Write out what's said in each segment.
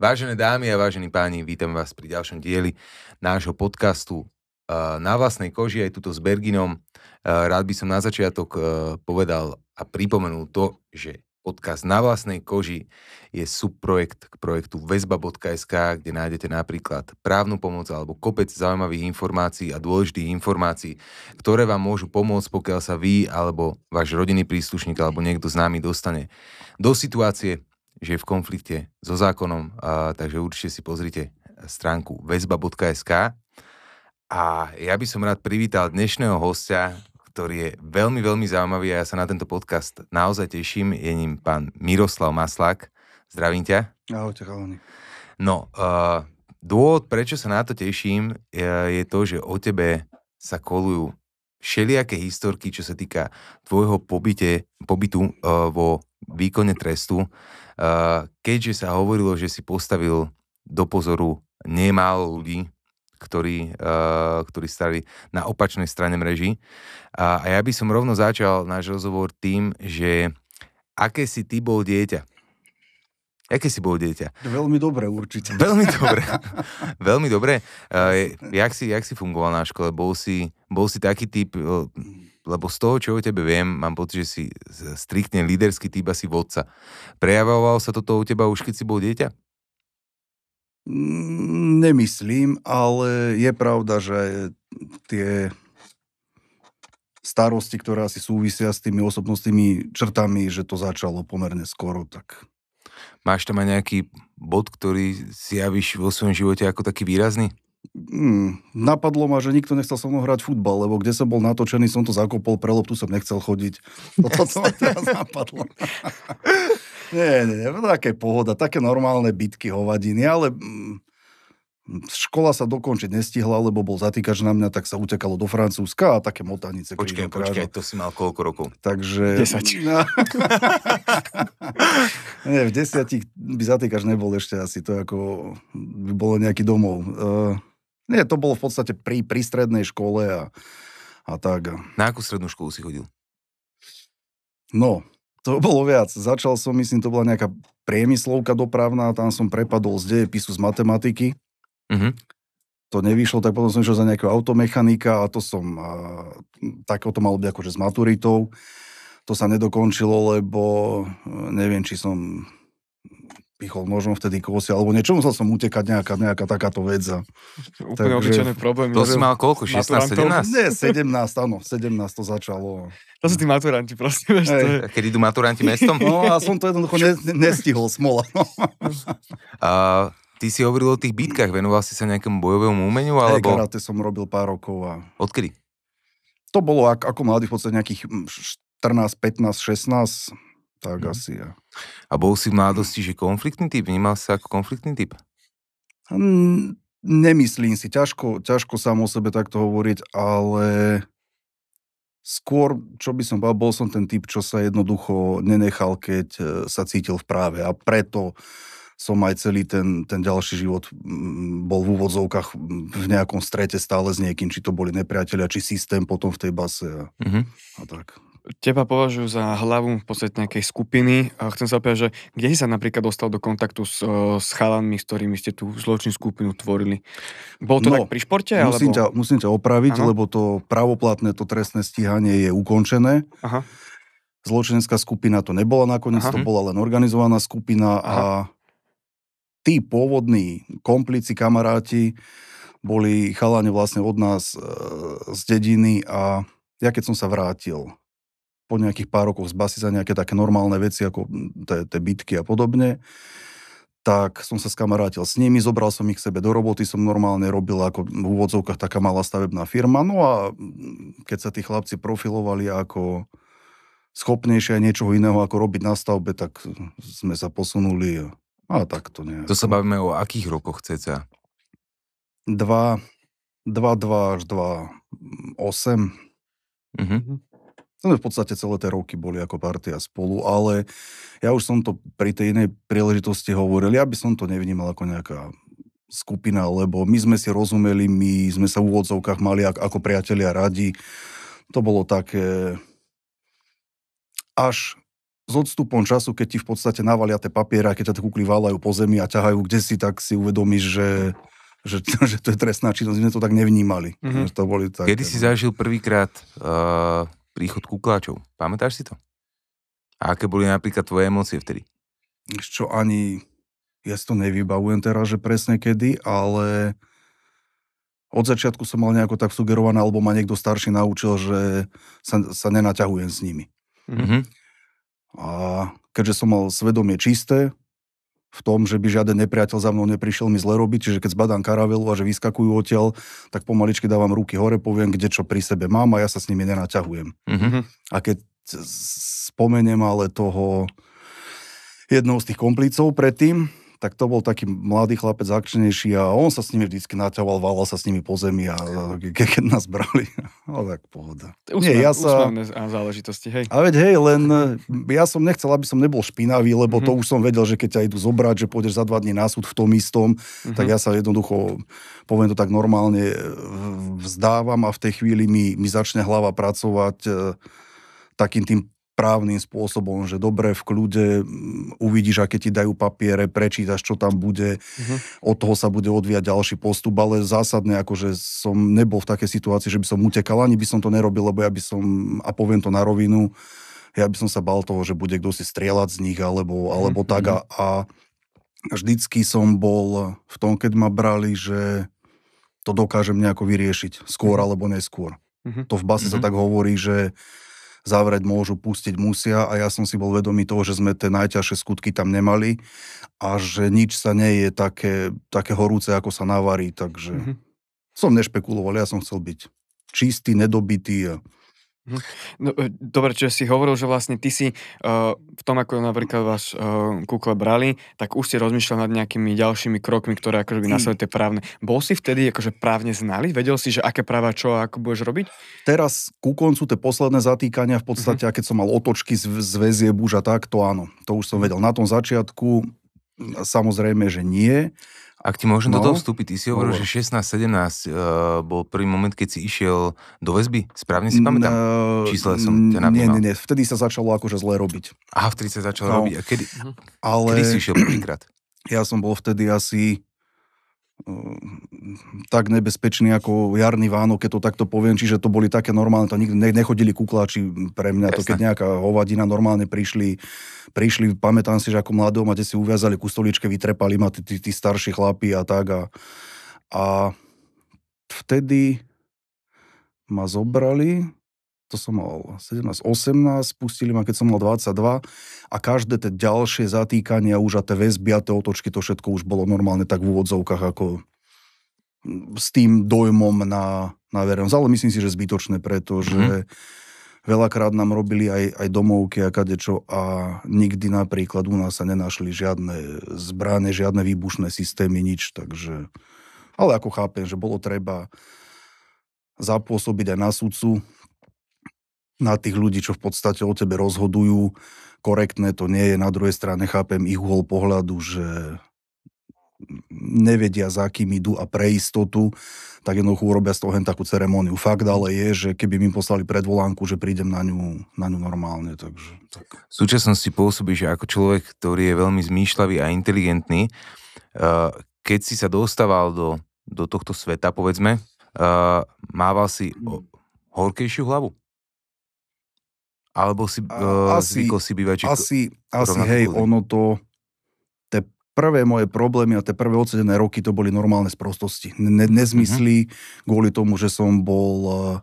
Vážené dámy a vážení páni, vítam vás pri ďalšom dieli nášho podcastu eh, na vlastnej koži aj tuto s Berginom. Eh, rád by som na začiatok eh, povedal a pripomenul to, že podcast na vlastnej koži je subprojekt k projektu väzba.sk, kde nájdete napríklad právnu pomoc alebo kopec zaujímavých informácií a dôležitých informácií, ktoré vám môžu pomôcť, pokiaľ sa vy alebo váš rodinný príslušník alebo niekto nami dostane do situácie, že je v konflikte so zákonom, a, takže určite si pozrite stránku väzba.sk. A ja by som rád privítal dnešného hostia, ktorý je veľmi, veľmi zaujímavý a ja sa na tento podcast naozaj teším. Je ním pán Miroslav Maslák. Zdravím ťa. Ahojte, chalani. No, uh, dôvod, prečo sa na to teším, je, je to, že o tebe sa kolujú všelijaké historky, čo sa týka tvojho pobyte, pobytu uh, vo výkone trestu, eh, keďže sa hovorilo, že si postavil do pozoru nemálo ľudí, ktorí, eh, ktorí stali na opačnej strane mreží. A ja by som rovno začal náš rozhovor tým, že aké si ty bol dieťa? Aké si bol dieťa? Veľmi dobre určite. Veľmi dobre. Veľmi dobre. Uh, jak, si, jak si fungoval na škole? Bol si, bol si taký typ, eh, lebo z toho, čo o tebe viem, mám pocit, že si striktne líderský typ asi si vodca. Prejavoval sa toto u teba už, keď si bol dieťa? Mm, nemyslím, ale je pravda, že tie starosti, ktoré asi súvisia s tými osobnostnými črtami, že to začalo pomerne skoro, tak... Máš tam aj nejaký bod, ktorý si javíš vo svojom živote ako taký výrazný? mm, napadlo ma, že nikto nechcel so mnou hrať futbal, lebo kde som bol natočený, som to zakopol, pre loptu som nechcel chodiť. Toto to ma teraz napadlo. nie, nie, nie, také pohoda, také normálne bitky hovadiny, ale mm, škola sa dokončiť nestihla, lebo bol zatýkač na mňa, tak sa utekalo do Francúzska a také motanice. Počkej, počkej, to si mal koľko rokov? Takže... 10. No... Nie, v desiatich by zatýkač nebol ešte asi, to ako by bolo nejaký domov. Uh nie, to bolo v podstate pri, pri strednej škole a, a tak. Na akú strednú školu si chodil? No, to bolo viac. Začal som, myslím, to bola nejaká priemyslovka dopravná, tam som prepadol z dejepisu z matematiky. Mm-hmm. To nevyšlo, tak potom som išiel za nejakého automechanika a to som, a, o to malo byť akože s maturitou. To sa nedokončilo, lebo neviem, či som pichol nožom vtedy kôsi, alebo niečo, musel som utekať nejaká, nejaká takáto vec. A... Úplne Takže... obyčajné problémy. To si mal koľko, 16, 17? Nie, 17, áno, 17 to začalo. To sú tí maturanti, proste, vieš, to je... Keď idú maturanti mestom? No a som to jednoducho ne, nestihol, smola. No. a ty si hovoril o tých bitkách, venoval si sa nejakému bojovému umeniu, alebo... Hey, karate som robil pár rokov a... Odkedy? To bolo ako, ako mladý v podstate nejakých 14, 15, 16, tak mm. asi ja. A bol si v mladosti, že konfliktný typ? Vnímal sa ako konfliktný typ? Mm, nemyslím si. Ťažko, ťažko sám o sebe takto hovoriť, ale skôr, čo by som povedal, bol som ten typ, čo sa jednoducho nenechal, keď e, sa cítil v práve. A preto som aj celý ten, ten ďalší život mm, bol v úvodzovkách mm, v nejakom strete stále s niekým, či to boli nepriatelia, či systém potom v tej base a, mm-hmm. a tak. Teba považujú za hlavu v podstate nejakej skupiny. A chcem sa opäť, že kde si sa napríklad dostal do kontaktu s, s chalanmi, s ktorými ste tú zločnú skupinu tvorili? Bol to no, tak pri športe? Musím, alebo... ťa, musím ťa opraviť, ano? lebo to pravoplatné, to trestné stíhanie je ukončené. Aha. Zločinecká skupina to nebola nakoniec, Aha. to bola len organizovaná skupina Aha. a tí pôvodní komplici, kamaráti boli chalani vlastne od nás e, z dediny a ja keď som sa vrátil po nejakých pár rokoch basy za nejaké také normálne veci, ako tie bitky a podobne tak som sa skamarátil s nimi, zobral som ich k sebe do roboty, som normálne robil ako v úvodzovkách taká malá stavebná firma. No a keď sa tí chlapci profilovali ako schopnejšie aj niečoho iného ako robiť na stavbe, tak sme sa posunuli a tak to nie. To sa no. bavíme o akých rokoch chcete? 2, 2, 2 až 2, 8. Mhm. mhm sme v podstate celé tie roky boli ako partia spolu, ale ja už som to pri tej inej príležitosti hovoril, ja by som to nevnímal ako nejaká skupina, lebo my sme si rozumeli, my sme sa v úvodzovkách mali ako priatelia radi. To bolo také až s odstupom času, keď ti v podstate navalia tie a keď ťa tak váľajú po zemi a ťahajú kde si, tak si uvedomíš, že že, že to je trestná činnosť. My sme to tak nevnímali. Mm-hmm. To boli také... Kedy si no. zažil prvýkrát uh, príchod kukláčov. Pamätáš si to? A aké boli napríklad tvoje emócie vtedy? Čo ani... Ja si to nevybavujem teraz, že presne kedy, ale od začiatku som mal nejako tak sugerované, alebo ma niekto starší naučil, že sa, sa nenaťahujem s nimi. Mm-hmm. A keďže som mal svedomie čisté, v tom, že by žiaden nepriateľ za mnou neprišiel mi zle robiť, čiže keď zbadám karavelu a že vyskakujú odtiaľ, tak pomaličky dávam ruky hore, poviem, kde čo pri sebe mám a ja sa s nimi nenaťahujem. Mm-hmm. A keď spomeniem ale toho jednou z tých komplícov predtým, tak to bol taký mladý chlapec akčnejší a on sa s nimi vždycky naťahoval, valal sa s nimi po zemi a ke, keď nás brali, ale tak pohoda. Úsmev, Nie, ja sa... záležitosti, hej. A veď hej, len e, ja som nechcel, aby som nebol špinavý, lebo mm-hmm. to mhm. už som vedel, že keď ťa idú zobrať, že pôjdeš za dva dní na súd v tom istom, mm-hmm. tak ja sa jednoducho, poviem to tak normálne, e, vzdávam a v tej chvíli mi, mi začne hlava pracovať e, takým tým správnym spôsobom, že dobre, v kľude uvidíš, aké ti dajú papiere, prečítaš, čo tam bude, uh-huh. od toho sa bude odvíjať ďalší postup, ale zásadne, akože som nebol v takej situácii, že by som utekal, ani by som to nerobil, lebo ja by som, a poviem to na rovinu, ja by som sa bal toho, že bude kto si strieľať z nich, alebo, mhm, alebo uh-huh. tak mhm. a, a vždycky som bol v tom, keď ma brali, že to dokážem nejako vyriešiť, skôr alebo neskôr. Uh-huh. To v base uh-huh. sa tak hovorí, že zavrať môžu, pustiť musia a ja som si bol vedomý toho, že sme tie najťažšie skutky tam nemali a že nič sa nie je také, také horúce, ako sa navarí, takže mm-hmm. som nešpekuloval, ja som chcel byť čistý, nedobitý a No, e, dobre, čiže si hovoril, že vlastne ty si uh, v tom, ako napríklad vás uh, e, kukle brali, tak už si rozmýšľal nad nejakými ďalšími krokmi, ktoré akože by hm. nasledovali tie právne. Bol si vtedy akože právne znali? Vedel si, že aké práva čo a ako budeš robiť? Teraz ku koncu tie posledné zatýkania v podstate, uh-huh. keď som mal otočky z, z väzie už a tak, to áno. To už som vedel. Na tom začiatku samozrejme, že nie. Ak ti môžem no, do toho vstúpiť, ty si hovoril, že 16-17 uh, eh, bol prvý moment, keď si išiel do väzby. Správne si pamätám? No, Čísle som ťa navnímal. Nie, nie, nie. Vtedy sa začalo akože zle robiť. Aha, vtedy sa začalo no, robiť. A kedy, ale... kedy si išiel prvýkrát? Ja som bol vtedy asi Ehm, tak nebezpečný ako jarný Váno, keď to takto poviem, čiže to boli také normálne, to nikdy nechodili kukláči pre mňa, Jasne. to keď nejaká hovadina normálne prišli, prišli, pamätám si, že ako mladého ma si uviazali ku stoličke, vytrepali ma tí, tí, tí starší chlapi a tak a, a vtedy ma zobrali, to som mal 17, 18, pustili ma, keď som mal 22 a každé tie ďalšie zatýkania už a tie väzby a tie otočky, to všetko už bolo normálne tak v úvodzovkách ako mm, s tým dojmom na, na verejnosť. Ale myslím si, že zbytočné, pretože mm-hmm. veľakrát nám robili aj, aj domovky a kadečo a nikdy napríklad u nás sa nenašli žiadne zbrane, žiadne výbušné systémy, nič, takže... Ale ako chápem, že bolo treba zapôsobiť aj na sudcu, na tých ľudí, čo v podstate o tebe rozhodujú. Korektné to nie je. Na druhej strane chápem ich uhol pohľadu, že nevedia, za kým idú a pre istotu, tak jednoducho urobia z toho hen takú ceremóniu. Fakt ale je, že keby mi poslali predvolánku, že prídem na ňu, na ňu normálne. Takže, tak. V súčasnosti že ako človek, ktorý je veľmi zmýšľavý a inteligentný. Eh, keď si sa dostával do, do tohto sveta, povedzme, eh, mával si mm. horkejšiu hlavu? Alebo si uh, asi, zvykol si bývať? Asi, asi hej, ľudí. ono to, tie prvé moje problémy a tie prvé odsedené roky to boli normálne sprostosti. Ne, mhm. nezmysly uh-huh. kvôli tomu, že som bol... Uh,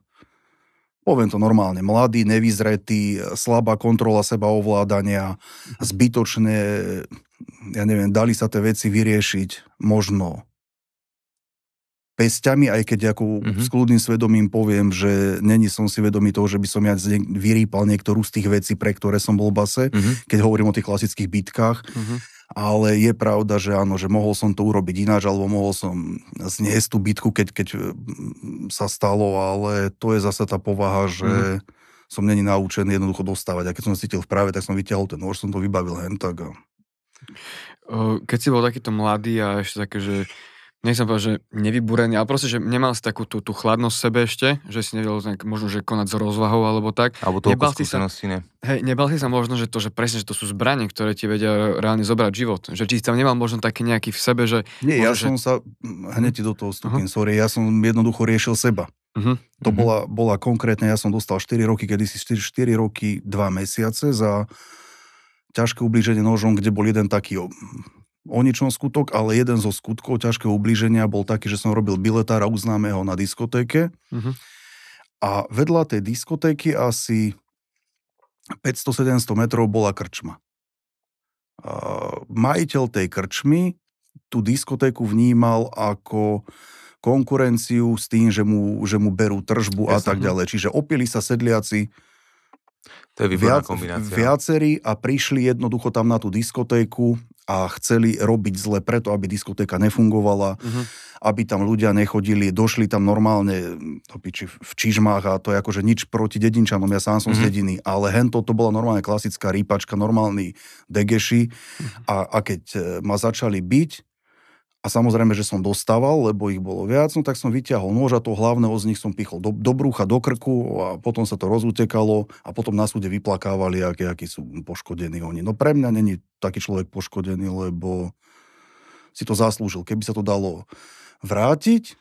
poviem to normálne, mladý, nevyzretý, slabá kontrola seba ovládania, mhm. zbytočné, ja neviem, dali sa tie veci vyriešiť možno pestiami, aj keď ako mm-hmm. s kľudným svedomím poviem, že není som si vedomý toho, že by som ja vyrýpal niektorú z tých vecí, pre ktoré som bol v base, mm-hmm. keď hovorím o tých klasických bitkách. Mm-hmm. Ale je pravda, že áno, že mohol som to urobiť ináč, alebo mohol som zniesť tú bitku, keď, keď sa stalo, ale to je zase tá povaha, že mm-hmm. som není naučený jednoducho dostávať. A keď som cítil v práve, tak som vyťahol ten nôž, som to vybavil len. tak. A... Keď si bol takýto mladý a ešte také, že nechcem povedať, že nevybúrený, ale proste, že nemal si takú tú, tú chladnosť sebe ešte, že si nevedel nejak, možno, že konať s rozvahou alebo tak. Alebo to nebal si sa, ne. Hej, nebal si sa možno, že to, že presne, že to sú zbranie, ktoré ti vedia reálne zobrať život. Že či si tam nemal možno taký nejaký v sebe, že... Nie, možno, ja som sa, hneď ti do toho vstupím, uh-huh. sorry, ja som jednoducho riešil seba. Uh-huh. To mhm. bola, bola konkrétne, ja som dostal 4 roky, kedy si 4, 4 roky, 2 mesiace za ťažké ublíženie nožom, kde bol jeden taký o ničom skutok, ale jeden zo skutkov ťažkého ublíženia bol taký, že som robil biletára uznámeho na diskotéke. Uh-huh. A vedľa tej diskotéky asi 500-700 metrov bola krčma. A majiteľ tej krčmy tú diskotéku vnímal ako konkurenciu s tým, že mu, že mu berú tržbu Jasne. a tak ďalej. Čiže opili sa sedliaci to je výborná viac, kombinácia. Viacerí a prišli jednoducho tam na tú diskotéku a chceli robiť zle preto, aby diskotéka nefungovala, uh-huh. aby tam ľudia nechodili, došli tam normálne to piči, v čižmách a to je akože nič proti dedinčanom, ja sám som uh-huh. z mhm. dediny, ale hento to bola normálne klasická rýpačka, normálny degeši uh-huh. a, a keď e, ma začali byť, a samozrejme, že som dostával, lebo ich bolo viac, no tak som vyťahol nôž a to hlavného z nich som pichol do, do brucha, do krku a potom sa to rozutekalo a potom na súde vyplakávali, akí, akí sú poškodení oni. No pre mňa není taký človek poškodený, lebo si to zaslúžil. Keby sa to dalo vrátiť,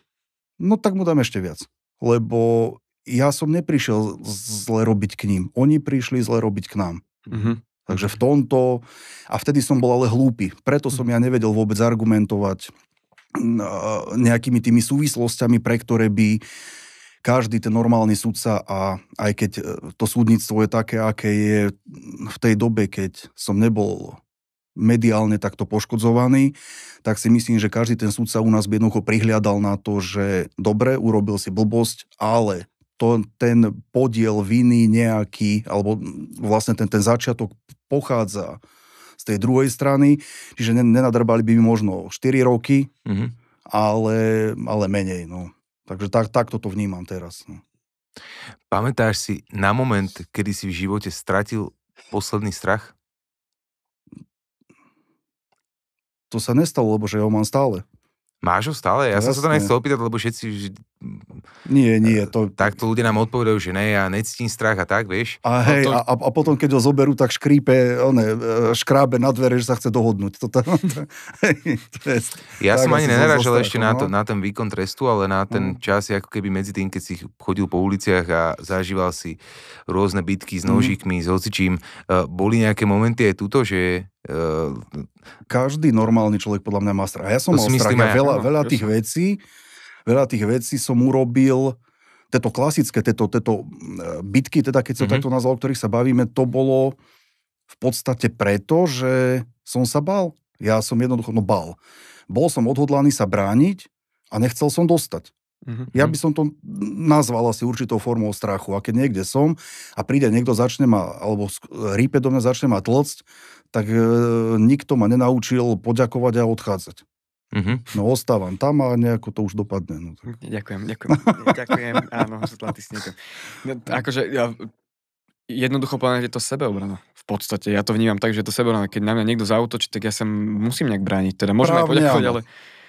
no tak mu dám ešte viac. Lebo ja som neprišiel zle robiť k ním. Oni prišli zle robiť k nám. Mm-hmm. Takže v tomto... A vtedy som bol ale hlúpy. Preto som ja nevedel vôbec argumentovať mm, nejakými tými súvislostiami, pre ktoré by každý ten normálny sudca a aj keď e, to súdnictvo je také, aké je mm, v tej dobe, keď som nebol mediálne takto poškodzovaný, tak si myslím, že každý ten sudca u nás by jednoducho prihliadal na to, že dobre, urobil si blbosť, ale to, ten podiel viny nejaký, alebo mm, vlastne ten, ten začiatok pochádza z tej druhej strany, čiže nenadrbali by mi možno 4 roky, mm-hmm. ale, ale menej. No. Takže tak, to vnímam teraz. No. Pamätáš si na moment, kedy si v živote stratil posledný strach? To sa nestalo, lebo že ho mám stále. Máš ho stále? Ja Jasne. som sa to nechcel opýtať, lebo všetci nie, nie. Eh, to... to ľudia nám odpovedajú, že ne, ja necítim strach a tak, vieš. A, no hej, no to... a, a potom, keď ho zoberú, tak škrípe, one, eh, škrábe na dvere, že sa chce dohodnúť. To, tam, to, je, ja tak, som ani nenaražal ešte na, no. to, na ten výkon trestu, ale na ten mm. čas, ako keby medzi tým, keď si chodil po uliciach a zažíval si rôzne bitky s mm. nožíkmi, mm. s hocičím, eh, boli nejaké momenty aj tuto, že každý normálny človek podľa mňa má strach. Ja som to mal strach. ja, veľa, áno, veľa tých vecí, veľa tých vecí som urobil, tieto klasické, tieto, tieto bitky, teda keď sa mm-hmm. takto nazval, o ktorých sa bavíme, to bolo v podstate preto, že som sa bal. Ja som jednoducho, no bal. Bol som odhodlaný sa brániť a nechcel som dostať. Mm-hmm. Ja mhm. by som to nazval asi určitou formou strachu. A keď niekde som a príde niekto, začne ma, alebo rípe do mňa, začne ma tlcť, tak e, nikto ma nenaučil poďakovať a odchádzať. Uh-huh. No ostávam tam a nejako to už dopadne. No, tak. Ďakujem, ďakujem. ďakujem, áno, zlatý sníkom. No, akože, ja, jednoducho povedané, že je to sebeobrana. V podstate, ja to vnímam tak, že je to sebeobrana. Keď na mňa niekto zautočí, tak ja sa musím nejak brániť. Teda môžem Právne, aj poďakovať, ale...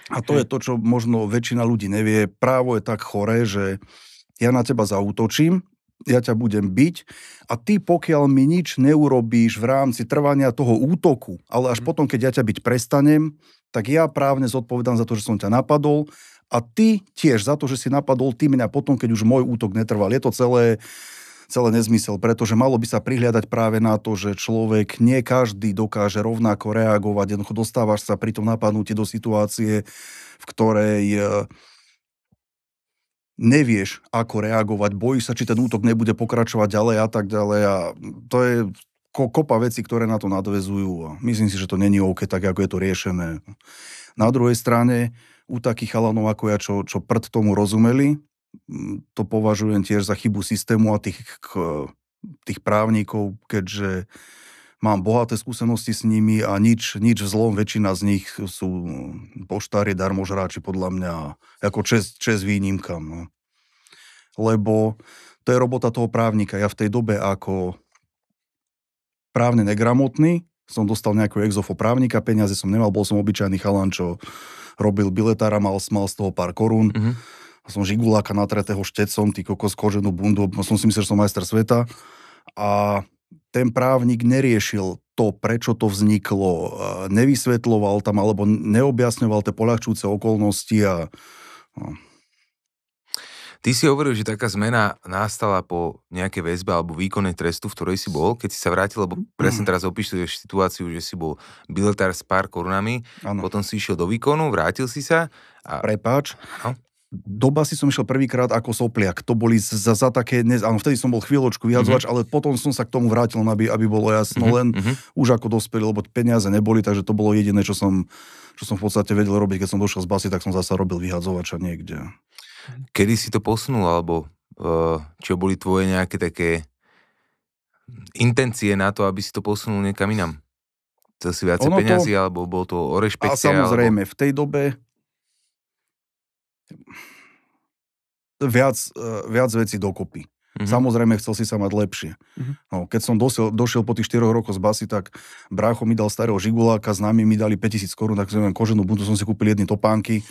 A to je hm. to, čo možno väčšina ľudí nevie. Právo je tak choré, že ja na teba zautočím, ja ťa budem byť a ty pokiaľ mi nič neurobíš v rámci trvania toho útoku, ale až mm. potom, keď ja ťa byť prestanem, tak ja právne zodpovedám za to, že som ťa napadol a ty tiež za to, že si napadol ty mňa potom, keď už môj útok netrval. Je to celé, celé nezmysel, pretože malo by sa prihliadať práve na to, že človek nie každý dokáže rovnako reagovať. Jednoducho dostávaš sa pri tom napadnutí do situácie, v ktorej e, nevieš, ako reagovať, bojíš sa, či ten útok nebude pokračovať ďalej a tak ďalej. A to je ko- kopa veci, ktoré na to nadvezujú a myslím si, že to není OK, tak ako je to riešené. Na druhej strane, u takých chalanov ako ja, čo, čo prd tomu rozumeli, to považujem tiež za chybu systému a tých, tých právnikov, keďže mám bohaté skúsenosti s nimi a nič, nič v zlom, väčšina z nich sú poštári, darmožráči podľa mňa, ako čest, čest výnimkám. No. Lebo to je robota toho právnika. Ja v tej dobe ako právne negramotný, som dostal nejakú exofo právnika, peniaze som nemal, bol som obyčajný chalan, čo robil biletára, mal, mal z toho pár korún. Mm-hmm. som žiguláka na tretého štecom, ty kokos, koženú bundu, no som si myslel, že som majster sveta. A ten právnik neriešil to, prečo to vzniklo, nevysvetloval tam alebo neobjasňoval tie poľahčujúce okolnosti a no, Ty si hovoril, že taká zmena nastala po nejakej väzbe alebo výkone trestu, v ktorej si bol, keď si sa vrátil, lebo mm-hmm. presne teraz opíšuješ situáciu, že si bol biletár s pár korunami, ano. potom si išiel do výkonu, vrátil si sa. A... Prepáč. No? Doba si som išiel prvýkrát ako sopliak. To boli za, za také, ne, áno, vtedy som bol chvíľočku mhm. vyhadzovač, mm-hmm. ale potom som sa k tomu vrátil, aby, aby bolo jasno, mm-hmm. len mm-hmm. už ako dospelý, lebo peniaze neboli, takže to bolo jediné, čo som, čo som v podstate vedel robiť. Keď som došiel z basy, tak som zase robil vyhadzovača niekde. Kedy si to posunul, alebo e, čo boli tvoje nejaké také intencie na to, aby si to posunul niekam inam? Chcel si viacej peniazy, to... alebo bol to o rešpekte? A samozrejme, alebo... v tej dobe viac, e, viac vecí dokopy. Mm-hmm. Samozrejme, chcel si sa mať lepšie. Mm-hmm. No, keď som dosiel, došiel po tých 4 rokoch z basy, tak brácho mi dal starého žiguláka, nami mi dali 5000 korún, tak som koženú bundu som si kúpil jedny topánky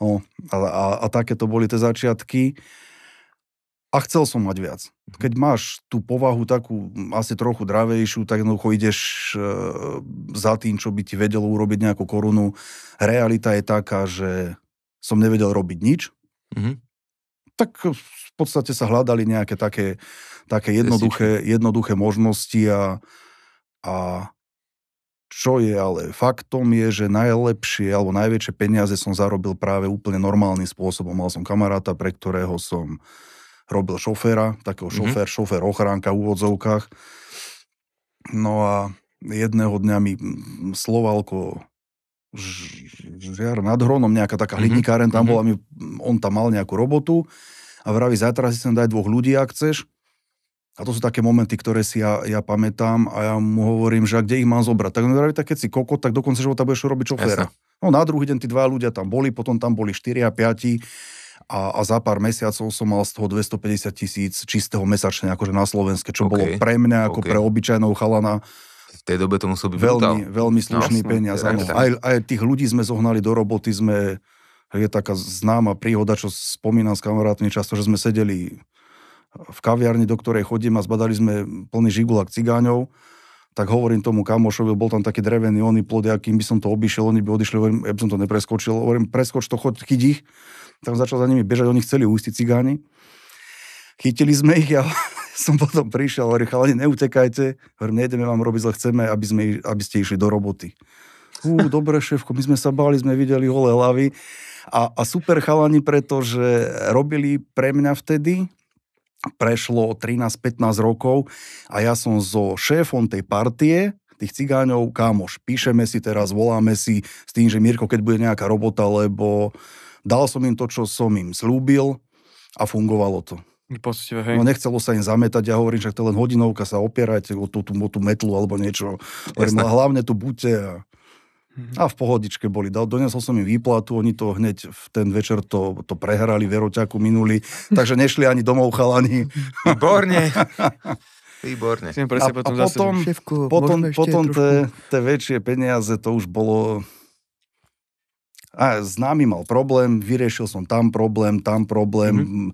O, no, a, a, a to boli tie začiatky. A chcel som mať viac. Mhm. Keď máš tú povahu takú asi trochu dravejšiu, tak jednoducho ideš e, za tým, čo by ti vedelo urobiť nejakú korunu. Realita je taká, že som nevedel robiť nič. Mm-hmm. Tak v podstate sa hľadali nejaké také, také jednoduché, jednoduché možnosti a, a čo je ale faktom je, že najlepšie alebo najväčšie peniaze som zarobil práve úplne normálnym spôsobom. Mal som kamaráta, pre ktorého som robil šoféra, takého mhm. šofér, mm-hmm. šofér ochránka v úvodzovkách. No a jedného dňa mi Slovalko žiar nad Hronom, nejaká taká mhm. hliníkáren tam mm-hmm. bola, mi, on tam mal nejakú robotu a vraví, zajtra si sem daj dvoch ľudí, ak chceš. A to sú také momenty, ktoré si ja, ja pamätám a ja mu hovorím, že a kde ich mám zobrať. Tak on hovorí, tak keď si koko, tak do konca života budeš robiť šoféra. No na druhý deň tí dva ľudia tam boli, potom tam boli 4 a 5 a, a za pár mesiacov som mal z toho 250 tisíc čistého mesačne, akože na Slovenske, čo okay. bolo pre mňa ako okay. pre obyčajnou, chalana v tej dobe to musel byť veľmi, brutál. veľmi slušný no, peniaz. Aj, Aj, aj tých ľudí sme zohnali do roboty, sme, je taká známa príhoda, čo spomínam s kamarátmi často, že sme sedeli v kaviarni, do ktorej chodím a zbadali sme plný žigulak cigáňov, tak hovorím tomu kamošovi, bol tam taký drevený oný plod, ja kým by som to obišiel, oni by odišli, hovorím, ja by som to nepreskočil, hovorím, preskoč to, choď, chyť ich. Tak začal za nimi bežať, oni chceli uísť cigáni. Chytili sme ich a som potom prišiel, hovorím, chalani, neutekajte, hovorím, nejdeme vám robiť, ale chceme, aby, sme, aby ste išli do roboty. Hú, dobre, šéfko, my sme sa báli, sme videli holé hlavy. A, a super chalani, pretože robili pre mňa vtedy, prešlo 13-15 rokov a ja som so šéfom tej partie, tých cigáňov, kámoš, píšeme si teraz, voláme si s tým, že Mirko, keď bude nejaká robota, lebo dal som im to, čo som im slúbil a fungovalo to. Postive, hej. No nechcelo sa im zametať, ja hovorím, že to len hodinovka sa opierajte o tú, tú, tú metlu alebo niečo. hlavne tu buďte a Mhm. A v pohodičke boli. Donesol som im výplatu, oni to hneď v ten večer to, to prehrali, veroťaku minuli, takže nešli ani domov chalani. Výborne. Výborne. A, a potom, a potom, zase... Šéfku, potom, potom tie, te väčšie peniaze, to už bolo... A známy mal problém, vyriešil som tam problém, tam problém, mm-hmm.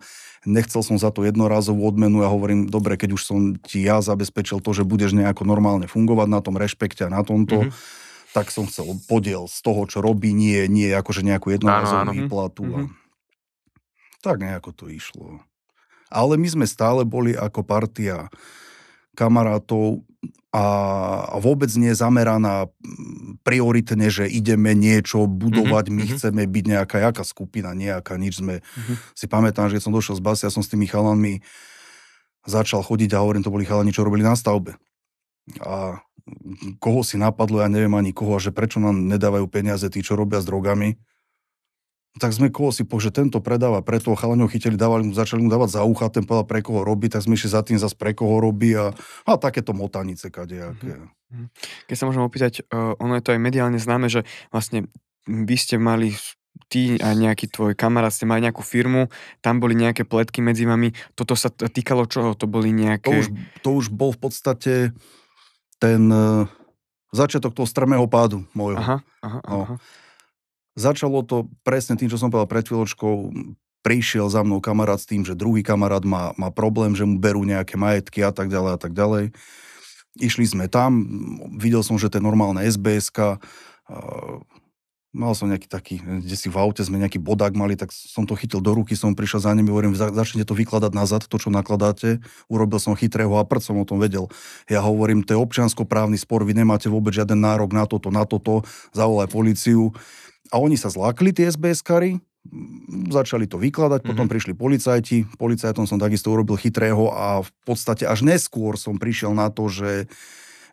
nechcel som za to jednorazovú odmenu, ja hovorím, dobre, keď už som ti ja zabezpečil to, že budeš nejako normálne fungovať na tom rešpekte a na tomto, mm-hmm tak som chcel podiel z toho, čo robí, nie, nie akože nejakú jednorazovú výplatu. A... Mm-hmm. Tak nejako to išlo. Ale my sme stále boli ako partia kamarátov a vôbec nie zameraná prioritne, že ideme niečo mhm, budovať, mm-hmm. my mhm. chceme byť nejaká jaká skupina, nejaká nič sme. Mm-hmm. Si pamätám, že keď som došiel z basy, ja som s tými chalanmi začal chodiť a hovorím, to boli chalani, čo robili na stavbe. A koho si napadlo, ja neviem ani koho, že prečo nám nedávajú peniaze tí, čo robia s drogami, tak sme koho si povedali, že tento predáva, preto chalaňo chytili, dávali začali mu dávať za ucha, ten povedal, pre koho robí, tak sme išli za tým zase pre koho robí a, a takéto motanice kadejaké. Mhm. Mhm. Keď sa môžem opýtať, e, ono je to aj mediálne známe, že vlastne vy ste mali ty a nejaký tvoj kamarát ste mali nejakú firmu, tam boli nejaké pletky medzi vami. Toto sa týkalo čoho? To boli nejaké... To už, to už bol v podstate ten e, začiatok toho strmého pádu môjho. Aha, aha, no. aha. Začalo to presne tým, čo som povedal pred chvíľočkou, prišiel za mnou kamarát s tým, že druhý kamarát má, má problém, že mu berú nejaké majetky a tak ďalej a tak ďalej. Išli sme tam, videl som, že to je normálne SBS, mal som nejaký taký, kde si v aute sme nejaký bodák mali, tak som to chytil do ruky, som prišiel za nimi, hovorím, začnite to vykladať nazad, to, čo nakladáte. Urobil som chytrého a prd som o tom vedel. Ja hovorím, to je občianskoprávny spor, vy nemáte vôbec žiaden nárok na toto, na toto, zavolaj policiu. A oni sa zlákli, tie SBS-kary, začali to vykladať, mm-hmm. potom mhm. prišli policajti, policajtom som takisto urobil chytrého a v podstate až neskôr som prišiel na to, že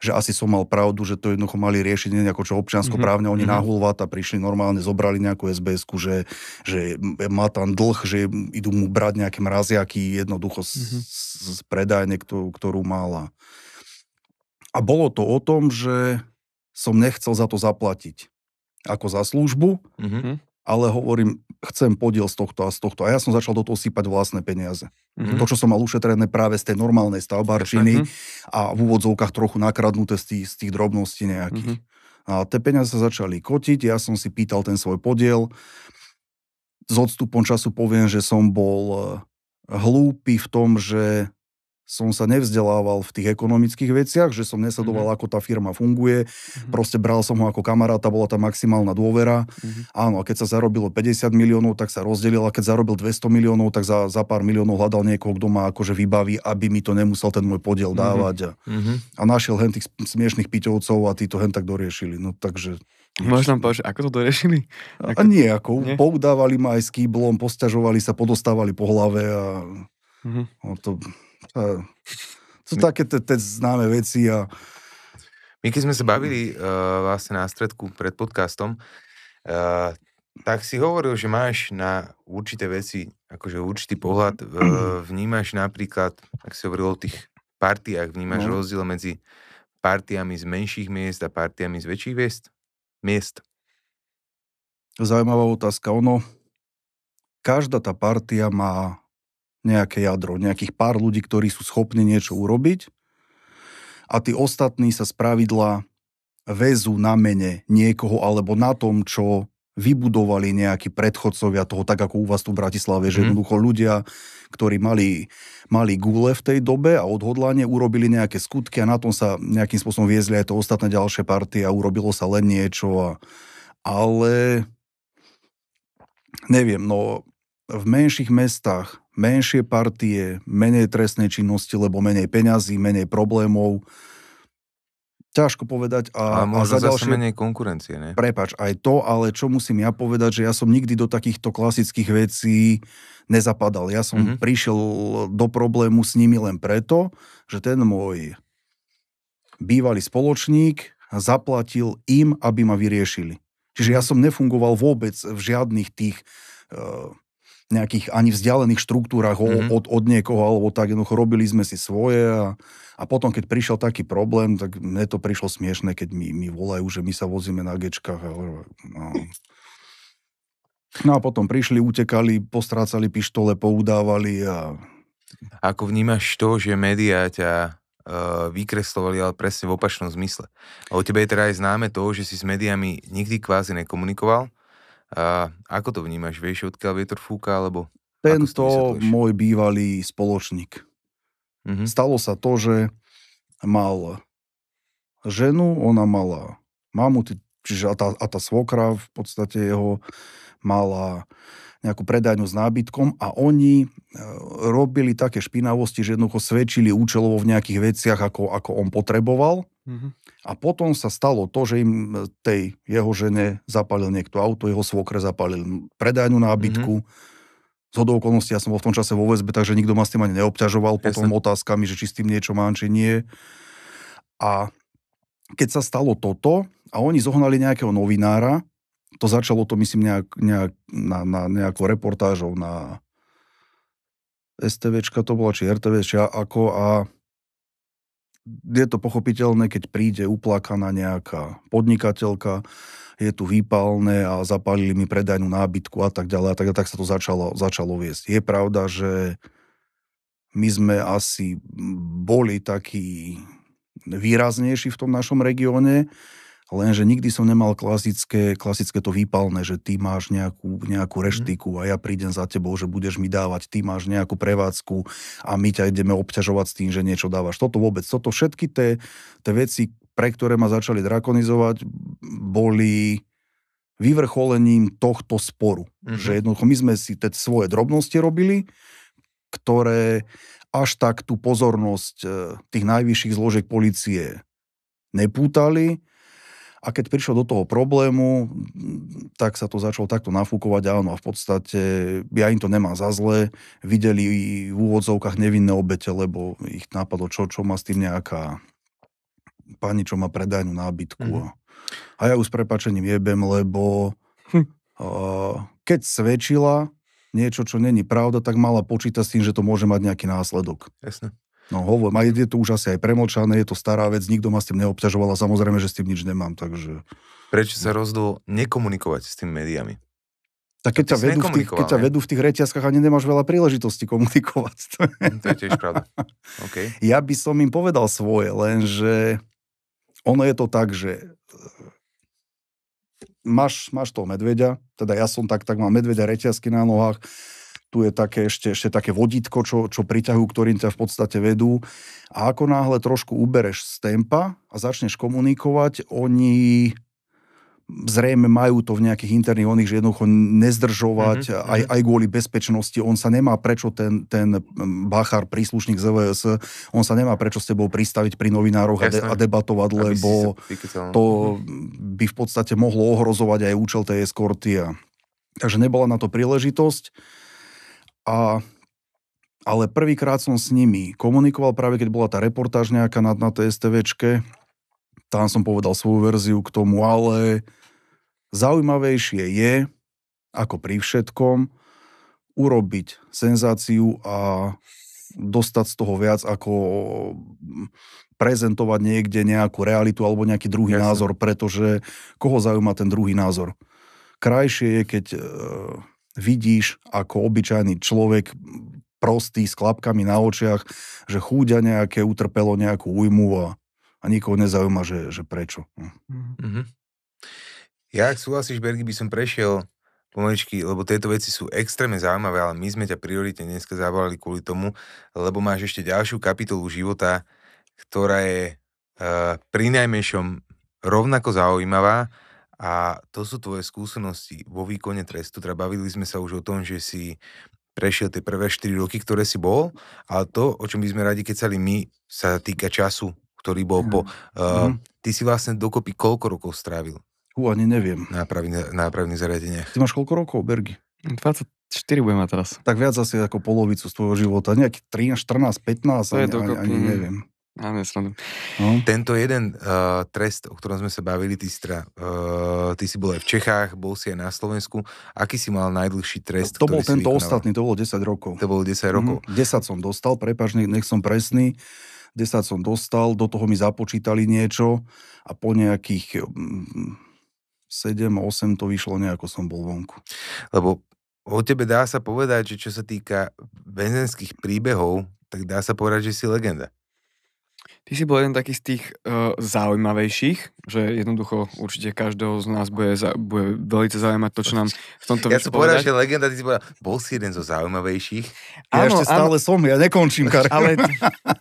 že asi som mal pravdu, že to jednoducho mali riešiť nejako čo občianskoprávne. Mm-hmm. Oni mm-hmm. a prišli normálne, zobrali nejakú sbs že, že má tam dlh, že idú mu brať nejaké mraziaky jednoducho mm-hmm. z predajne, ktorú, ktorú mala. A bolo to o tom, že som nechcel za to zaplatiť ako za službu, mm-hmm ale hovorím, chcem podiel z tohto a z tohto. A ja som začal do toho sypať vlastné peniaze. Mm-hmm. To, čo som mal ušetrené práve z tej normálnej stavbárčiny mm-hmm. a v úvodzovkách trochu nakradnuté z tých, z tých drobností nejakých. Mm-hmm. A tie peniaze sa začali kotiť, ja som si pýtal ten svoj podiel. S odstupom času poviem, že som bol eh, hlúpy v tom, že som sa nevzdelával v tých ekonomických veciach, že som nesledoval, mm-hmm. ako tá firma funguje, mm-hmm. proste bral som ho ako kamaráta, bola tam maximálna dôvera. Mm-hmm. Áno, a keď sa zarobilo 50 miliónov, tak sa rozdelil, a keď zarobil 200 miliónov, tak za, za pár miliónov hľadal niekoho, kto ma akože vybaví, aby mi to nemusel ten môj podiel mhm. dávať. Mm-hmm. A, mhm. a našiel hen tých smiešných piťovcov a tí to hen tak doriešili. No takže... Môžeš nám povedať, ako to doriešili? Ako... A nie, ako nie? poudávali ma aj s kýblom, posťažovali sa, podostávali po hlave a... Mm-hmm. No, to sú také tie známe veci a... My keď sme sa bavili uh, vlastne na stredku pred podcastom, uh, tak si hovoril, že máš na určité veci, akože určitý pohľad, vnímaš napríklad, ak si hovoril o tých partiách, vnímaš no. rozdiel medzi partiami z menších miest a partiami z väčších miest? miest. Zaujímavá otázka. Ono, každá tá partia má nejaké jadro, nejakých pár ľudí, ktorí sú schopní niečo urobiť a tí ostatní sa spravidla väzu na mene niekoho alebo na tom, čo vybudovali nejakí predchodcovia toho, tak ako u vás tu v Bratislave, že mhm. jednoducho ľudia, ktorí mali, mali gule v tej dobe a odhodlanie, urobili nejaké skutky a na tom sa nejakým spôsobom viezli aj to ostatné ďalšie party a urobilo sa len niečo. A, ale neviem, no v menších mestách menšie partie, menej trestnej činnosti, lebo menej peňazí, menej problémov. Ťažko povedať. A, a možno a za ďalšie, menej konkurencie, ne? Prepač, aj to, ale čo musím ja povedať, že ja som nikdy do takýchto klasických vecí nezapadal. Ja som mm-hmm. prišiel do problému s nimi len preto, že ten môj bývalý spoločník zaplatil im, aby ma vyriešili. Čiže ja som nefungoval vôbec v žiadnych tých uh, nejakých ani vzdialených štruktúrach mm-hmm. od, od niekoho alebo tak, jednoducho robili sme si svoje a, a potom, keď prišiel taký problém, tak mne to prišlo smiešne, keď mi, mi volajú, že my sa vozíme na gečkách. no. no a potom prišli, utekali, postrácali pištole, poudávali a... Ako vnímaš to, že médiá ťa e, vykreslovali, ale presne v opačnom zmysle. A u tebe je teda aj známe to, že si s médiami nikdy kvázi nekomunikoval, a ako to vnímaš? Vieš, odkiaľ vietor fúka, alebo... Tento môj bývalý spoločník. Mm-hmm. Stalo sa to, že mal ženu, ona mala mamu, čiže a tá, a tá svokra v podstate jeho mala nejakú predajňu s nábytkom a oni e, robili také špinavosti, že jednoducho svedčili účelovo v nejakých veciach, ako, ako on potreboval. Mm-hmm. A potom sa stalo to, že im e, tej jeho žene zapalil niekto auto, jeho svokre zapalil predajňu nábytku. Mm-hmm. Z hodou okolností ja som bol v tom čase vo väzbe, takže nikto ma s tým ani neobťažoval Jasne. potom otázkami, že či s tým niečo mám, či nie. A keď sa stalo toto a oni zohnali nejakého novinára, to začalo to, myslím, nejak, nejak, na, na, nejakou reportážou na STVčka to bola, či či ako a je to pochopiteľné, keď príde uplakaná nejaká podnikateľka, je tu výpalné a zapálili mi predajnú nábytku a tak ďalej a tak, a tak sa to začalo, začalo viesť. Je pravda, že my sme asi boli takí výraznejší v tom našom regióne, Lenže nikdy som nemal klasické, klasické to výpalné, že ty máš nejakú, nejakú mhm. reštiku a ja prídem za tebou, že budeš mi dávať, ty máš nejakú prevádzku a my ťa ideme obťažovať s tým, že niečo dávaš. Toto vôbec, toto všetky tie, tie veci, pre ktoré ma začali drakonizovať, boli vyvrcholením tohto sporu. Mm-hmm. Že jednoducho my sme si teď svoje drobnosti robili, ktoré až tak tú pozornosť eh, tých najvyšších zložiek policie nepútali, a keď prišiel do toho problému, tak sa to začalo takto nafúkovať, áno, a v podstate ja im to nemá za zlé. Videli v úvodzovkách nevinné obete, lebo ich napadlo, čo, čo má s tým nejaká pani, čo má predajnú nábytku. Mm. A ja ju s prepačením jebem, lebo hm. uh, keď svedčila niečo, čo není pravda, tak mala počítať s tým, že to môže mať nejaký následok. Jasne. No hovor, je to už asi aj premočané, je to stará vec, nikto ma s tým neobťažoval a samozrejme, že s tým nič nemám, takže... Prečo sa rozhodol nekomunikovať s tými médiami? Tak keď ťa, vedú v tých, keď ťa vedú v tých reťazkách, ani nemáš veľa príležitostí komunikovať. Hm, to je tiež pravda. Okay. Ja by som im povedal svoje, lenže ono je to tak, že e, máš, máš toho medveďa, teda ja som tak, tak mám medveďa reťazky na nohách, tu je také, ešte, ešte také vodítko, čo, čo priťahujú, ktorým ťa v podstate vedú. A ako náhle trošku ubereš z tempa a začneš komunikovať, oni zrejme majú to v nejakých interných oných, že jednoducho nezdržovať, mm-hmm. aj, mhm. aj kvôli bezpečnosti, on sa nemá prečo ten, ten bachár, príslušník ZVS, on sa nemá prečo s tebou pristaviť pri novinároch a, de- a debatovať, Aby lebo to mhm. by v podstate mohlo ohrozovať aj účel tej eskorty. A... Takže nebola na to príležitosť. A, ale prvýkrát som s nimi komunikoval práve keď bola tá reportáž nejaká na, na tej STVčke. Tam som povedal svoju verziu k tomu, ale zaujímavejšie je, ako pri všetkom, urobiť senzáciu a dostať z toho viac ako prezentovať niekde nejakú realitu alebo nejaký druhý Jasne. názor, pretože koho zaujíma ten druhý názor. Krajšie je, keď e, vidíš ako obyčajný človek prostý, s klapkami na očiach, že chúďa nejaké utrpelo nejakú újmu a, a nikoho nezaujíma, že, že prečo. Mm-hmm. Ja, ak súhlasíš, Bergy, by som prešiel pomaličky, lebo tieto veci sú extrémne zaujímavé, ale my sme ťa prioritne dneska zavolali kvôli tomu, lebo máš ešte ďalšiu kapitolu života, ktorá je uh, pri najmenšom rovnako zaujímavá a to sú tvoje skúsenosti vo výkone trestu. Teda bavili sme sa už o tom, že si prešiel tie prvé 4 roky, ktoré si bol, ale to, o čom by sme radi kecali my, sa týka času, ktorý bol mm. po... Uh, mm. Ty si vlastne dokopy koľko rokov strávil? U, ani neviem. Na nápravných zariadeniach. Ty máš koľko rokov, Bergy? 24 budem mať teraz. Tak viac asi ako polovicu z tvojho života, nejaký 13, 14, 15, to ani, je ani, ani neviem. Áno, srandu. No. Tento jeden uh, trest, o ktorom sme sa bavili, ty si, teda, uh, ty si bol aj v Čechách, bol si aj na Slovensku. Aký si mal najdlhší trest? No, to bol tento ostatný, to bolo 10 rokov. To bolo 10 mhm. rokov. Mm, 10 som dostal, prepáč, nech, nech som presný. 10 som dostal, do toho mi započítali niečo a po nejakých mm, 7-8 to vyšlo nejako som bol vonku. Lebo o tebe dá sa povedať, že čo sa týka väzenských príbehov, tak dá sa povedať, že si legenda. Ty si bol jeden taký z tých uh, zaujímavejších, že jednoducho určite každého z nás bude, za, bude veľmi zaujímať to, čo nám v tomto Ja som povedal, že legenda, ty si povedal, bol si jeden zo zaujímavejších. Ja áno, ešte stále áno. som, ja nekončím, Kar. Ale,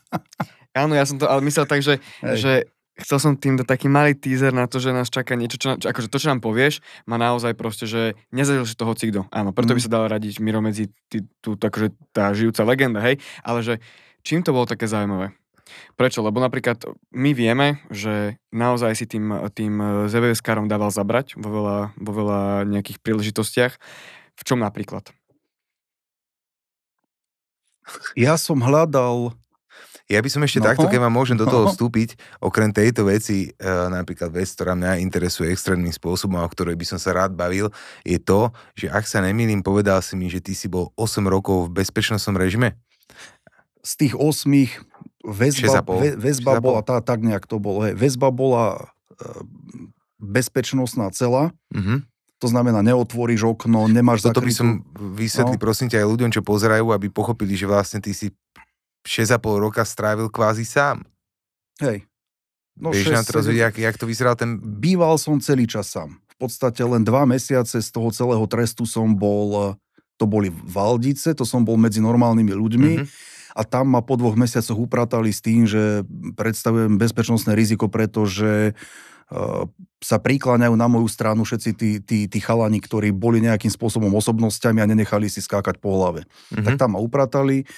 áno, ja som to ale myslel tak, že, že chcel som tým dať taký malý teaser na to, že nás čaká niečo, čo, čo, akože to, čo nám povieš, má naozaj proste, že nezažil si toho cikdo. Áno, preto mm. by sa dal radiť Miro medzi tú, akože tá žijúca legenda, hej, ale že čím to bolo také zaujímavé? Prečo? Lebo napríklad my vieme, že naozaj si tým, tým e, ZVS-károm dával zabrať vo veľa, vo veľa nejakých príležitostiach. V čom napríklad? Ja som hľadal ja by som ešte no. takto, keď vám môžem do toho vstúpiť, okrem tejto veci, e, napríklad vec, ktorá mňa interesuje extrémnym spôsobom a o ktorej by som sa rád bavil, je to, že ak sa nemýlim, povedal si mi, že ty si bol 8 rokov v bezpečnostnom režime. Z tých 8 väzba, väzba bola, tá, tak nejak to bolo, hej, väzba bola e, bezpečnostná cela, mm-hmm. To znamená, neotvoríš okno, nemáš Toto zakrytú... by som vysvetlil, no. prosím ťa, aj ľuďom, čo pozerajú, aby pochopili, že vlastne ty si 6,5 roka strávil kvázi sám. Hej. No, Vieš nám teraz jak, jak to vyzeral ten... Býval som celý čas sám. V podstate len dva mesiace z toho celého trestu som bol... E, to boli Valdice, to som bol medzi normálnymi ľuďmi. Mm-hmm a tam ma po dvoch mesiacoch upratali s tým, že predstavujem bezpečnostné riziko, pretože e, sa prikláňajú na moju stranu všetci tí, tí, tí chalani, ktorí boli nejakým spôsobom osobnosťami a nenechali si skákať po hlave. Mm-hmm. Tak tam ma upratali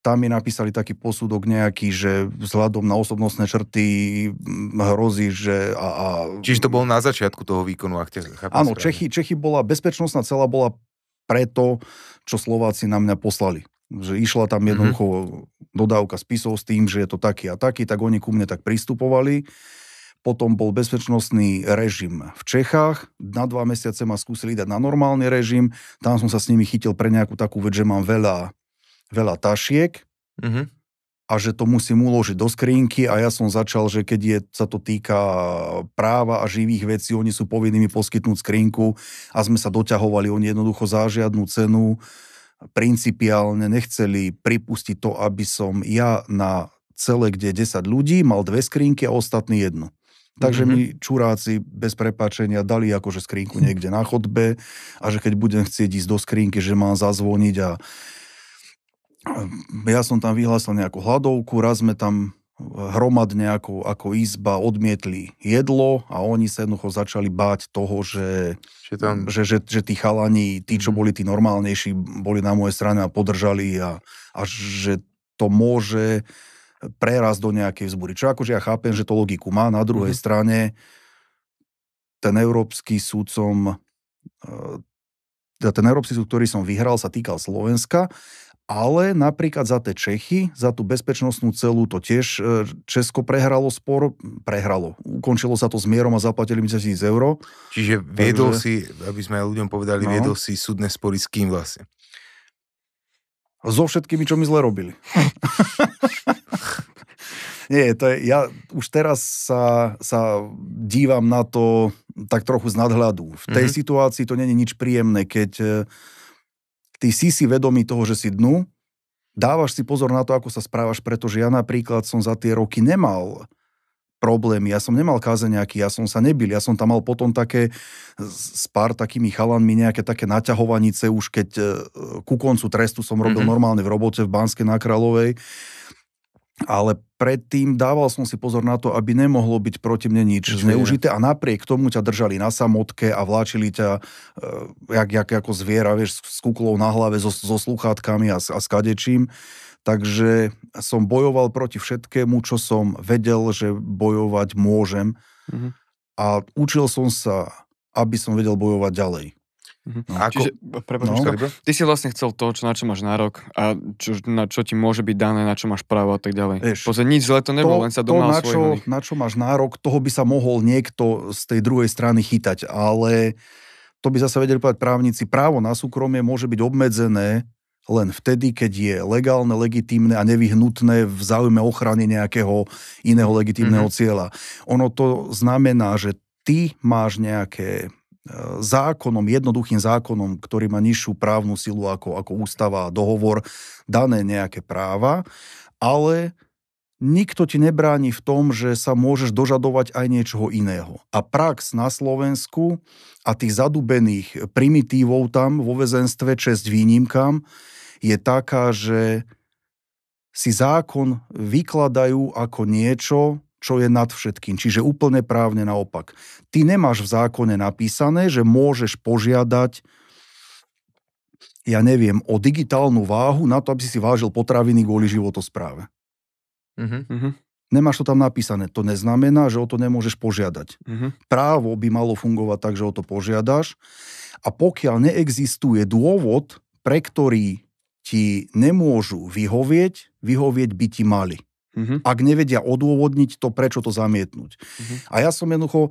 tam mi napísali taký posudok nejaký, že vzhľadom na osobnostné črty hrozí, že... A, a... Čiže to bolo na začiatku toho výkonu, ak te Áno, Čechy, Čechy bola, bezpečnostná celá bola preto, čo Slováci na mňa poslali že išla tam mhm. jednoducho mm-hmm. dodávka spisov s tým, že je to taký a taký, tak oni ku mne tak pristupovali. Potom bol bezpečnostný režim v Čechách. Na dva mesiace ma skúsili dať na normálny režim. Tam som sa s nimi chytil pre nejakú takú vec, že mám veľa, veľa tašiek mm-hmm. a že to musím uložiť do skrinky a ja som začal, že keď je, sa to týka práva a živých vecí, oni sú povinní mi poskytnúť skrinku a sme sa doťahovali, oni jednoducho za žiadnu cenu uh, principiálne nechceli pripustiť to, aby som ja na celé, kde 10 ľudí, mal dve skrinky a ostatní jednu. Takže mm-hmm. mi čuráci bez prepáčenia dali akože skrinku hm. niekde na chodbe a že keď budem chcieť ísť do skrinky, že mám zazvoniť a ja som tam vyhlásil nejakú hladovku, raz sme tam hromadne ako, ako izba odmietli jedlo a oni sa jednoducho začali báť toho, že, že, tam... že, že, že tí chalani, tí, čo mhm. boli tí normálnejší, boli na mojej strane a podržali a, a že to môže preraz do nejakej vzbúry. Čo akože ja chápem, že to logiku má. Na druhej mm-hmm. strane ten európsky súdcom e, ten Európsky súd, ktorý som vyhral, sa týkal Slovenska ale napríklad za tie Čechy, za tú bezpečnostnú celú, to tiež e, Česko prehralo spor, prehralo. Ukončilo sa to s mierom a zaplatili mi 10 tisíc eur. Čiže viedol Takže... si, aby sme aj ľuďom povedali, no. viedol si súdne spory s kým vlastne? So všetkými, čo mi zle robili. Nie, to je, ja už teraz sa, sa dívam na to tak trochu z nadhľadu. V tej mm-hmm. situácii to není nič príjemné, keď e, Ty si si vedomý toho, že si dnu, dávaš si pozor na to, ako sa správaš, pretože ja napríklad som za tie roky nemal problémy, ja som nemal káze nejaký, ja som sa nebil, ja som tam mal potom také s pár takými chalanmi nejaké také naťahovanice, už keď e, ku koncu trestu som robil mm-hmm. normálne v robote v Banskej na Kráľovej, ale predtým dával som si pozor na to, aby nemohlo byť proti mne nič Čiže zneužité a napriek tomu ťa držali na samotke a vláčili ťa e, jak, jak, ako zviera, vieš, s kuklou na hlave, so, so sluchátkami a, a s kadečím. Takže som bojoval proti všetkému, čo som vedel, že bojovať môžem. Mm-hmm. A učil som sa, aby som vedel bojovať ďalej. Mm-hmm. ako, čiže, prepáč, no. Ty si vlastne chcel to, čo, na čo máš nárok a čo, na čo ti môže byť dané, na čo máš právo a tak ďalej. Eš, Pozor, nič zle to nebolo, to, len sa domal na čo, na čo máš nárok, toho by sa mohol niekto z tej druhej strany chytať, ale to by zase vedeli povedať právnici, právo na súkromie môže byť obmedzené len vtedy, keď je legálne, legitímne a nevyhnutné v záujme ochrany nejakého iného legitímneho mm-hmm. cieľa. Ono to znamená, že ty máš nejaké zákonom, jednoduchým zákonom, ktorý má nižšiu právnu silu ako, ako ústava a dohovor, dané nejaké práva, ale nikto ti nebráni v tom, že sa môžeš dožadovať aj niečoho iného. A prax na Slovensku a tých zadubených primitívov tam vo väzenstve, čest výnimkám, je taká, že si zákon vykladajú ako niečo, čo je nad všetkým. Čiže úplne právne naopak. Ty nemáš v zákone napísané, že môžeš požiadať ja neviem, o digitálnu váhu na to, aby si si vážil potraviny kvôli životospráve. Uh-huh. Mhm. Mhm. Nemáš to tam napísané. To neznamená, že o to nemôžeš požiadať. Uh-huh. Právo by malo fungovať tak, že o to požiadaš. A pokiaľ neexistuje dôvod, pre ktorý ti nemôžu vyhovieť, vyhovieť by ti mali. Uh-huh. Ak nevedia odôvodniť to, prečo to zamietnúť. Uh-huh. A ja som jednoducho e,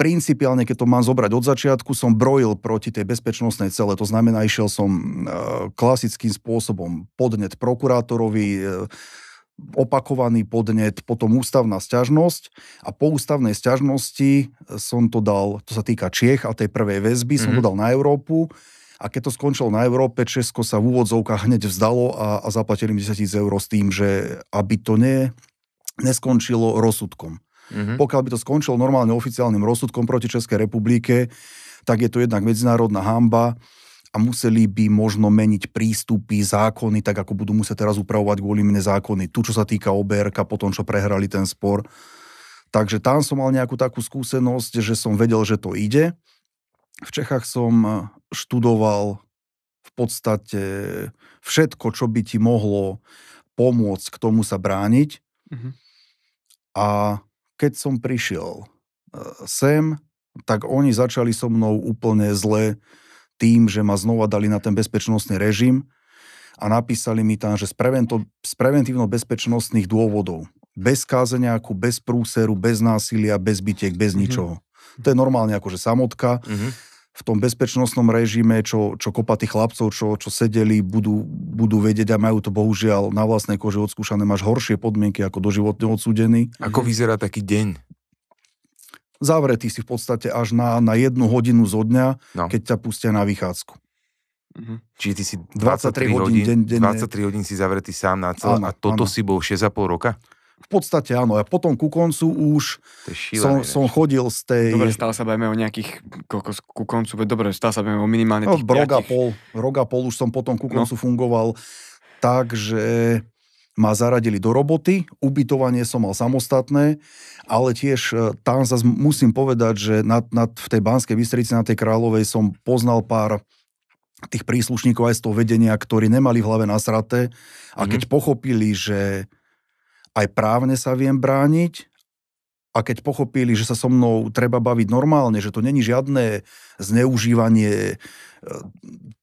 principiálne, keď to mám zobrať od začiatku, som brojil proti tej bezpečnostnej cele. To znamená, išiel som e, klasickým spôsobom podnet prokurátorovi, e, opakovaný podnet, potom ústavná sťažnosť a po ústavnej sťažnosti som to dal, to sa týka Čiech a tej prvej väzby, mm-hmm. som to dal na Európu a keď to skončilo na Európe, Česko sa v úvodzovkách hneď vzdalo a, a zaplatili 10 tisíc eur s tým, že aby to nie, neskončilo rozsudkom. Mm-hmm. Pokiaľ by to skončilo normálne oficiálnym rozsudkom proti Českej republike, tak je to jednak medzinárodná hamba a museli by možno meniť prístupy, zákony, tak ako budú musieť teraz upravovať kvôli mne zákony. Tu, čo sa týka OBRK, potom, čo prehrali ten spor. Takže tam som mal nejakú takú skúsenosť, že som vedel, že to ide. V Čechách som študoval v podstate všetko, čo by ti mohlo pomôcť k tomu sa brániť. Mm-hmm. A keď som prišiel e, sem, tak oni začali so mnou úplne zle tým, že ma znova dali na ten bezpečnostný režim a napísali mi tam, že z, prevento, z preventívno-bezpečnostných dôvodov. Bez kázeňáku, bez prúseru, bez násilia, bez bytiek, bez mm-hmm. ničoho. To je normálne akože samotka. Mm-hmm v tom bezpečnostnom režime, čo, čo kopa tých chlapcov, čo, čo sedeli, budú, budú vedieť a majú to bohužiaľ na vlastnej koži odskúšané, máš horšie podmienky ako doživotne odsúdený. Ako vyzerá taký deň? Zavretý si v podstate až na, na jednu hodinu zo dňa, no. keď ťa pustia na vychádzku. Mhm. Čiže ty si 23, 23 hodín, hodín deň, deň, 23 hodín si zavretý sám na celom a toto áno. si bol 6,5 roka? V podstate áno. A potom ku koncu už som, som chodil z tej... Dobre, stále sa bavíme o nejakých... Koľko, ku koncu, dobre, stále sa bavíme o minimálne no, tých no, roga pol, roga pol už som potom ku no. koncu no. fungoval. Takže ma zaradili do roboty, ubytovanie som mal samostatné, ale tiež e, tam zase musím povedať, že nad, nad, v tej Banskej Bystrici, na tej Kráľovej som poznal pár tých príslušníkov aj z toho vedenia, ktorí nemali v hlave nasraté a mhm. keď mm-hmm. pochopili, že aj právne sa viem brániť a keď pochopili, že sa so mnou treba baviť normálne, že to není žiadne zneužívanie eh,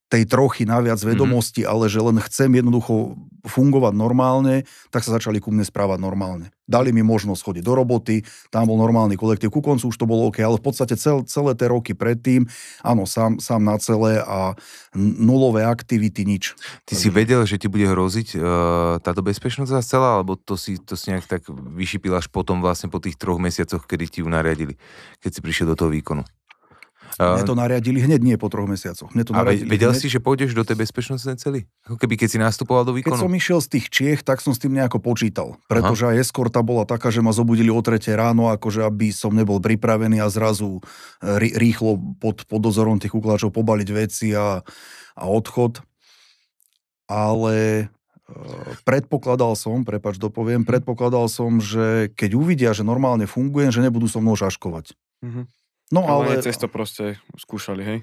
tej trochy naviac mhm. vedomosti, mm-hmm. ale že len chcem jednoducho fungovať normálne, tak sa začali ku mne správať normálne. Dali mi možnosť chodiť do roboty, tam bol normálny kolektív, ku koncu už to bolo OK, ale v podstate cel, celé tie roky predtým, áno, sám, sám na celé a nulové aktivity, nič. Ty Takže... si vedel, že ti bude hroziť uh, táto bezpečnosť za celá, alebo to si, to si nejak tak vyšipil až potom vlastne po tých troch mesiacoch, kedy ti ju nariadili, keď si prišiel do toho výkonu? Mne to nariadili hneď nie po troch mesiacoch. Mne to a vedel hneď... si, že pôjdeš do tej bezpečnostnej cely? Ako keby keď si nastupoval do výkonu? Keď som išiel z tých Čiech, tak som s tým nejako počítal. Pretože Aha. aj eskorta bola taká, že ma zobudili o tretie ráno, akože aby som nebol pripravený a zrazu e, rýchlo pod, pod dozorom tých ukláčov pobaliť veci a, a odchod. Ale e, predpokladal som, prepač dopoviem, predpokladal som, že keď uvidia, že normálne fungujem, že nebudú so mnou šaškovať. Mm-hmm. No ale... ale cesto proste skúšali, hej?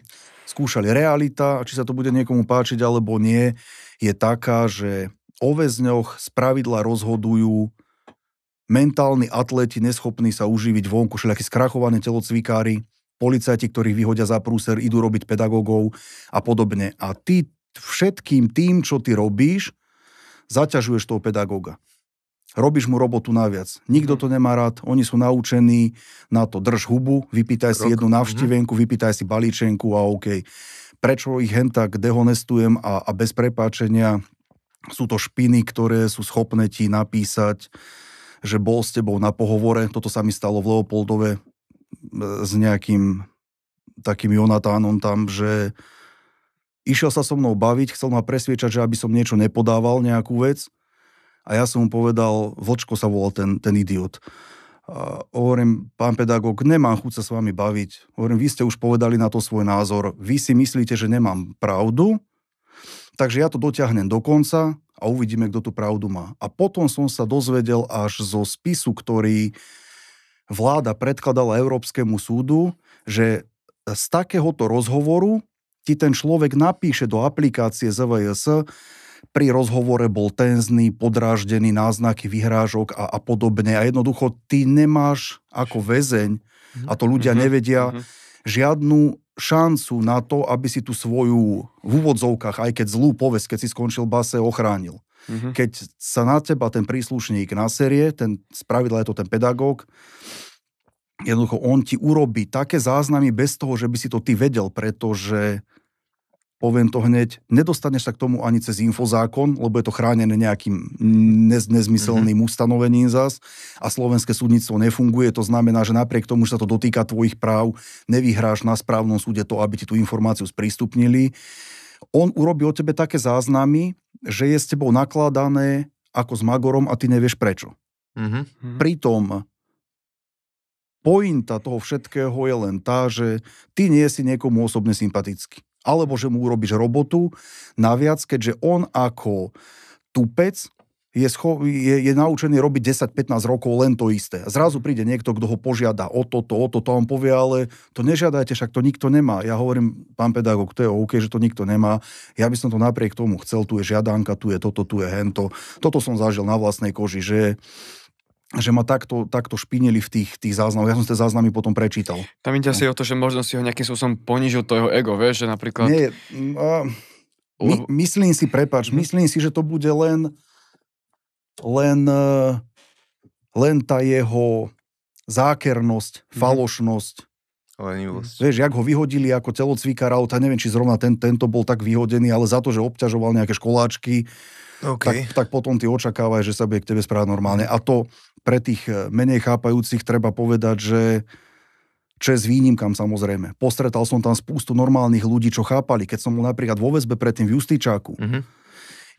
Skúšali. Realita, či sa to bude niekomu páčiť alebo nie, je taká, že o väzňoch z pravidla rozhodujú mentálni atleti neschopní sa uživiť vonku, všelijakí skrachované telocvikári, policajti, ktorých vyhodia za prúser, idú robiť pedagógov a podobne. A ty všetkým tým, čo ty robíš, zaťažuješ toho pedagóga. Robíš mu robotu naviac. Nikto mhm. to nemá rád, oni sú naučení na to drž hubu, vypýtaj si Rok. jednu mhm. navštívenku, vypýtaj si balíčenku a OK. Prečo ich hen tak dehonestujem a, a bez prepáčenia sú to špiny, ktoré sú schopné ti napísať, že bol s tebou na pohovore. Toto sa mi stalo v Leopoldove e, s nejakým takým Jonatánom tam, že išiel sa so mnou baviť, chcel ma presviečať, že aby som niečo nepodával, nejakú vec a ja som mu povedal, vočko sa volal ten, ten idiot. A hovorím, pán pedagóg, nemám chuť sa s vami baviť. Hovorím, vy ste už povedali na to svoj názor. Vy si myslíte, že nemám pravdu, takže ja to dotiahnem do konca a uvidíme, kto tú pravdu má. A potom som sa dozvedel až zo spisu, ktorý vláda predkladala Európskemu súdu, že z takéhoto rozhovoru ti ten človek napíše do aplikácie ZVS pri rozhovore bol tenzný, podráždený, náznaky vyhrážok a, a podobne. A jednoducho ty nemáš ako väzeň, a to ľudia mm-hmm. nevedia, mm-hmm. žiadnu šancu na to, aby si tú svoju, v úvodzovkách, aj keď zlú povesť, keď si skončil base, ochránil. Mm-hmm. Keď sa na teba ten príslušník naserie, ten, spravidla je to ten pedagóg, jednoducho on ti urobí také záznamy bez toho, že by si to ty vedel, pretože poviem to hneď, nedostaneš sa k tomu ani cez infozákon, lebo je to chránené nejakým nez, nezmyselným mm-hmm. ustanovením zas a slovenské súdnictvo nefunguje, to znamená, že napriek tomu, že sa to dotýka tvojich práv, nevyhráš na správnom súde to, aby ti tú informáciu sprístupnili. On urobí o tebe také záznamy, že je s tebou nakladané ako s Magorom a ty nevieš prečo. Mm-hmm. Pritom pointa toho všetkého je len tá, že ty nie si niekomu osobne sympatický alebo že mu urobíš robotu naviac, keďže on ako tupec je, scho- je, je naučený robiť 10-15 rokov len to isté. Zrazu príde niekto, kto ho požiada o toto, o toto, a on povie, ale to nežiadajte, však to nikto nemá. Ja hovorím, pán pedagóg, to je OK, že to nikto nemá. Ja by som to napriek tomu chcel, tu je žiadanka, tu je toto, tu je hento. Toto som zažil na vlastnej koži, že že ma takto, takto špinili v tých, tých záznamoch. Ja som tie záznamy potom prečítal. Tam ide no. o to, že možno si ho nejakým spôsobom ponižil to jeho ego, vieš, že napríklad... Nie, mm, a, my, myslím si, prepač, mhm. myslím si, že to bude len len, e, len tá jeho zákernosť, mhm. falošnosť, Lenivosť. Vieš, jak ho vyhodili ako telocvíkara, ale neviem, či zrovna ten, tento bol tak vyhodený, ale za to, že obťažoval nejaké školáčky, okay. tak, tak potom ty očakávaj, že sa bude k tebe správať normálne. A to, pre tých e, menej chápajúcich treba povedať, že čes výnimkám samozrejme. Postretal som tam spústu normálnych ľudí, čo chápali. Keď som bol napríklad vo väzbe predtým v Justičáku, mm-hmm.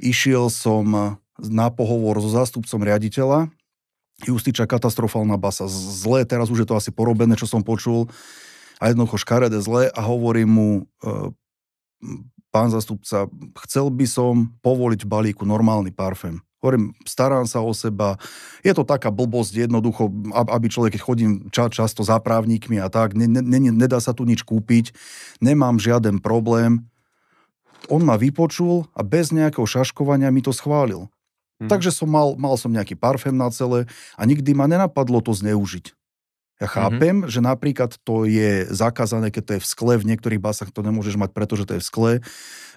išiel som e, na pohovor so zástupcom riaditeľa Justiča katastrofálna basa. Zlé, teraz už je to asi porobené, čo som počul. A jednoducho škaredé zlé a hovorím mu, e, pán zastupca, chcel by som povoliť balíku normálny parfém. Hovorím, starám sa o seba. Je to taká blbosť jednoducho, aby človek, keď chodím ča, často za právnikmi a tak, ne, ne, ne, nedá sa tu nič kúpiť, nemám žiaden problém. On ma vypočul a bez nejakého šaškovania mi to schválil. Mm. Takže som mal, mal som nejaký parfém na cele a nikdy ma nenapadlo to zneužiť. Ja mhm. chápem, mm-hmm. že napríklad to je zakázané, keď to je v skle, v niektorých basách to nemôžeš mať, pretože to je v skle,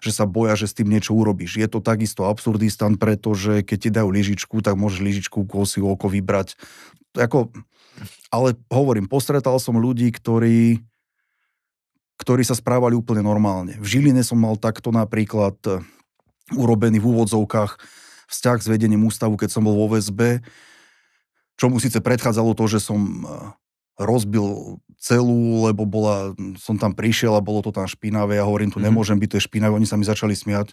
že sa boja, že s tým niečo urobíš. Je to takisto absurdistan, pretože keď ti dajú lyžičku, tak môžeš lyžičku kosiu oko vybrať. Ako, ale hovorím, postretal som ľudí, ktorí, ktorí sa správali úplne normálne. V Žiline som mal takto napríklad e, urobený v úvodzovkách vzťah s vedením ústavu, keď som bol vo VSB, čomu síce predchádzalo to, že som e, rozbil celú, lebo bola, som tam prišiel a bolo to tam špinavé. Ja hovorím, tu mhm. nemôžem byť, to je špinavé. Oni sa mi začali smiať.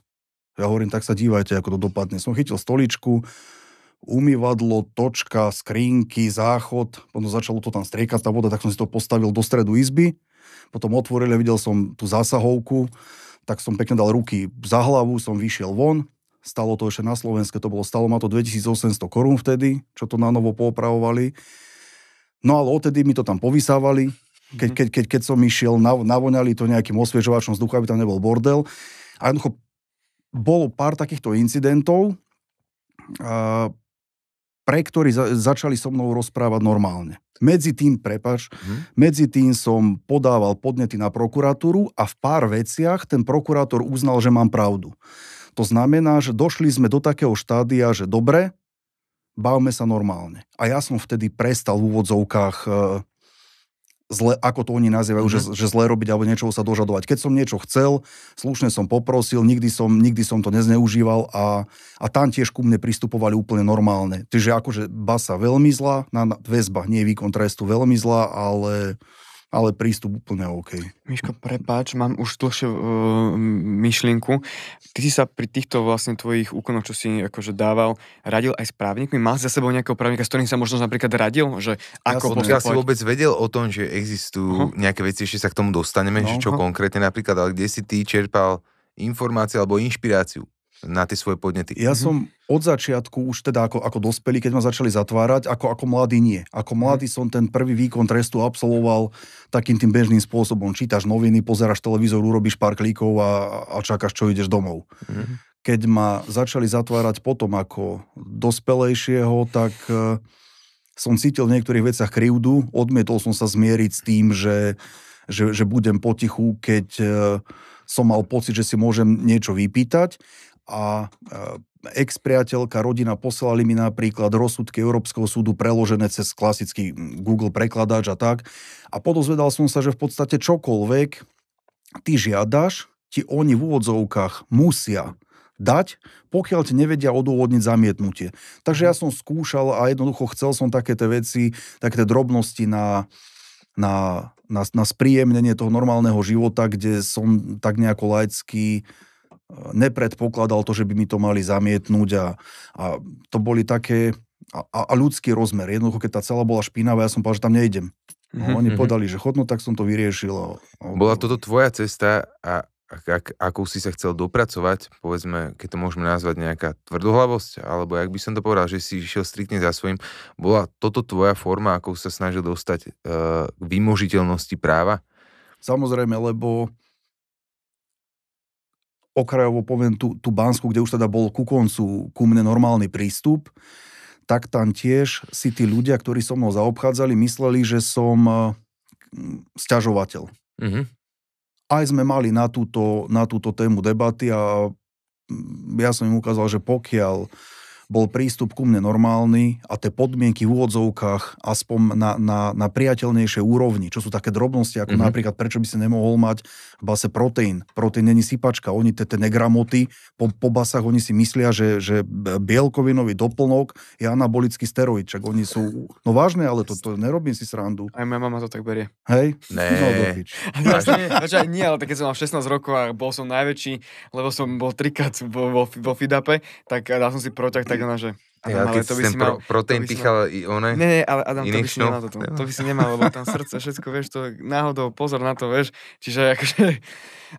Ja hovorím, tak sa dívajte, ako to dopadne. Som chytil stoličku, umývadlo, točka, skrinky, záchod, potom začalo to tam striekať tá voda, tak som si to postavil do stredu izby, potom otvoril a videl som tú zásahovku, tak som pekne dal ruky za hlavu, som vyšiel von, stalo to ešte na Slovenske, to bolo, stalo ma to 2800 korún vtedy, čo to na novo poopravovali. No ale odtedy mi to tam povysávali, keď, mhm. keď, keď, keď som išiel, navoňali to nejakým osviežovačom vzduchu, aby tam nebol bordel. A jednoducho bolo pár takýchto incidentov, a, pre ktorí za, začali so mnou rozprávať normálne. Medzi tým, prepač, mm. medzi tým som podával podnety na prokuratúru a v pár veciach ten prokurátor uznal, že mám pravdu. To znamená, že došli sme do takého štádia, že dobre, bavme sa normálne. A ja som vtedy prestal v úvodzovkách e, zle, ako to oni nazývajú, mm-hmm. že, mhm. že zle robiť alebo niečoho sa dožadovať. Keď som niečo chcel, slušne som poprosil, nikdy som, nikdy som to nezneužíval a, a tam tiež ku mne pristupovali úplne normálne. Čiže akože basa veľmi zlá, na, na väzba, nie je výkon trestu veľmi zlá, ale ale prístup úplne OK. Miško, prepáč, mám už dlhšie uh, myšlienku. Ty si sa pri týchto vlastne tvojich úkonoch, čo si akože dával, radil aj s právnikmi? Mal za sebou nejakého právnika, s ktorým sa možno napríklad radil? Že ako ja, som, ja si vôbec vedel o tom, že existujú uh-huh. nejaké veci, ešte sa k tomu dostaneme, no, že čo uh-huh. konkrétne napríklad, ale kde si ty čerpal informácie alebo inšpiráciu? na tie svoje podnety. Ja mhm. som od začiatku už teda ako, ako dospelý, keď ma začali zatvárať, ako, ako mladý nie. Ako mhm. mladý som ten prvý výkon trestu absolvoval takým tým bežným spôsobom. Čítaš noviny, pozeráš televízor, urobíš pár klikov a, a čakáš, čo ideš domov. Mm-hmm. Keď ma začali zatvárať potom ako dospelejšieho, tak e, som cítil v niektorých veciach krivdu. Odmietol som sa zmieriť s tým, že, že, že budem potichu, keď... E, som mal pocit, že si môžem niečo vypýtať a e, ex-priateľka, rodina poslali mi napríklad rozsudky Európskeho súdu preložené cez klasický Google prekladáč a tak. A podozvedal som sa, že v podstate čokoľvek ty žiadaš, ti oni v úvodzovkách musia dať, pokiaľ ti nevedia odôvodniť zamietnutie. Takže ja mhm. som skúšal a jednoducho chcel som tie veci, také drobnosti na, na, na, na spríjemnenie toho normálneho života, kde som tak nejako laický nepredpokladal to, že by mi to mali zamietnúť a, a to boli také a, a ľudský rozmer. Jednoducho, keď tá celá bola špinavá, ja som povedal, že tam nejdem. No, Oni mhm. podali, že chodno, tak som to vyriešil. A... Bola toto tvoja cesta a ak, akú si sa chcel dopracovať, povedzme, keď to môžeme nazvať nejaká tvrdohlavosť, alebo ak by som to povedal, že si išiel striktne za svojím, bola toto tvoja forma, ako sa snažil dostať e, k vymožiteľnosti práva? Samozrejme, lebo okrajovo poviem tú, tú Bansku, kde už teda bol ku koncu ku mne normálny prístup, tak tam tiež si tí ľudia, ktorí so mnou zaobchádzali, mysleli, že som eh, sťažovateľ. Mm-hmm. Aj sme mali na túto, na túto tému debaty a mm, ja som im ukázal, že pokiaľ uh, bol prístup ku mne normálny a tie podmienky v úvodzovkách aspoň na, na, na priateľnejšej úrovni, čo sú také drobnosti, ako mm-hmm. napríklad prečo by si nemohol mať v base proteín. Proteín není sypačka, oni tie negramoty, po, po basách oni si myslia, že, že bielkovinový doplnok je anabolický steroid, čak oni sú, no vážne, ale to, to nerobím si srandu. Aj moja mama to tak berie. Hej? Ne. No, nie, ale tak keď som mal 16 rokov a bol som najväčší, lebo som bol trikrát vo, vo, vo FIDAPe, tak dal som si proťah, tak tak ona, že... Adam, ja, ale to by si mal... Pro, to by pichal mal, i one? Nie, nie, ale Adam, to by si nemal toto. To by si nemal, lebo tam srdce, všetko, vieš, to náhodou, pozor na to, vieš. Čiže akože...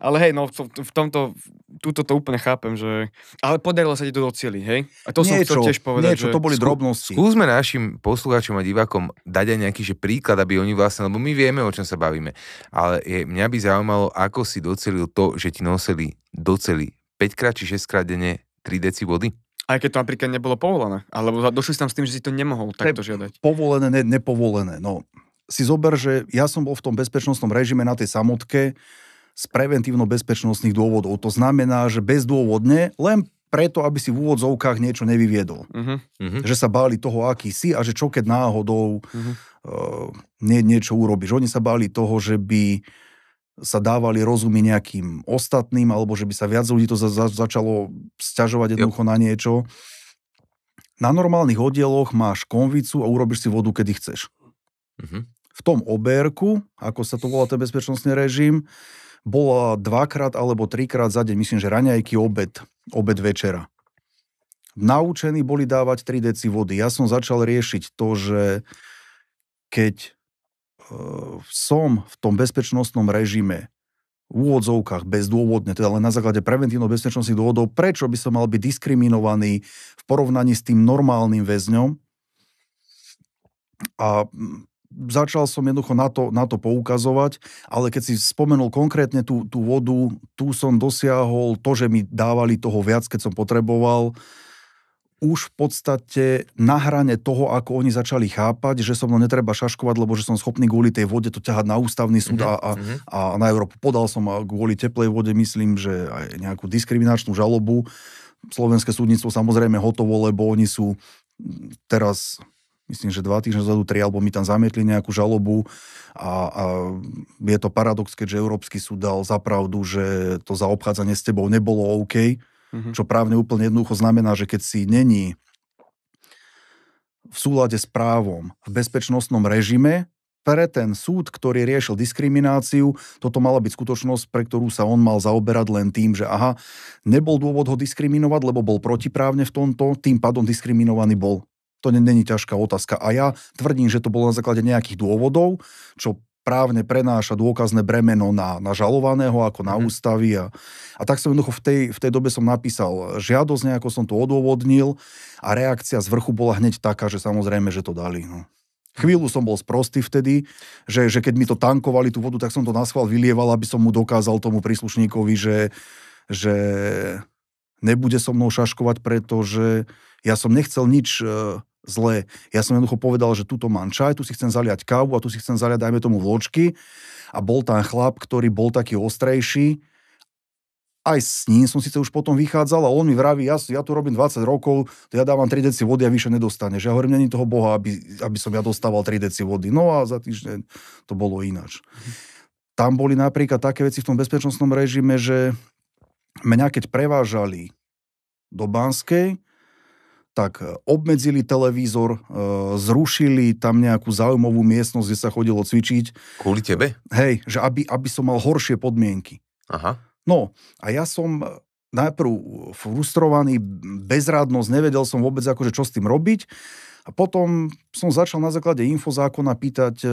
Ale hej, no v, v tomto, túto to úplne chápem, že... Ale podarilo sa ti to doceliť, hej? A to niečo, som chcel tiež povedať, niečo, že... to boli drobnosti. Skúsme našim poslucháčom a divákom dať aj nejaký že príklad, aby oni vlastne, lebo my vieme, o čom sa bavíme. Ale je, mňa by zaujímalo, ako si docelil to, že ti nosili doceli 5 krát či 6 krát denne 3 deci vody? Aj keď to napríklad nebolo povolené, alebo došli si tam s tým, že si to nemohol takto žiadať. Povolené, ne, nepovolené. No, si zober, že ja som bol v tom bezpečnostnom režime na tej samotke z preventívno-bezpečnostných dôvodov. To znamená, že bezdôvodne, len preto, aby si v úvodzovkách niečo nevyviedol. Uh-huh. Že sa báli toho, aký si a že čo keď náhodou uh-huh. uh, nie, niečo urobíš. Oni sa báli toho, že by uh, sa dávali rozumy nejakým ostatným, alebo že by sa viac ľudí to za, za, začalo sťažovať jednoducho yep. na niečo. Na normálnych oddieloch máš konvicu a urobíš si vodu, kedy chceš. Mm-hmm. V tom oberku, ako sa to volá ten bezpečnostný režim, bola dvakrát alebo trikrát za deň, myslím, že raňajky, obed, obed večera. Naučení boli dávať 3 deci vody. Ja som začal riešiť to, že keď E, som v tom bezpečnostnom režime v úvodzovkách bezdôvodne, teda len na základe preventívno-bezpečnostných dôvodov, prečo by som mal byť diskriminovaný v porovnaní s tým normálnym väzňom. A začal som jednoducho na to, na to poukazovať, ale keď si spomenul konkrétne tú, tú vodu, tu som dosiahol to, že mi dávali toho viac, keď som potreboval. Uh, už v podstate na hrane toho, ako oni začali chápať, že so mnou netreba šaškovať, lebo že som schopný kvôli tej vode to ťahať na ústavný súd mm-hmm. a, mhm. a na Európu. Podal som a kvôli teplej vode, myslím, že aj nejakú diskriminačnú žalobu. Slovenské súdnictvo samozrejme hotovo, lebo oni sú teraz myslím, že dva týždne dozadu, tri, alebo mi tam zamietli nejakú žalobu a, a je to paradox, keďže Európsky súd dal zapravdu, že to zaobchádzanie s tebou nebolo OK, Mm-hmm. Čo právne úplne jednoducho znamená, že keď si není v súlade s právom v bezpečnostnom režime, pre ten súd, ktorý riešil diskrimináciu, toto mala byť skutočnosť, pre ktorú sa on mal zaoberať len tým, že aha, nebol dôvod ho diskriminovať, lebo bol protiprávne v tomto, tým pádom diskriminovaný bol. To není ťažká otázka. A ja tvrdím, že to bolo na základe nejakých dôvodov, čo právne prenáša dôkazné bremeno na, na žalovaného ako na mm. ústavy. A, a tak som jednoducho v tej, v tej dobe som napísal žiadosť, nejako som to odôvodnil a reakcia z vrchu bola hneď taká, že samozrejme, že to dali. No. Chvíľu som bol sprostý vtedy, že, že keď mi to tankovali tú vodu, tak som to na schvál vylieval, aby som mu dokázal tomu príslušníkovi, že, že nebude so mnou šaškovať, pretože ja som nechcel nič e, zlé. Ja som jednoducho povedal, že túto mám čaj, tu si chcem zaliať kávu a tu si chcem zaliať, dajme tomu, vločky. A bol tam chlap, ktorý bol taký ostrejší. Aj s ním som síce už potom vychádzal a on mi vraví, ja, ja tu robím 20 rokov, to ja dávam 3 deci vody a vyše nedostaneš. Ja hovorím, není toho boha, aby, aby som ja dostával 3 deci vody. No a za týždeň to bolo ináč. Tam boli napríklad také veci v tom bezpečnostnom režime, že mňa keď prevážali do Banskej, tak e, obmedzili televízor, e, zrušili tam nejakú zaujímavú miestnosť, kde sa chodilo cvičiť. Kvôli tebe? Hej, že aby, aby som mal horšie podmienky. Aha. No a ja som e, najprv frustrovaný, bezradnosť, nevedel som vôbec akože čo s tým robiť. A potom som začal na základe infozákona pýtať,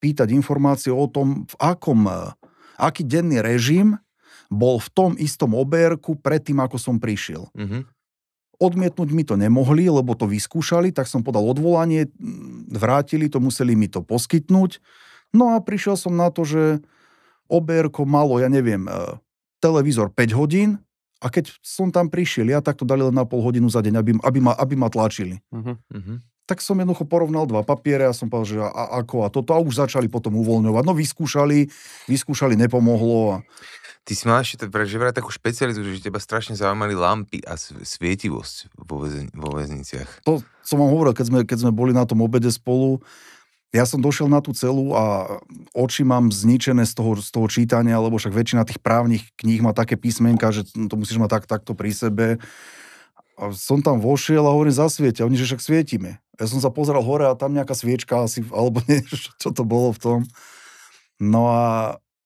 pýtať informácie o tom, v akom, aký denný režim bol v tom istom oberku predtým, ako som prišiel. Mm-hmm. Odmietnúť mi to nemohli, lebo to vyskúšali, tak som podal odvolanie, mm, vrátili to, museli mi to poskytnúť. No a prišiel som na to, že oberko malo, ja neviem, e, televízor 5 hodín a keď som tam prišiel, ja tak to dali len na pol hodinu za deň, aby, aby, ma, aby ma tlačili. Uh-huh, uh-huh. Tak som jednoducho porovnal dva papiere a som povedal, že a, ako a toto a už začali potom uvoľňovať. No vyskúšali, vyskúšali, nepomohlo. A... Ty si mal ešte že vraj takú špecializu, že teba strašne zaujímali lampy a svietivosť vo, väzen, vo väzniciach. To som vám hovoril, keď sme, keď sme boli na tom obede spolu. Ja som došiel na tú celu a oči mám zničené z toho, z toho čítania, lebo však väčšina tých právnych kníh má také písmenka, že to musíš mať tak, takto pri sebe. A som tam vošiel a hovorím, zasvietia. Oni, že však svietime. Ja som sa pozeral hore a tam nejaká sviečka asi, alebo nie, čo to bolo v tom. No a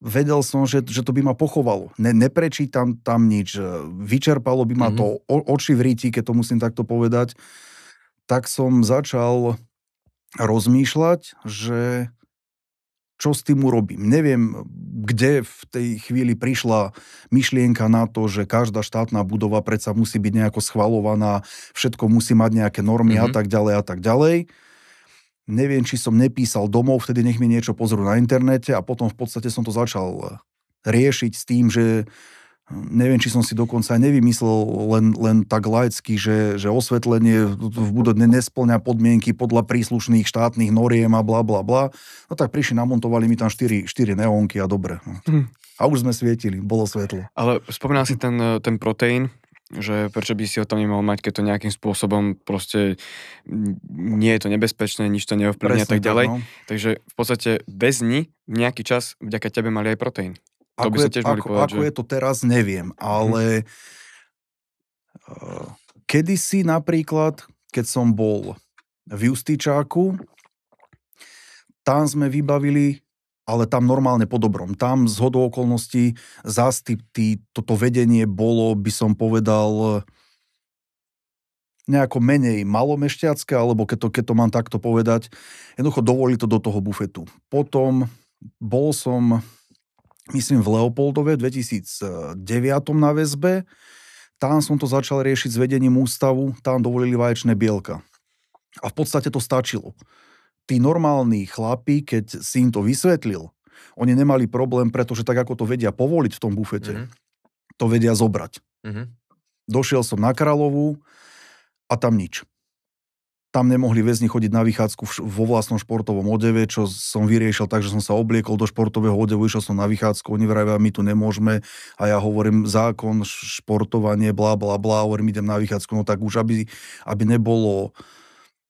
vedel som, že, že to by ma pochovalo. Ne, neprečítam tam nič, vyčerpalo by ma mm-hmm. to o, oči v ríti, keď to musím takto povedať. Tak som začal rozmýšľať, že čo s tým urobím. Neviem, kde v tej chvíli prišla myšlienka na to, že každá štátna budova predsa musí byť nejako schvalovaná, všetko musí mať nejaké normy mm-hmm. a mhm. tak ďalej a tak ďalej neviem, či som nepísal domov, vtedy nech mi niečo pozrú na internete a potom v podstate som to začal eh, riešiť s tým, že hm, neviem, či som si dokonca aj nevymyslel len, len tak laicky, že, že osvetlenie v budovne nesplňa podmienky podľa príslušných štátnych noriem a bla bla bla. No tak prišli, namontovali mi tam 4, 4 neónky a dobre. Hm. A už sme svietili, bolo svetlo. Ale spomínal si ten, eh, ten proteín, že prečo by si ho tam nemohol mať, keď to nejakým spôsobom proste nie je to nebezpečné, nič to neovplyvňuje a tak ďalej. no. Takže v podstate bez ní nejaký čas vďaka tebe mali aj proteín. To ako by sa tiež mali ako, povedať, ako že... je to teraz, neviem, mhm. ale hm. uh, kedysi napríklad, keď som bol v Justičáku, tam sme vybavili ale tam normálne po dobrom. Tam z hodou okolností zástupy toto vedenie bolo, by som povedal, nejako menej malomešťacké, alebo keď to, keď to mám takto povedať, jednoducho dovolí to do toho bufetu. Potom bol som, myslím, v Leopoldove 2009 na väzbe, tam som to začal riešiť s vedením ústavu, tam dovolili vaječné bielka. A v podstate to stačilo tí normálni chlapi, keď si im to vysvetlil, oni nemali problém, pretože tak ako to vedia povoliť v tom bufete, mm-hmm. to vedia zobrať. Mm-hmm. Došiel som na Královú a tam nič. Tam nemohli väzni chodiť na vychádzku vo vlastnom športovom odeve, čo som vyriešil tak, že som sa obliekol do športového odevu, išiel som na vychádzku, oni vravia, my tu nemôžeme a ja hovorím zákon, športovanie, bla bla bla, hovorím, idem na vychádzku, no tak už aby, aby nebolo uh,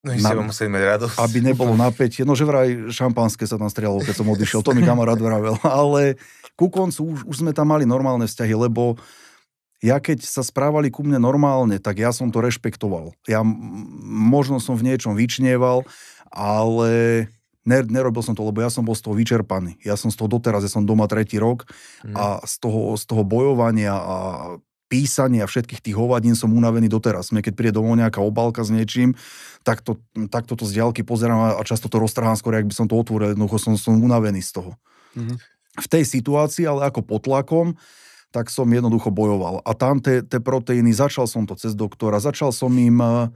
No na, museli mať radosť. Aby nebolo napätie. No že vraj šampanské sa tam strieľalo, keď som odišiel. To mi kamarát vravel. Ale ku koncu už, už sme tam mali normálne vzťahy, lebo ja keď sa správali ku mne normálne, tak ja som to rešpektoval. Ja možno som v niečom vyčnieval, ale ner- nerobil som to, lebo ja som bol z toho vyčerpaný. Ja som z toho doteraz, ja som doma tretí rok mm. a z toho, z toho bojovania a písania všetkých tých hovadín som unavený doteraz. Mne keď príde domov nejaká obálka s niečím, tak to, tak toto z diálky pozerám a často to roztrhám skôr, ak by som to otvoril. Jednoducho som, som unavený z toho. Mm-hmm. V tej situácii, ale ako pod tlakom, tak som jednoducho bojoval. A tam tie proteíny, začal som to cez doktora, začal som im e,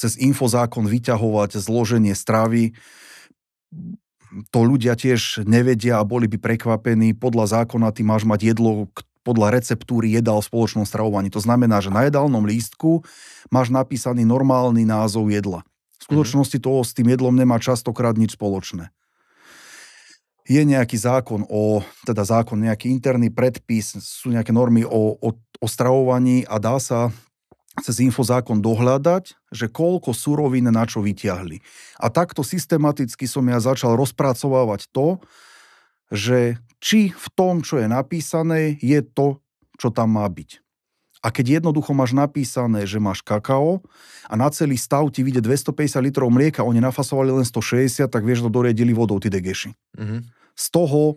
cez infozákon vyťahovať zloženie stravy. To ľudia tiež nevedia a boli by prekvapení. Podľa zákona ty máš mať jedlo, podľa receptúry jedál v spoločnom stravovaní. To znamená, že na jedálnom lístku máš napísaný normálny názov jedla. V mhm. skutočnosti to s tým jedlom nemá častokrát nič spoločné. Je nejaký zákon o, teda zákon, nejaký interný predpis, sú nejaké normy o, o, o stravovaní a dá sa cez infozákon dohľadať, že koľko surovín na čo vyťahli. A takto systematicky som ja začal rozpracovávať to, že či v tom, čo je napísané, je to, čo tam má byť. A keď jednoducho máš napísané, že máš kakao a na celý stav ti vyjde 250 litrov mlieka, oni nafasovali len 160, tak vieš, to doriedili vodou, ty degeši. Mm-hmm. Z toho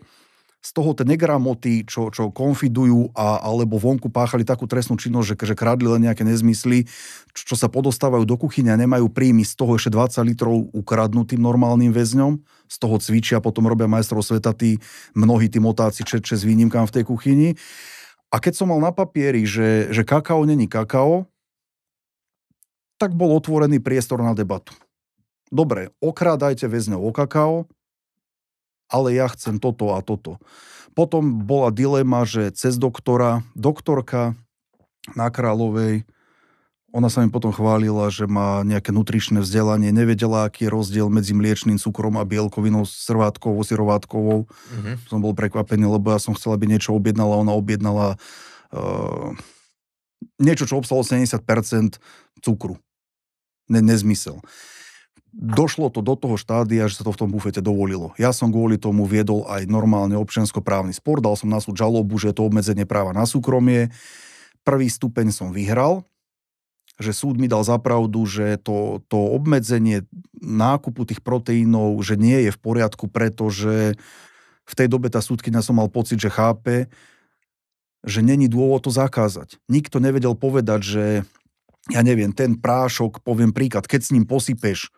z toho tie negramoty, čo, čo konfidujú a, alebo vonku páchali takú trestnú činnosť, že, že kradli len nejaké nezmysly, čo, čo sa podostávajú do kuchyne a nemajú príjmy, z toho ešte 20 litrov ukradnutým normálnym väzňom, z toho cvičia, potom robia majstrov sveta tí mnohí tí motáci, če, če s výnimkám v tej kuchyni. A keď som mal na papieri, že, že kakao není kakao, tak bol otvorený priestor na debatu. Dobre, okrádajte väzňov o kakao, ale ja chcem toto a toto. Potom bola dilema, že cez doktora, doktorka na Kráľovej, ona sa mi potom chválila, že má nejaké nutričné vzdelanie, nevedela, aký je rozdiel medzi mliečným cukrom a bielkovinou srvátkovou, sirovátkovou. Mm-hmm. Som bol prekvapený, lebo ja som chcela, aby niečo objednala, ona objednala uh, niečo, čo obsalo 70% cukru. Ne, nezmysel došlo to do toho štádia, že sa to v tom bufete dovolilo. Ja som kvôli tomu viedol aj normálne občiansko právny spor, dal som na súd žalobu, že je to obmedzenie práva na súkromie. Prvý stupeň som vyhral, že súd mi dal zapravdu, že to, to obmedzenie nákupu tých proteínov, že nie je v poriadku, pretože v tej dobe tá súdkynia som mal pocit, že chápe, že není dôvod to zakázať. Nikto nevedel povedať, že ja neviem, ten prášok, poviem príklad, keď s ním posypeš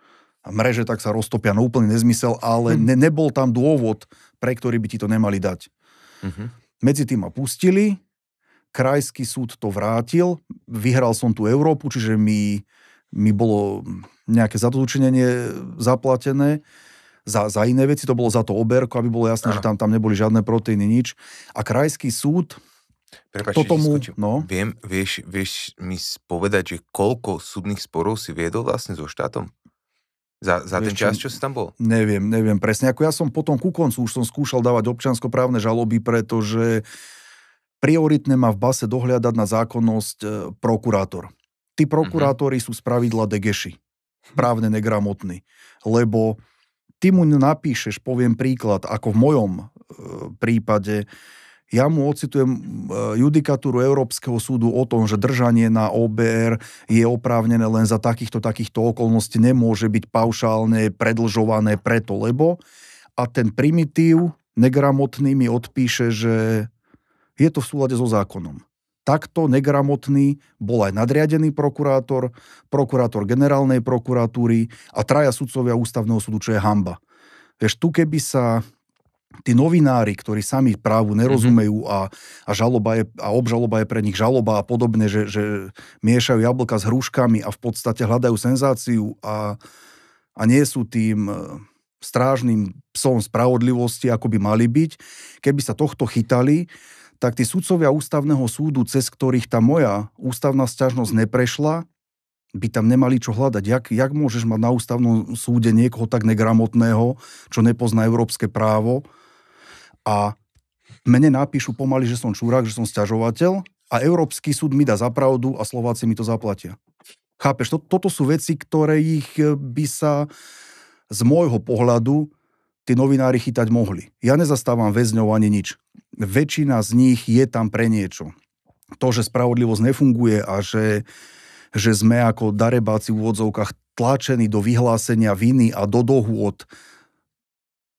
mreže, tak sa roztopia. No úplný nezmysel, ale hmm. ne, nebol tam dôvod, pre ktorý by ti to nemali dať. Hmm. Medzi tým ma pustili, krajský súd to vrátil, vyhral som tú Európu, čiže mi, mi bolo nejaké zadozučenenie zaplatené za, za iné veci, to bolo za to oberko, aby bolo jasné, Aha. že tam, tam neboli žiadne proteíny, nič. A krajský súd Prepač, to tomu, no. Viem, vieš, vieš mi povedať, že koľko súdnych sporov si viedol vlastne so štátom? Za, za ten čas, čo si tam bol? Neviem, neviem presne. Ako ja som potom ku koncu už som skúšal dávať občianskoprávne žaloby, pretože prioritne má v base dohľadať na zákonnosť e, prokurátor. Tí mhm. prokurátori mm-hmm. sú spravidla degeši, hm. právne negramotní, lebo ty mu napíšeš, poviem príklad, ako v mojom e, prípade, ja mu ocitujem e, judikatúru Európskeho súdu o tom, že držanie na OBR je oprávnené len za takýchto, takýchto okolností, nemôže byť paušálne predlžované preto, lebo a ten primitív negramotný mi odpíše, že je to v súlade so zákonom. Takto negramotný bol aj nadriadený prokurátor, prokurátor generálnej prokuratúry a traja sudcovia ústavného súdu, čo je hamba. Vieš, tu keby sa tí novinári, ktorí sami právu nerozumejú mhm. a, a, žaloba je, a obžaloba je pre nich žaloba a podobne, že, že miešajú jablka s hruškami a v podstate hľadajú senzáciu a, a nie sú tým e, strážnym psom spravodlivosti, ako by mali byť. Keby sa tohto chytali, tak tí sudcovia ústavného súdu, cez ktorých tá moja ústavná sťažnosť neprešla, by tam nemali čo hľadať. Jak, jak môžeš mať na ústavnom súde niekoho tak negramotného, čo nepozná európske právo, a mne napíšu pomaly, že som čurák, že som sťažovateľ a Európsky súd mi dá zapravdu a Slováci mi to zaplatia. Chápeš, to, toto sú veci, ktoré ich eh, by sa z môjho pohľadu tí novinári chytať mohli. Ja nezastávam väzňov ani nič. Väčšina z nich je tam pre niečo. To, že spravodlivosť nefunguje a že, že sme ako darebáci v úvodzovkách tlačení do vyhlásenia viny a do dohôd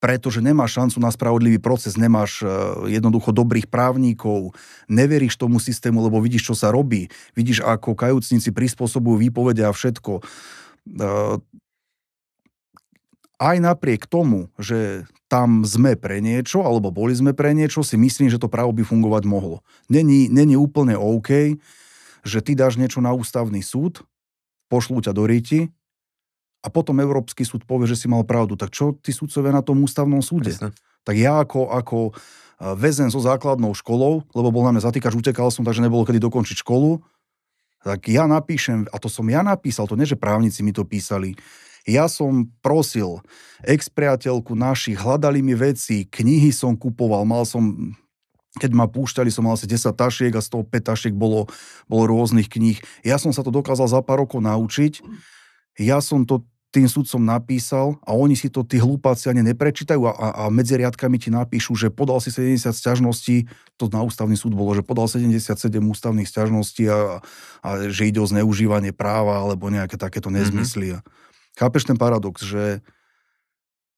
pretože nemáš šancu na spravodlivý proces, nemáš e, jednoducho dobrých právnikov, neveríš tomu systému, lebo vidíš, čo sa robí, vidíš, ako kajúcnici prispôsobujú výpovede a všetko. E, aj napriek tomu, že tam sme pre niečo, alebo boli sme pre niečo, si myslím, že to právo by fungovať mohlo. Není, není úplne OK, že ty dáš niečo na ústavný súd, pošlú ťa do ríti, a potom Európsky súd povie, že si mal pravdu. Tak čo tí súdcovia na tom ústavnom súde? Presne. Tak ja ako, ako e, väzen so základnou školou, lebo bol na mňa zatýkač, utekal som, takže nebolo kedy dokončiť školu, tak ja napíšem, a to som ja napísal, to nie, že právnici mi to písali, ja som prosil ex-priateľku našich, hľadali mi veci, knihy som kupoval, mal som keď ma púšťali, som mal asi 10 tašiek a z toho 5 tašiek bolo, bolo rôznych kníh. Ja som sa to dokázal za pár rokov naučiť ja som to tým sudcom napísal a oni si to tí hlupáci ani neprečítajú a, a, a medzi riadkami ti napíšu, že podal si 70 sťažností, to na ústavný súd bolo, že podal 77 ústavných sťažností a, a že ide o zneužívanie práva alebo nejaké takéto mhm. nezmysly. Mm-hmm. Chápeš ten paradox, že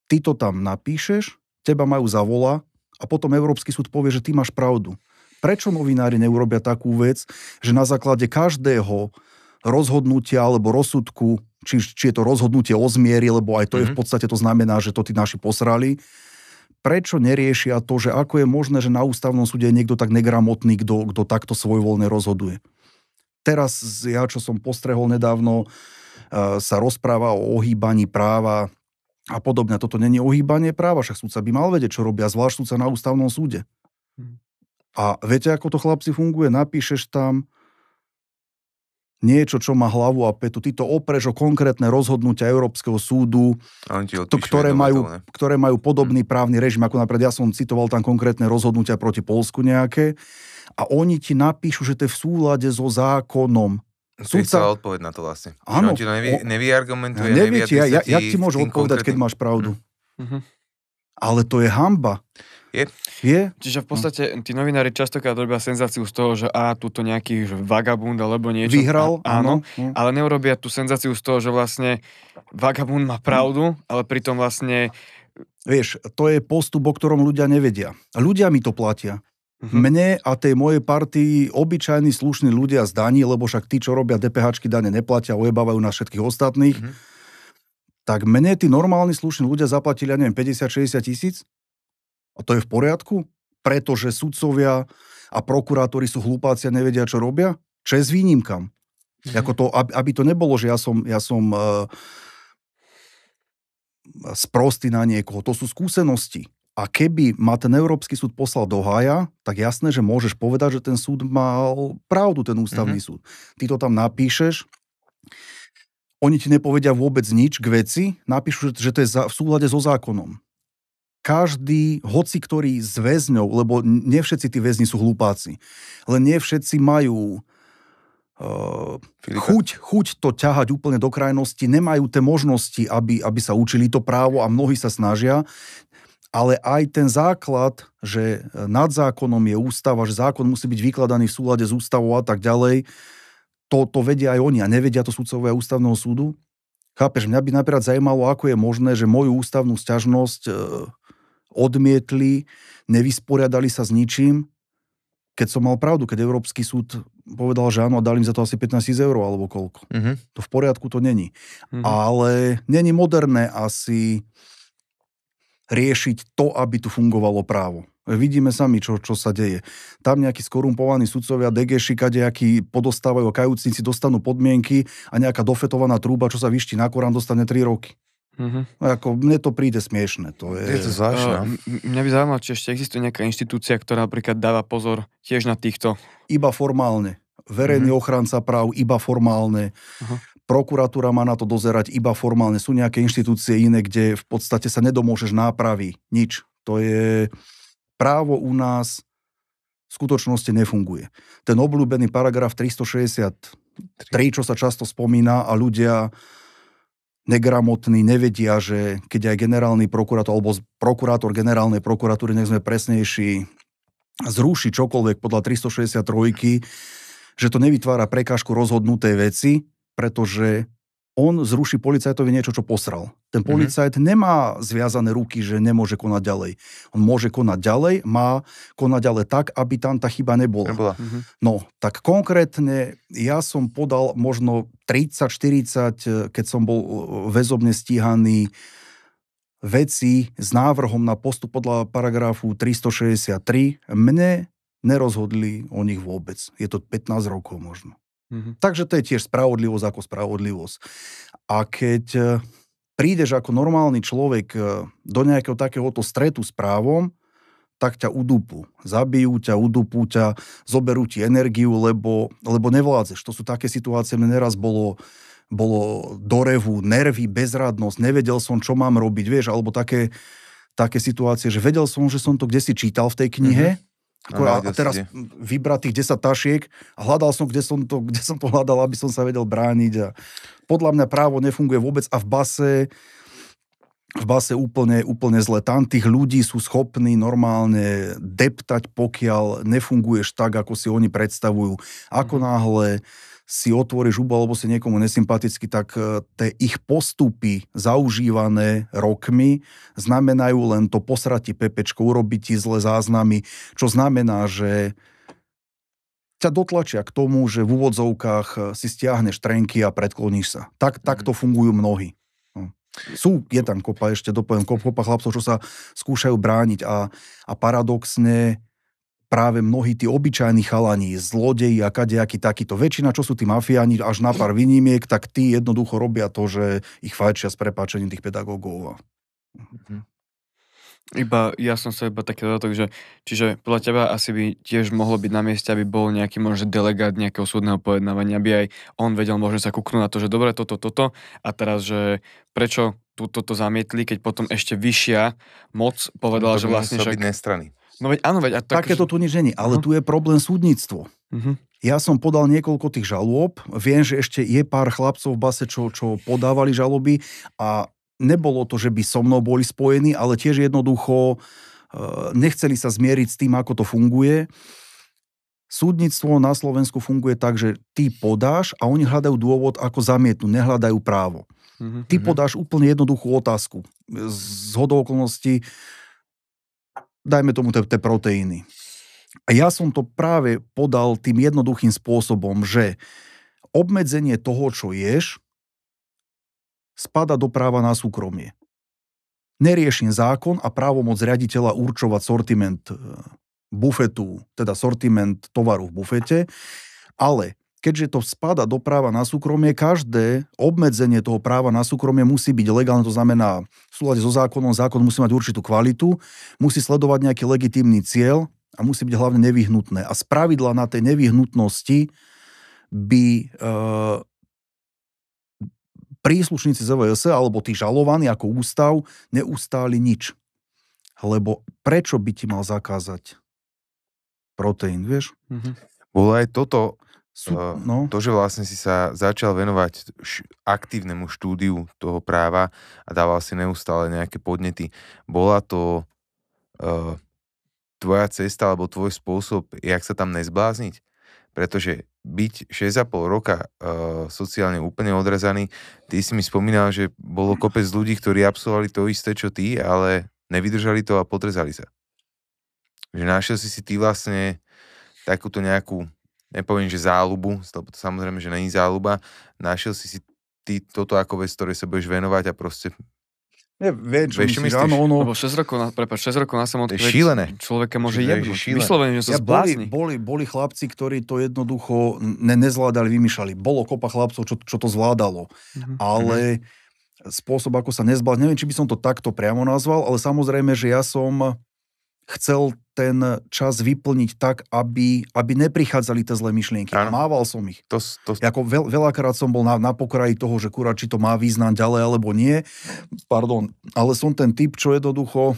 ty to tam napíšeš, teba majú zavola a potom Európsky súd povie, že ty máš pravdu. Prečo novinári neurobia takú vec, že na základe každého rozhodnutia alebo rozsudku či, či je to rozhodnutie o zmieri, lebo aj to mm-hmm. je v mhm. podstate, to znamená, že to tí naši posrali. Prečo neriešia to, že ako je možné, že na ústavnom súde je niekto tak negramotný, kto, kto takto svojvoľne rozhoduje? Teraz ja, čo som postrehol nedávno, e, sa rozpráva o ohýbaní práva a podobne. Toto není ohýbanie práva, však súdca by mal vedieť, čo robia, zvlášť súdca na ústavnom súde. Mhm. A viete, ako to chlapci funguje? Napíšeš tam, niečo, čo má hlavu a petu. Ty to opreš o konkrétne rozhodnutia Európskeho súdu, to, ktoré, majú, ktoré majú podobný hmm. právny režim, ako napríklad ja som citoval tam konkrétne rozhodnutia proti Polsku nejaké. A oni ti napíšu, že to je v súlade so zákonom. Súdca... Chcela odpoveď na to vlastne. Áno. on ti to nevy, nevyargumentuje, nevie, nevie, ja, ja, ja ti môžem odpovedať, konkrétnym... keď máš pravdu. Mm. Mm-hmm ale to je hamba. Je. je. Čiže v podstate tí novinári častokrát robia senzáciu z toho, že a, tuto nejaký vagabund alebo niečo. Vyhral, a, áno. áno. Hm. Ale neurobia tú senzáciu z toho, že vlastne vagabund má pravdu, ale pritom vlastne... Vieš, to je postup, o ktorom ľudia nevedia. Ľudia mi to platia. Mm-hmm. Mne a tej mojej partii obyčajní slušní ľudia z daní, lebo však tí, čo robia DPH, dane neplatia, ojebávajú na všetkých ostatných. Mm-hmm tak mne tí normálni slušní ľudia zaplatili, ja neviem, 50-60 tisíc. A to je v poriadku? Pretože sudcovia a prokurátori sú hlupáci a nevedia, čo robia? Čes výnimkam. Mhm. Ako to, aby to nebolo, že ja som, ja som uh, sprostý na niekoho. To sú skúsenosti. A keby ma ten Európsky súd poslal do hája, tak jasné, že môžeš povedať, že ten súd mal pravdu, ten ústavný mm-hmm. súd. Ty to tam napíšeš, oni ti nepovedia vôbec nič k veci, napíšu, že to je v súhľade so zákonom. Každý, hoci ktorý z väzňov, lebo nie všetci tí väzni sú hlupáci, len nie všetci majú Uh, chuť, chuť to ťahať úplne do krajnosti, nemajú tie možnosti, aby, aby sa učili to právo a mnohí sa snažia, ale aj ten základ, že nad zákonom je ústava, že zákon musí byť vykladaný v súlade s ústavou a tak ďalej, uh, to, to vedia aj oni a nevedia to sudcovia ústavného súdu. Chápeš, mňa by napríklad zajímalo, ako je možné, že moju ústavnú sťažnosť e, odmietli, nevysporiadali sa s ničím, keď som mal pravdu, keď Európsky súd povedal, že áno, a dali im za to asi 15 000 eur alebo koľko. Uh-huh. To v poriadku to není. Uh-huh. Ale není moderné asi riešiť to, aby tu fungovalo právo. Vidíme sami, čo, čo sa deje. Tam nejakí skorumpovaní sudcovia, degeši, kadejakí podostávajú, kajúcnici dostanú podmienky a nejaká dofetovaná trúba, čo sa vyšti na Korán, dostane 3 roky. Uh-huh. ako, mne to príde smiešne. To je... je to zvláštne. mňa by zaujímalo, či ešte existuje nejaká inštitúcia, ktorá napríklad dáva pozor tiež na týchto. Iba formálne. Verejný uh-huh. ochranca práv iba formálne. Uh-huh. Prokuratúra má na to dozerať iba formálne. Sú nejaké inštitúcie iné, kde v podstate sa nedomôžeš nápravy. Nič. To je právo u nás v skutočnosti nefunguje. Ten obľúbený paragraf 363, čo sa často spomína a ľudia negramotní nevedia, že keď aj generálny prokurátor alebo prokurátor generálnej prokuratúry, nech sme presnejší, zruší čokoľvek podľa 363, že to nevytvára prekážku rozhodnuté veci, pretože on zruší policajtovi niečo, čo posral. Ten mhm. policajt mm-hmm. nemá zviazané ruky, že nemôže konať ďalej. On môže konať ďalej, má konať ďalej tak, aby tam tá chyba nebola. nebola. Mm-hmm. No, tak konkrétne ja som podal možno 30-40, eh, keď som bol eh, väzobne stíhaný, veci s návrhom na postup podľa paragrafu 363. Mne nerozhodli o nich vôbec. Je to 15 rokov možno. Mm-hmm. Takže to je tiež spravodlivosť ako spravodlivosť. A keď eh, prídeš ako normálny človek e, do nejakého takéhoto stretu s právom, tak ťa udupú. Zabijú ťa, udupú ťa, zoberú ti energiu, lebo, lebo nevládzeš. To sú také situácie, mne neraz bolo, bolo do revu, nervy, bezradnosť, nevedel som, čo mám robiť, vieš, alebo také, také situácie, že vedel som, že som to kde si čítal v tej knihe, mm-hmm Akurát, a teraz vybrať tých 10 tašiek a hľadal som, kde som to, kde som to hľadal, aby som sa vedel brániť. A podľa mňa právo nefunguje vôbec a v base v base úplne, úplne zle. Tam tých ľudí sú schopní normálne deptať, pokiaľ nefunguješ tak, ako si oni predstavujú. Ako mhm. náhle uh, si otvoríš hubu alebo si niekomu nesympaticky, tak e, tie ich postupy zaužívané rokmi znamenajú len to posrati pepečko, urobiť ti zle záznamy, čo znamená, že ťa dotlačia k tomu, že v úvodzovkách e, si stiahneš trenky a predkloníš sa. Tak, takto mhm. fungujú mnohí. No. Sú, je tam kopa, ešte dopoviem, kopa chlapcov, čo sa skúšajú brániť a, a paradoxne práve mnohí tí obyčajní chalani, zlodeji a kadejakí takíto. Väčšina, čo sú tí mafiáni, až na pár výnimiek, tak tí jednoducho robia to, že ich fajčia s prepáčením tých pedagógov. Mhm. Iba, ja som sa iba taký dodatok, že čiže podľa teba asi by tiež mohlo byť na mieste, aby bol nejaký možno delegát nejakého súdneho pojednávania, aby aj on vedel možno sa kúknúť na to, že dobre, toto, toto a teraz, že prečo túto to zamietli, keď potom ešte vyššia moc povedala, no, to že vlastne... Však... byť nestrany. No veď áno, veď. A tak... Takéto tu nič není, ale no. tu je problém súdnictvo. Uh-huh. Ja som podal niekoľko tých žalôb, viem, že ešte je pár chlapcov v base, čo, čo podávali žaloby a nebolo to, že by so mnou boli spojení, ale tiež jednoducho eh, nechceli sa zmieriť s tým, ako to funguje. Súdnictvo na Slovensku funguje tak, že ty podáš a oni hľadajú dôvod, ako zamietnú, nehľadajú právo. Mm-hmm. Ty mhm. podáš úplne jednoduchú otázku. Z hodou okolností dajme tomu tie proteíny. A ja som to práve podal tým jednoduchým spôsobom, že obmedzenie toho, čo ješ, spada do práva na súkromie. Neriešim zákon a právomoc riaditeľa určovať sortiment eh, bufetu, teda sortiment tovaru v bufete, ale keďže to spada do práva na súkromie, každé obmedzenie toho práva na súkromie musí byť legálne, to znamená v súlade so zákonom, zákon musí mať určitú kvalitu, musí sledovať nejaký legitímny cieľ a musí byť hlavne nevyhnutné. A spravidla na tej nevyhnutnosti by e, príslušníci ZVS alebo tí žalovaní ako ústav neustáli nič. Lebo prečo by ti mal zakázať proteín, vieš? Mm-hmm. Bolo aj toto sú, eh, no. To, že vlastne si sa začal venovať š- aktívnemu štúdiu toho práva a dával si neustále nejaké podnety, bola to uh, tvoja cesta alebo tvoj spôsob, jak sa tam nezblázniť? Pretože byť 6,5 roka uh, sociálne úplne odrezaný, ty si mi spomínal, že bolo kopec ľudí, ktorí absolvovali to isté, čo ty, ale nevydržali to a podrezali sa. Že našiel si si ty vlastne takúto nejakú nepoviem, že záľubu, lebo to samozrejme, že není záľuba, našiel si si ty toto ako vec, ktorej sa budeš venovať a proste ja, vieš, čo vieš, myslíš, ráno, ono... Lebo 6 rokov, na, prepáč, 6 rokov na samotný vek šílené. človeka môže jebnúť. Je Vyslovene, že sa ja, boli, boli, boli, chlapci, ktorí to jednoducho ne, nezvládali, vymýšľali. Bolo kopa chlapcov, čo, čo to zvládalo. Mhm. Ale mhm. spôsob, ako sa nezbal, neviem, či by som to takto priamo nazval, ale samozrejme, že ja som chcel ten čas vyplniť tak, aby, aby neprichádzali tie zlé myšlienky. Ano. Mával som ich. To, to... Jako veľ, veľakrát som bol na, na pokraji toho, že kurá, či to má význam ďalej alebo nie. Pardon, ale som ten typ, čo jednoducho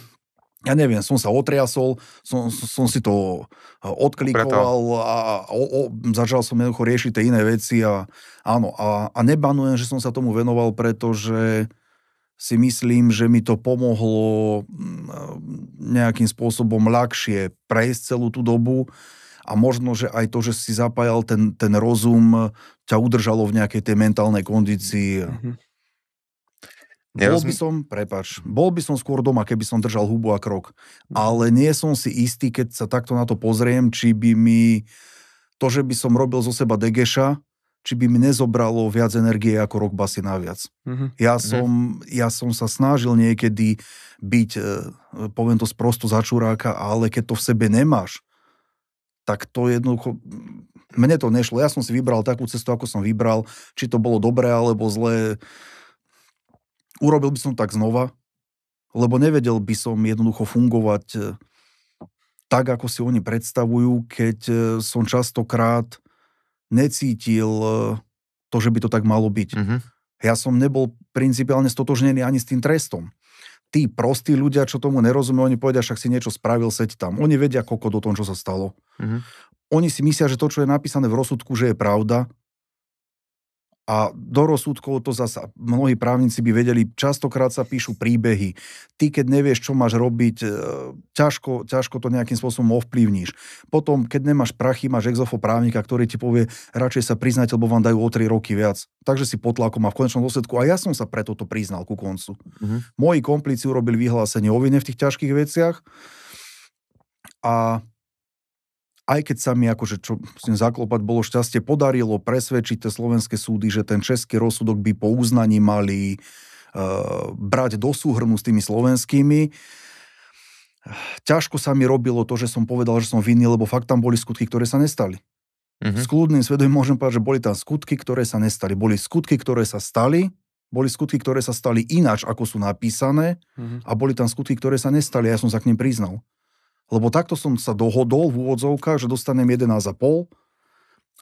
ja neviem, som sa otriasol, som, som si to eh, odklikoval a o, o, začal som jednoducho riešiť tie iné veci a áno, a, a nebanujem, že som sa tomu venoval, pretože uh, si myslím, že mi to pomohlo mm, nejakým spôsobom ľahšie prejsť celú tú dobu a možno, že aj to, že si zapájal ten, ten rozum, ťa udržalo v nejakej tej mentálnej kondícii. Mm-hmm. Bol by som, prepač, bol by som skôr doma, keby som držal hubu a krok. Mhm. Ale nie som si istý, keď sa takto na to pozriem, či by mi to, že by som robil zo seba degeša, či by mi nezobralo viac energie ako rok basy naviac. Uh-huh. Ja, som, uh-huh. ja som sa snažil niekedy byť, e, poviem to sprosto za čuráka, ale keď to v sebe nemáš, tak to jednoducho... Mne to nešlo. Ja som si vybral takú cestu, ako som vybral. Či to bolo dobré alebo zlé. Urobil by som tak znova, lebo nevedel by som jednoducho fungovať e, tak, ako si oni predstavujú, keď e, som častokrát necítil eh, to, že by to tak malo byť. Mm-hmm. Ja som nebol principiálne stotožnený ani s tým trestom. Tí prostí ľudia, čo tomu nerozumie, oni povedia, však si niečo spravil, seď tam. Oni vedia koľko do tom, čo sa stalo. Mm-hmm. Oni si myslia, že to, čo je napísané v rozsudku, že je pravda, a do rozsudkov to zasa mnohí právnici by vedeli, častokrát sa píšu príbehy. Ty, keď nevieš, čo máš robiť, e, ťažko, ťažko to nejakým spôsobom ovplyvníš. Potom, keď nemáš prachy, máš exofo právnika, ktorý ti povie, radšej sa priznať, lebo vám dajú o 3 roky viac. Takže si potlakom a v konečnom dôsledku, a ja som sa preto to priznal ku koncu. Mm-hmm. Moji komplici urobili vyhlásenie o vine v tých ťažkých veciach a aj keď sa mi akože, čo musím zaklopať, bolo šťastie, podarilo presvedčiť tie slovenské súdy, že ten český rozsudok by po uznaní mali e, brať do súhrnu s tými slovenskými. Ťažko sa mi robilo to, že som povedal, že som vinný, lebo fakt tam boli skutky, ktoré sa nestali. Mm-hmm. S kľudným svedomím môžem povedať, že boli tam skutky, ktoré sa nestali. Boli skutky, ktoré sa stali, boli skutky, ktoré sa stali ináč, ako sú napísané mm-hmm. a boli tam skutky, ktoré sa nestali. Ja som sa k nim priznal. Lebo takto som sa dohodol v úvodzovkách, že dostanem 11,5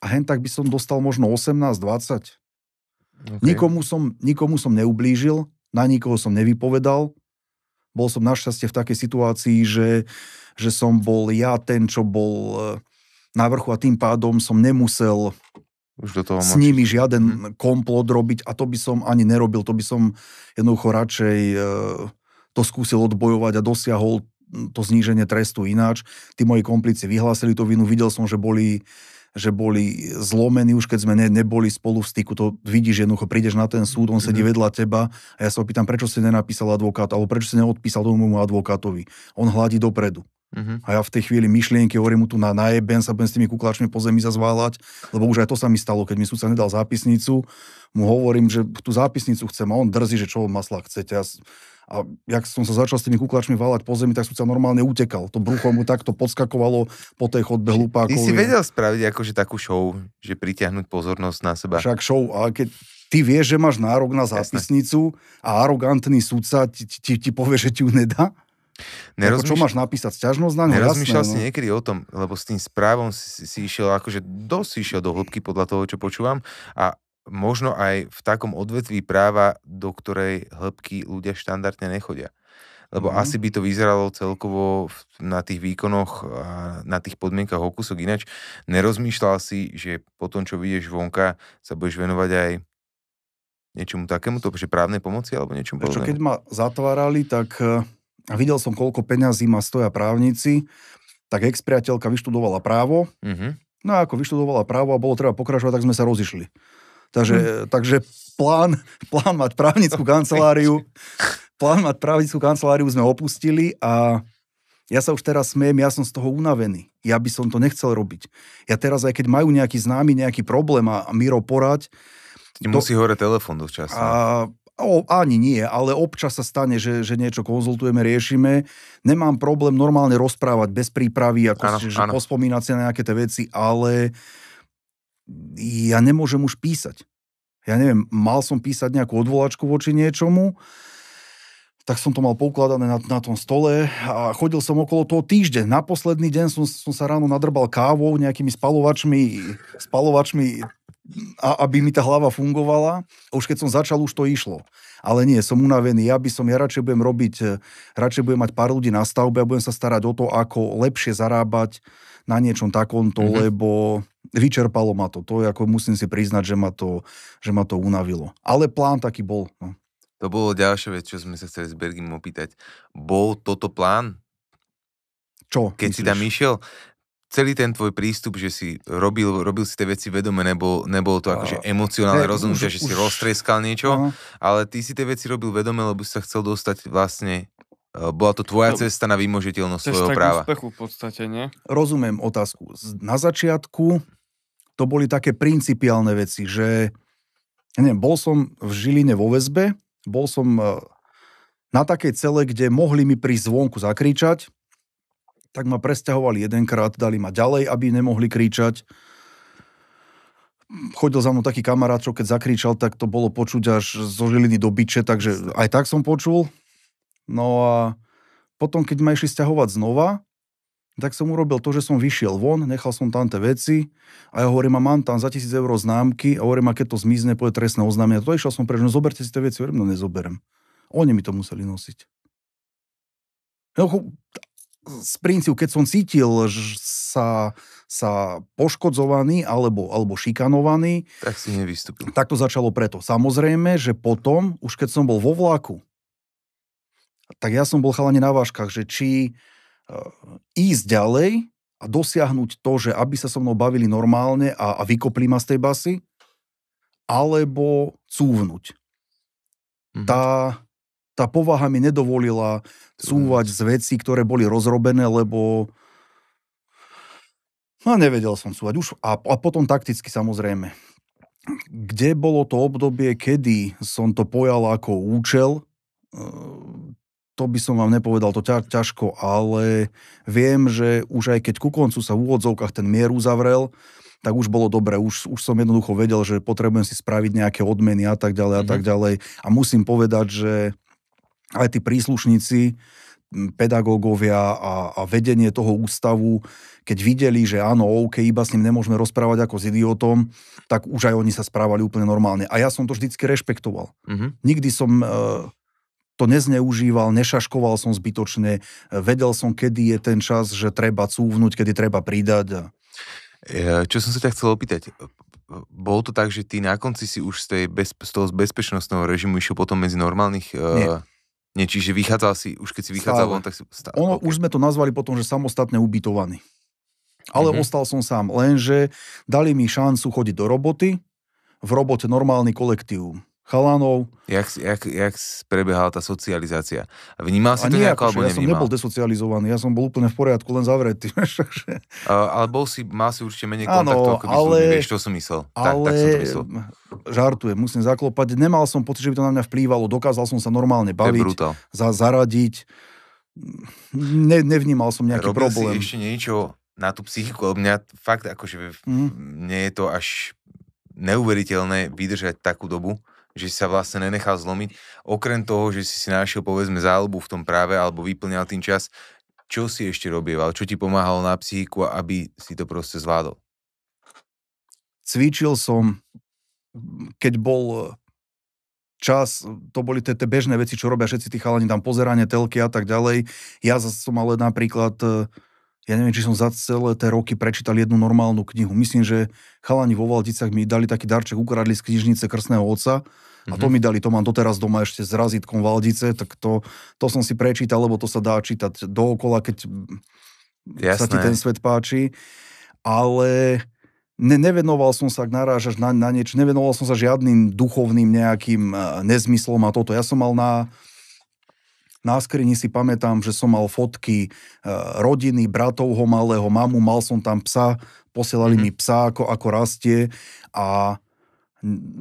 a hen tak by som dostal možno 18, 20. Okay. Nikomu, som, nikomu som neublížil, na nikoho som nevypovedal. Bol som našťastie v takej situácii, že, že som bol ja ten, čo bol eh, na vrchu a tým pádom som nemusel Už do toho s nimi žiaden hmm. komplot robiť a to by som ani nerobil. To by som jednoducho radšej eh, to skúsil odbojovať a dosiahol to zníženie trestu ináč. Tí moji komplici vyhlásili tú vinu, videl som, že boli, že boli zlomení, už keď sme ne, neboli spolu v styku, to vidíš jednoducho, prídeš na ten súd, on sedí mhm. vedľa teba a ja sa opýtam, prečo si nenapísal advokát, alebo prečo si neodpísal tomu advokátovi. On hladí dopredu. Mm-hmm. A ja v tej chvíli myšlienky, hovorím mu tu na najeben sa, budem s tými kuklačmi po zemi zazváľať, lebo už aj to sa mi stalo, keď mi sa nedal zápisnicu, mu hovorím, že tú zápisnicu chcem a on drzí, že čo od masla chcete. Ja a jak som sa začal s tými kuklačmi váľať po zemi, tak som sa normálne utekal. To brucho mu takto podskakovalo po tej chodbe hlupákovi. Ty si vedel spraviť akože takú show, že pritiahnuť pozornosť na seba. Však show, ale keď ty vieš, že máš nárok na zápisnicu Jasne. a arogantný sudca ti, ti, ti povie, že ti ju nedá? Nerozmýš... Ako čo máš napísať? Sťažnosť na ňu? Nerozmýšľal jasné, si no. niekedy o tom, lebo s tým správom si, si išiel, akože dosť išiel do hĺbky podľa toho, čo počúvam a možno aj v takom odvetví práva, do ktorej hĺbky ľudia štandardne nechodia. Lebo mm-hmm. asi by to vyzeralo celkovo na tých výkonoch a na tých podmienkach o inač. Nerozmýšľal si, že po tom, čo vidieš vonka, sa budeš venovať aj niečomu takému, to že právnej pomoci alebo niečomu podobnému? Keď ma zatvárali, tak e, videl som, koľko peňazí ma stoja právnici, tak ex-priateľka vyštudovala právo. Mm-hmm. No a ako vyštudovala právo a bolo treba pokračovať, tak sme sa rozišli. Takže, mm. takže plán, plán mať právnickú kanceláriu, plán mať právnickú kanceláriu sme opustili a ja sa už teraz smiem, ja som z toho unavený. Ja by som to nechcel robiť. Ja teraz, aj keď majú nejaký známy, nejaký problém a Miro porať... Ti musí hore telefón dočasne. A O, ani nie, ale občas sa stane, že, že niečo konzultujeme, riešime. Nemám problém normálne rozprávať bez prípravy, ako ano, si, že pospomínať si na nejaké tie veci, ale ja nemôžem už písať. Ja neviem, mal som písať nejakú odvolačku voči niečomu, tak som to mal poukladané na, na tom stole a chodil som okolo toho týždeň. Na posledný deň som, som sa ráno nadrbal kávou, nejakými spalovačmi, spalovačmi a aby mi tá hlava fungovala. Už keď som začal, už to išlo. Ale nie, som unavený. Ja by som, ja radšej budem robiť, radšej budem mať pár ľudí na stavbe a budem sa starať o to, ako lepšie zarábať na niečom takomto, mm-hmm. lebo vyčerpalo ma to. To je ako musím si priznať, že ma to, že ma to unavilo. Ale plán taký bol. No. To bolo ďalšia vec, čo sme sa chceli s Bergim opýtať. Bol toto plán? Čo? Keď myslíš? si tam išiel, celý ten tvoj prístup, že si robil, robil si tie veci vedome, nebol, nebolo to akože emocionálne rozhodnutie, že si roztreskal niečo, Aha. ale ty si tie veci robil vedome, lebo si sa chcel dostať vlastne eh, bola to tvoja no. cesta na vymožiteľnosť svojho práva. Cesta úspechu v podstate, nie? Rozumiem otázku. Na začiatku to boli také principiálne veci, že neviem, bol som v Žiline vo väzbe, bol som e, na takej cele, kde mohli mi pri zvonku zakričať, tak ma presťahovali jedenkrát, dali ma ďalej, aby nemohli kričať. Chodil za mnou taký kamarát, čo keď zakričal, tak to bolo počuť až zo Žiliny do Biče, takže aj tak som počul. No a potom, keď ma išli stiahovať znova, tak som urobil to, že som vyšiel von, nechal som tam tie veci a ja hovorím, a mám tam za 1000 eur známky a hovorím, a keď to zmizne, pôjde trestné oznámenie. To išiel som preč, no zoberte si tie veci, hovorím, no nezoberem. Oni mi to museli nosiť. No, z princípu, keď som cítil, že sa, sa poškodzovaný alebo, alebo šikanovaný, tak si nevystúpil. Tak to začalo preto. Samozrejme, že potom, už keď som bol vo vlaku, tak ja som bol chalani na váškach, že či E, ísť ďalej a dosiahnuť to, že aby sa so mnou bavili normálne a, a vykopli ma z tej basy, alebo cúvnuť. Mm-hmm. Tá, tá povaha mi nedovolila cúvať z vecí, ktoré boli rozrobené, lebo no nevedel som cúvať už. A, a potom takticky samozrejme. Kde bolo to obdobie, kedy som to pojal ako účel, ehm, to by som vám nepovedal, to ťa, ťažko, ale viem, že už aj keď ku koncu sa v úvodzovkách ten mier uzavrel, tak už bolo dobre, už, už som jednoducho vedel, že potrebujem si spraviť nejaké odmeny a tak ďalej a tak mhm. ďalej. A musím povedať, že aj tí príslušníci, pedagógovia a, a vedenie toho ústavu, keď videli, že áno, OK, iba s ním nemôžeme rozprávať ako s idiotom, tak už aj oni sa správali úplne normálne. A ja som to vždycky rešpektoval. Mm-hmm. Nikdy som... Uh, to nezneužíval, nešaškoval som zbytočne, vedel som, kedy je ten čas, že treba cúvnuť, kedy treba pridať. Čo som sa ťa chcel opýtať, bol to tak, že ty na konci si už z, tej bez, z toho bezpečnostného režimu išiel potom medzi normálnych... E, nie. Uh, nie, čiže vychádzal si, už keď si vychádzal von, tak si... Stále, ono, okay. Už sme to nazvali potom, že samostatne ubytovaný. Ale mm-hmm. ostal som sám, lenže dali mi šancu chodiť do roboty, v robote normálny kolektív chalanov. Jak, jak, jak prebiehala tá socializácia? Vnímal si a to nejako, nejako alebo nevnímal? Ja som nebol desocializovaný, ja som bol úplne v poriadku, len zavretý. uh, ale bol si, mal si určite menej kontaktov, ako ale, ľudí, vieš, čo som myslel. Ale, tak, tak som to myslel. žartujem, musím zaklopať. Nemal som pocit, že by to na mňa vplývalo, dokázal som sa normálne baviť, za, zaradiť. Ne, nevnímal som nejaký Robil problém. si ešte niečo na tú psychiku, lebo mňa fakt akože mm. nie je to až neuveriteľné vydržať takú dobu že si sa vlastne nenechal zlomiť. Okrem toho, že si si našiel povedzme záľubu v tom práve alebo vyplňal tým čas, čo si ešte robieval? Čo ti pomáhalo na psychiku, aby si to proste zvládol? Cvičil som, keď bol eh, čas, to boli tie, tie bežné veci, čo robia všetci tí chalani, tam pozeranie telky a tak ďalej. Ja zase som ale napríklad eh, ja neviem, či som za celé tie roky prečítal jednu normálnu knihu. Myslím, že chalani vo Valdicach mi dali taký darček, ukradli z knižnice Krstného oca a to mhm. mi dali, to mám doteraz doma ešte s razítkom Valdice, tak to, to som si prečítal, lebo to sa dá čítať dookola, keď Jasné. sa ti ten svet páči. Ale ne, nevenoval som sa, ak narážaš na, na niečo, nevenoval som sa žiadnym duchovným nejakým eh, nezmyslom a toto. Ja som mal na na skrini si pamätám, že som mal fotky eh, rodiny, bratovho malého, mamu, mal som tam psa, posielali mm-hmm. mi psa, ako, ako rastie a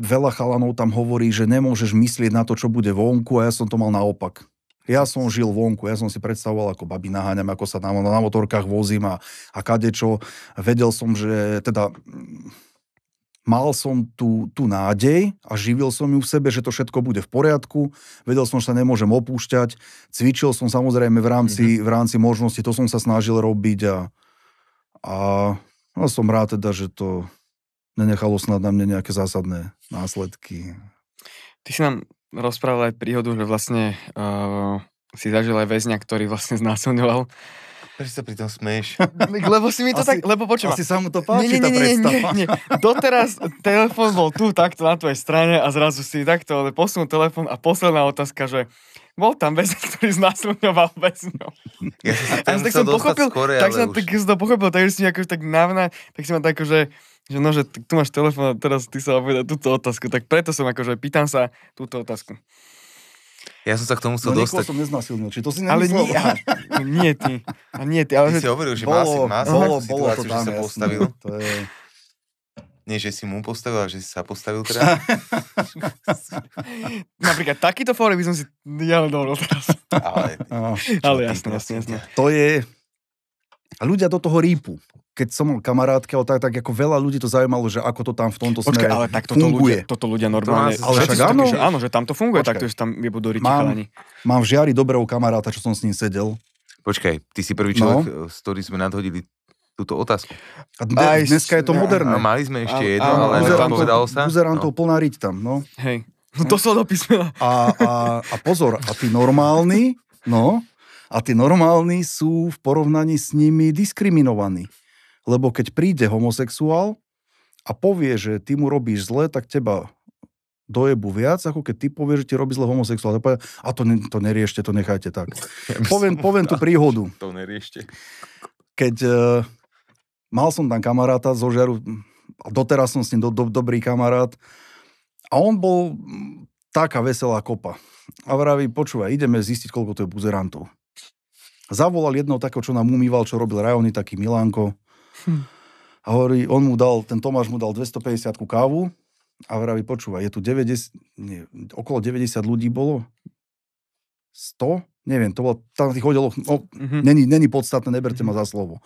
veľa chalanov tam hovorí, že nemôžeš myslieť na to, čo bude vonku a ja som to mal naopak. Ja som žil vonku, ja som si predstavoval, ako babi naháňam, ako sa na, na motorkách vozím a, a kadečo. Vedel som, že teda mal som tú, tú nádej a živil som ju v sebe, že to všetko bude v poriadku, vedel som, že sa nemôžem opúšťať, cvičil som samozrejme v rámci, mm-hmm. v rámci možnosti, to som sa snažil robiť a, a a som rád teda, že to nenechalo snad na mne nejaké zásadné následky. Ty si nám rozprával aj príhodu, že vlastne uh, si zažil aj väzňa, ktorý vlastne znásilňoval Prečo sa pri tom smeješ? Lebo si mi to asi, tak... Lebo počúva. Asi sa mu to páči, nie, nie, nie, nie, nie, nie. Doteraz telefon bol tu, takto na tvojej strane a zrazu si takto ale posunul telefon a posledná otázka, že bol tam väzeň, ktorý znásilňoval väzňov. Ja, ja som tak som pochopil, skore, tak som, tak som to pochopil, tak si akože tak navná, tak si ma tak akože, že no, že tu máš telefon a teraz ty sa opýta túto otázku, tak preto som akože, pýtam sa túto otázku. Ja som sa k tomu chcel no, dostať. som neznasilnil, či to si nemyslel? Ale nie, nie ty. A nie ty, ale... Ty že... si hovoril, že bolo, má si, má bolo, bolo situáciu, to tam, že sa jasný. To je... Nie, že si mu postavil, ale že si sa postavil teda. Napríklad takýto fóry by som si ja len dovolil teraz. Ale, ale jasne, jasne, jasne. To je... A ľudia do toho rýpu keď som mal kamarátke, ale tak, tak ako veľa ľudí to zaujímalo, že ako to tam v tomto smere Počkej, ale tak toto funguje. Ľudia, toto ľudia normálne... To ale však áno. Že, áno, že tam to funguje, Počkaj. takto, že tam je budú mám, mám v žiari dobrého kamaráta, čo som s ním sedel. Počkaj, ty si prvý človek, no. Eh, s ktorým sme nadhodili túto otázku. A dne, Aj, dneska je to moderné. A mali sme ešte jedno, ale nepovedalo sa. Uzerám no. plná riť tam, no. Hej. No to som dopísala. A, a, a pozor, a tí normálni, no, a tí normálni sú v porovnaní s nimi diskriminovaní. Lebo keď príde homosexuál a povie, že ty mu robíš zle, tak teba dojebu viac, ako keď ty povieš, že ti robí zle homosexuál. A to, ne, to neriešte, to nechajte tak. Ja poviem, poviem tú príhodu. To neriešte. Keď uh, mal som tam kamaráta zo žiaru, a doteraz som s ním do, do, dobrý kamarát, a on bol taká veselá kopa. A vraví, počúvaj, ideme zistiť, koľko to je buzerantov. Zavolal jedného takého, čo nám umýval, čo robil Rajony, taký Milánko. Hm. A hovorí, on mu dal, ten Tomáš mu dal 250 kávu a hovorí, počúva, je tu 90, nie, okolo 90 ľudí bolo, 100, neviem, to bolo, tam tých oddeloch, no, mm-hmm. není, není podstatné, neberte mm-hmm. ma za slovo.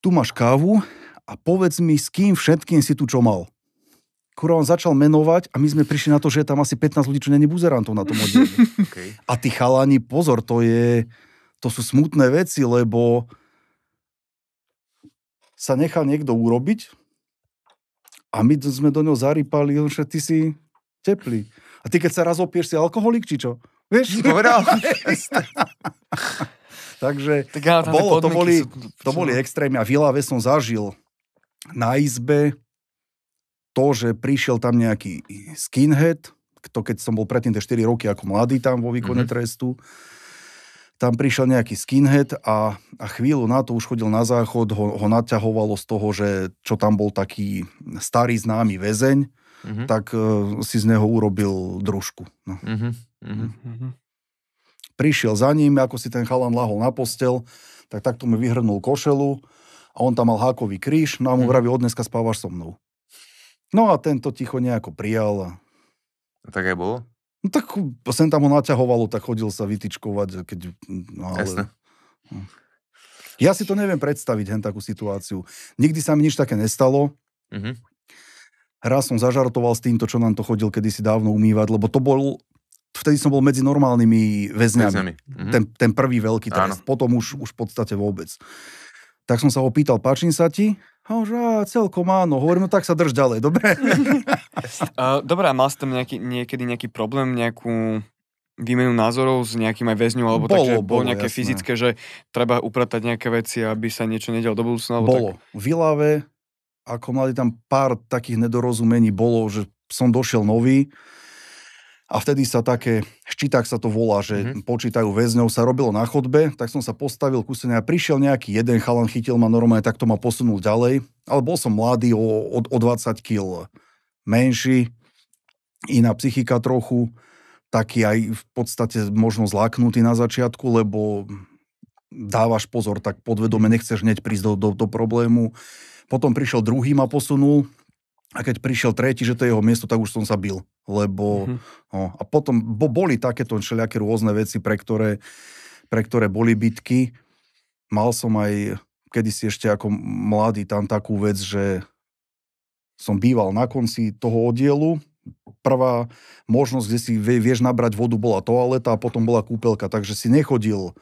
Tu máš kávu a povedz mi, s kým všetkým si tu čo mal. Kurva, on začal menovať a my sme prišli na to, že je tam asi 15 ľudí, čo není buzerantov na tom oddelení. okay. A tí chalani, pozor, to je, to sú smutné veci, lebo sa nechal niekto urobiť a my sme do ňoho zarypali, že ty si teplý. A ty keď sa raz opieš, si alkoholik, či čo? Vieš? Povedal. Takže tak ja, bolo, to boli, sú... to boli extrémy a v Ilave som zažil na izbe to, že prišiel tam nejaký skinhead, to keď som bol predtým tie 4 roky ako mladý tam vo výkone mm-hmm. trestu, tam prišiel nejaký skinhead a, a chvíľu na to už chodil na záchod, ho, ho naťahovalo z toho, že čo tam bol taký starý známy väzeň, uh-huh. tak uh, si z neho urobil družku. No. Uh-huh. Uh-huh. Prišiel za ním, ako si ten chalan lahol na postel, tak takto mi vyhrnul košelu a on tam mal hákový kríž, no a mu vraví, od dneska spávaš so mnou. No a tento ticho nejako prijal. A tak aj bolo? No tak sem tam ho naťahovalo, tak chodil sa vytičkovať, keď... No, ale... Jasne. Hm. Ja si to neviem predstaviť, hen takú situáciu. Nikdy sa mi nič také nestalo. Mm-hmm. Raz som zažartoval s týmto, čo nám to chodil kedysi dávno umývať, lebo to bol... Vtedy som bol medzi normálnymi väzňami. väzňami. Mm-hmm. Ten, ten prvý veľký trest. Áno. Potom už, už v podstate vôbec. Tak som sa ho pýtal, páčim sa ti? A že, celkom áno. Hovorím, no tak sa drž ďalej, dobre? uh, Dobre, a mal si tam nejaký, niekedy nejaký problém, nejakú výmenu názorov s nejakým aj väzňom, alebo bolo, tak, že bolo, bolo nejaké jasné. fyzické, že treba upratať nejaké veci, aby sa niečo nedelo do budúcna? Alebo bolo. Tak... V Ilave, ako mladý tam pár takých nedorozumení bolo, že som došiel nový, a vtedy sa také, ščítak sa to volá, že mm-hmm. počítajú väzňov, sa robilo na chodbe, tak som sa postavil kusenia a prišiel nejaký jeden chalan, chytil ma normálne, tak to ma posunul ďalej, ale bol som mladý, o, o, o 20 kg menší, iná psychika trochu, taký aj v podstate možno zláknutý na začiatku, lebo dávaš pozor, tak podvedome nechceš hneď prísť do, do, do problému. Potom prišiel druhý, ma posunul, a keď prišiel tretí, že to je jeho miesto, tak už som sa bil. Lebo, mm-hmm. no, a potom bo, boli takéto všelijaké rôzne veci, pre ktoré, pre ktoré boli bitky. Mal som aj kedysi ešte ako mladý tam takú vec, že som býval na konci toho oddielu. Prvá možnosť, kde si vieš nabrať vodu, bola toaleta a potom bola kúpelka, takže si nechodil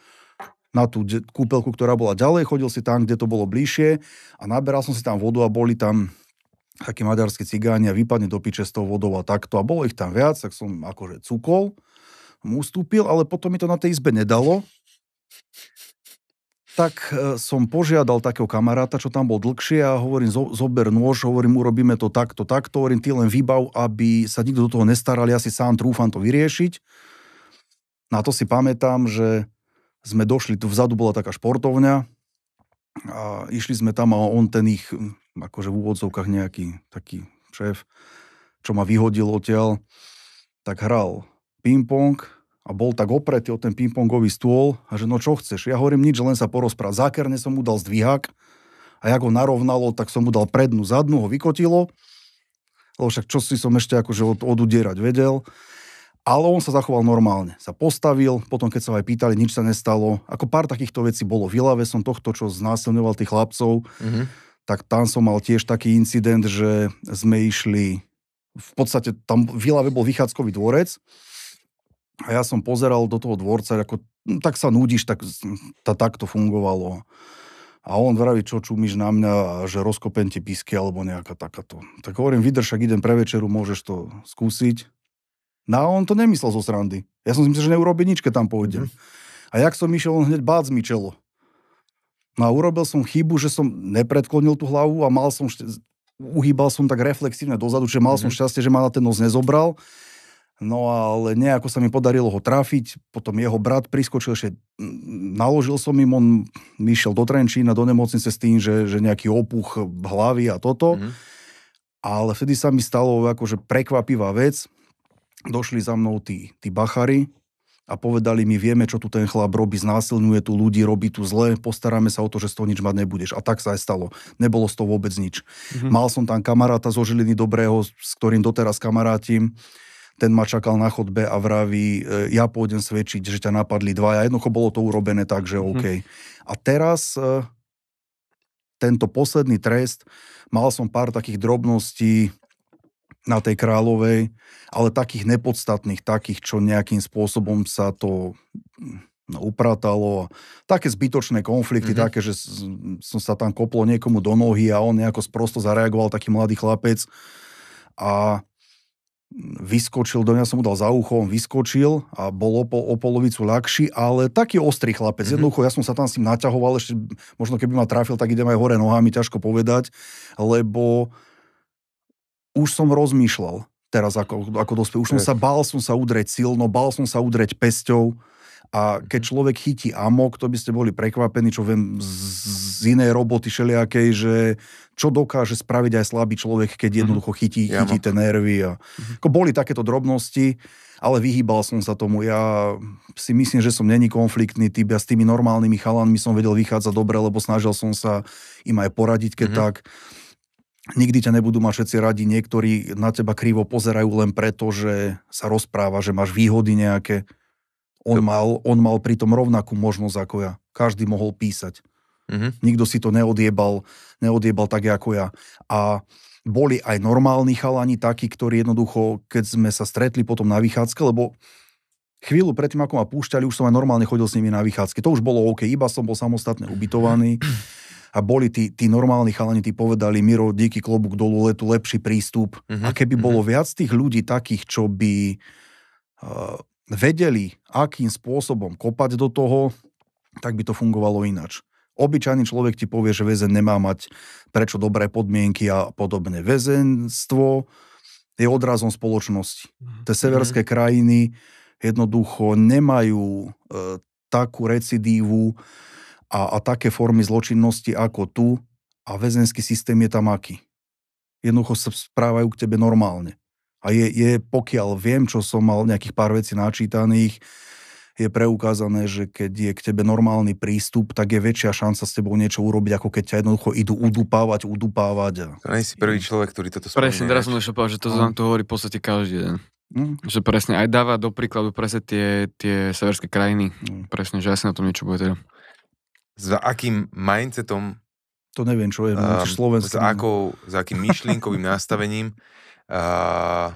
na tú kúpelku, ktorá bola ďalej, chodil si tam, kde to bolo bližšie a naberal som si tam vodu a boli tam takí maďarskí cigáni a vypadne do piče s tou vodou a takto. A bolo ich tam viac, tak som akože cukol, mu ustúpil, ale potom mi to na tej izbe nedalo. Tak e, som požiadal takého kamaráta, čo tam bol dlhšie a hovorím, zo, zober nôž, hovorím, urobíme to takto, takto, hovorím, ty len vybav, aby sa nikto do toho nestaral, ja si sám trúfam to vyriešiť. Na to si pamätám, že sme došli, tu vzadu bola taká športovňa a išli sme tam a on ten ich akože v úvodzovkách nejaký taký šéf, čo ma vyhodil odtiaľ, tak hral ping-pong a bol tak opretý o ten ping-pongový stôl a že no čo chceš, ja hovorím nič, len sa porozprávať. Zákerne som mu dal zdvihák a ja ho narovnalo, tak som mu dal prednú, zadnú, ho vykotilo, lebo však čo si som ešte akože od, odudierať vedel. Ale on sa zachoval normálne. Sa postavil, potom keď sa aj pýtali, nič sa nestalo. Ako pár takýchto vecí bolo. V Ilave som tohto, čo znásilňoval tých chlapcov. Mm-hmm tak tam som mal tiež taký incident, že sme išli, v podstate tam v Hilave bol vychádzkový dvorec a ja som pozeral do toho dvorca, ako no, tak sa nudíš, tak, tá, tak to fungovalo. A on vraví, čo čumíš na mňa, že rozkopem ti písky alebo nejaká takáto. Tak hovorím, vydrž, ak idem pre večeru, môžeš to skúsiť. No a on to nemyslel zo srandy. Ja som si myslel, že neurobi nič, keď tam pôjdem. Mm-hmm. A jak som išiel, on hneď bác mi čelo. No a urobil som chybu, že som nepredklonil tú hlavu a mal som, uhýbal som tak reflexívne dozadu, že mal mm-hmm. som mhm. šťastie, že ma na ten nos nezobral. No ale nejako sa mi podarilo ho trafiť, potom jeho brat priskočil ešte, mm, naložil som im, on mi do Trenčína, do nemocnice s tým, že, že nejaký opuch hlavy a toto. Mm-hmm. Ale vtedy sa mi stalo akože prekvapivá vec, došli za mnou tí, tí bachari, a povedali mi, vieme, čo tu ten chlap robí, znásilňuje tu ľudí, robí tu zle, postaráme sa o to, že z toho nič mať nebudeš. A tak sa aj stalo. Nebolo z toho vôbec nič. Mm-hmm. Mal som tam kamaráta zo Žiliny Dobrého, s ktorým doteraz kamarátim. Ten ma čakal na chodbe a vraví, e, ja pôjdem svedčiť, že ťa napadli dva. A jednoducho bolo to urobené tak, že mhm. OK. Mm-hmm. A teraz e, tento posledný trest, mal som pár takých drobností, na tej kráľovej, ale takých nepodstatných, takých, čo nejakým spôsobom sa to mm, no, upratalo. Také zbytočné konflikty, mm-hmm. také, že som sa tam koplo niekomu do nohy a on nejako sprosto zareagoval, taký mladý chlapec a vyskočil, do mňa som mu dal za uchom, vyskočil a bol o, pol, o polovicu ľahší, ale taký ostrý chlapec. Mm-hmm. Jednoducho, ja som sa tam s ním naťahoval, ešte možno keby ma trafil, tak idem aj hore nohami, ťažko povedať, lebo už som rozmýšľal teraz ako, ako dospel. Už som sa bál som sa udreť silno, bál som sa udreť pesťou. A keď mhm. človek chytí amok, to by ste boli prekvapení, čo viem z inej roboty šeliakej, že čo dokáže spraviť aj slabý človek, keď mhm. jednoducho chytí, chytí tie nervy. A... Mhm. Ako boli takéto drobnosti, ale vyhýbal som sa tomu. Ja si myslím, že som není konfliktný typ. Ja s tými normálnymi chalanmi som vedel vychádzať dobre, lebo snažil som sa im aj poradiť, keď mm-hmm. tak Nikdy ťa nebudú mať všetci radi, niektorí na teba krivo pozerajú len preto, že sa rozpráva, že máš výhody nejaké. On hm. mal, on mal pritom rovnakú možnosť ako ja. Každý mohol písať. Mm-hmm. Nikto si to neodiebal, neodiebal tak ako ja. A boli aj normálni chalani takí, ktorí jednoducho, keď sme sa stretli potom na vychádzke, lebo chvíľu predtým, ako ma púšťali, už som aj normálne chodil s nimi na vychádzke. To už bolo OK, iba som bol samostatne ubytovaný a boli tí, tí normálni chalani, tí povedali, Miro, díky klobúk dolu, letu lepší prístup. Uh-huh. A keby uh-huh. bolo mhm. viac tých ľudí takých, čo by uh, vedeli, akým spôsobom kopať do toho, tak by to fungovalo inač. Obyčajný človek ti povie, že väzen nemá mať prečo dobré podmienky a podobne. Väzenstvo je odrazom spoločnosti. Mm-hmm. Te severské mhm. krajiny jednoducho nemajú e, takú recidívu, a, a také formy zločinnosti ako tu a väzenský systém je tam aký. Jednoducho sa správajú k tebe normálne. A je, je, pokiaľ viem, čo som mal nejakých pár vecí načítaných, je preukázané, že keď je k tebe normálny prístup, tak je väčšia šanca s tebou niečo urobiť, ako keď ťa jednoducho idú udupávať, udupávať. A... To nie si prvý človek, ktorý toto spomína. Presne, teraz som to povedal, že to nám to hovorí v podstate každý deň. Mm. Že presne aj dáva do príkladu presne tie, tie severské krajiny. Mm. Presne, že asi na tom niečo bude teda. S akým mindsetom to neviem, čo je. No, um, Slovenský. S, akou, s akým myšlienkovým nastavením uh,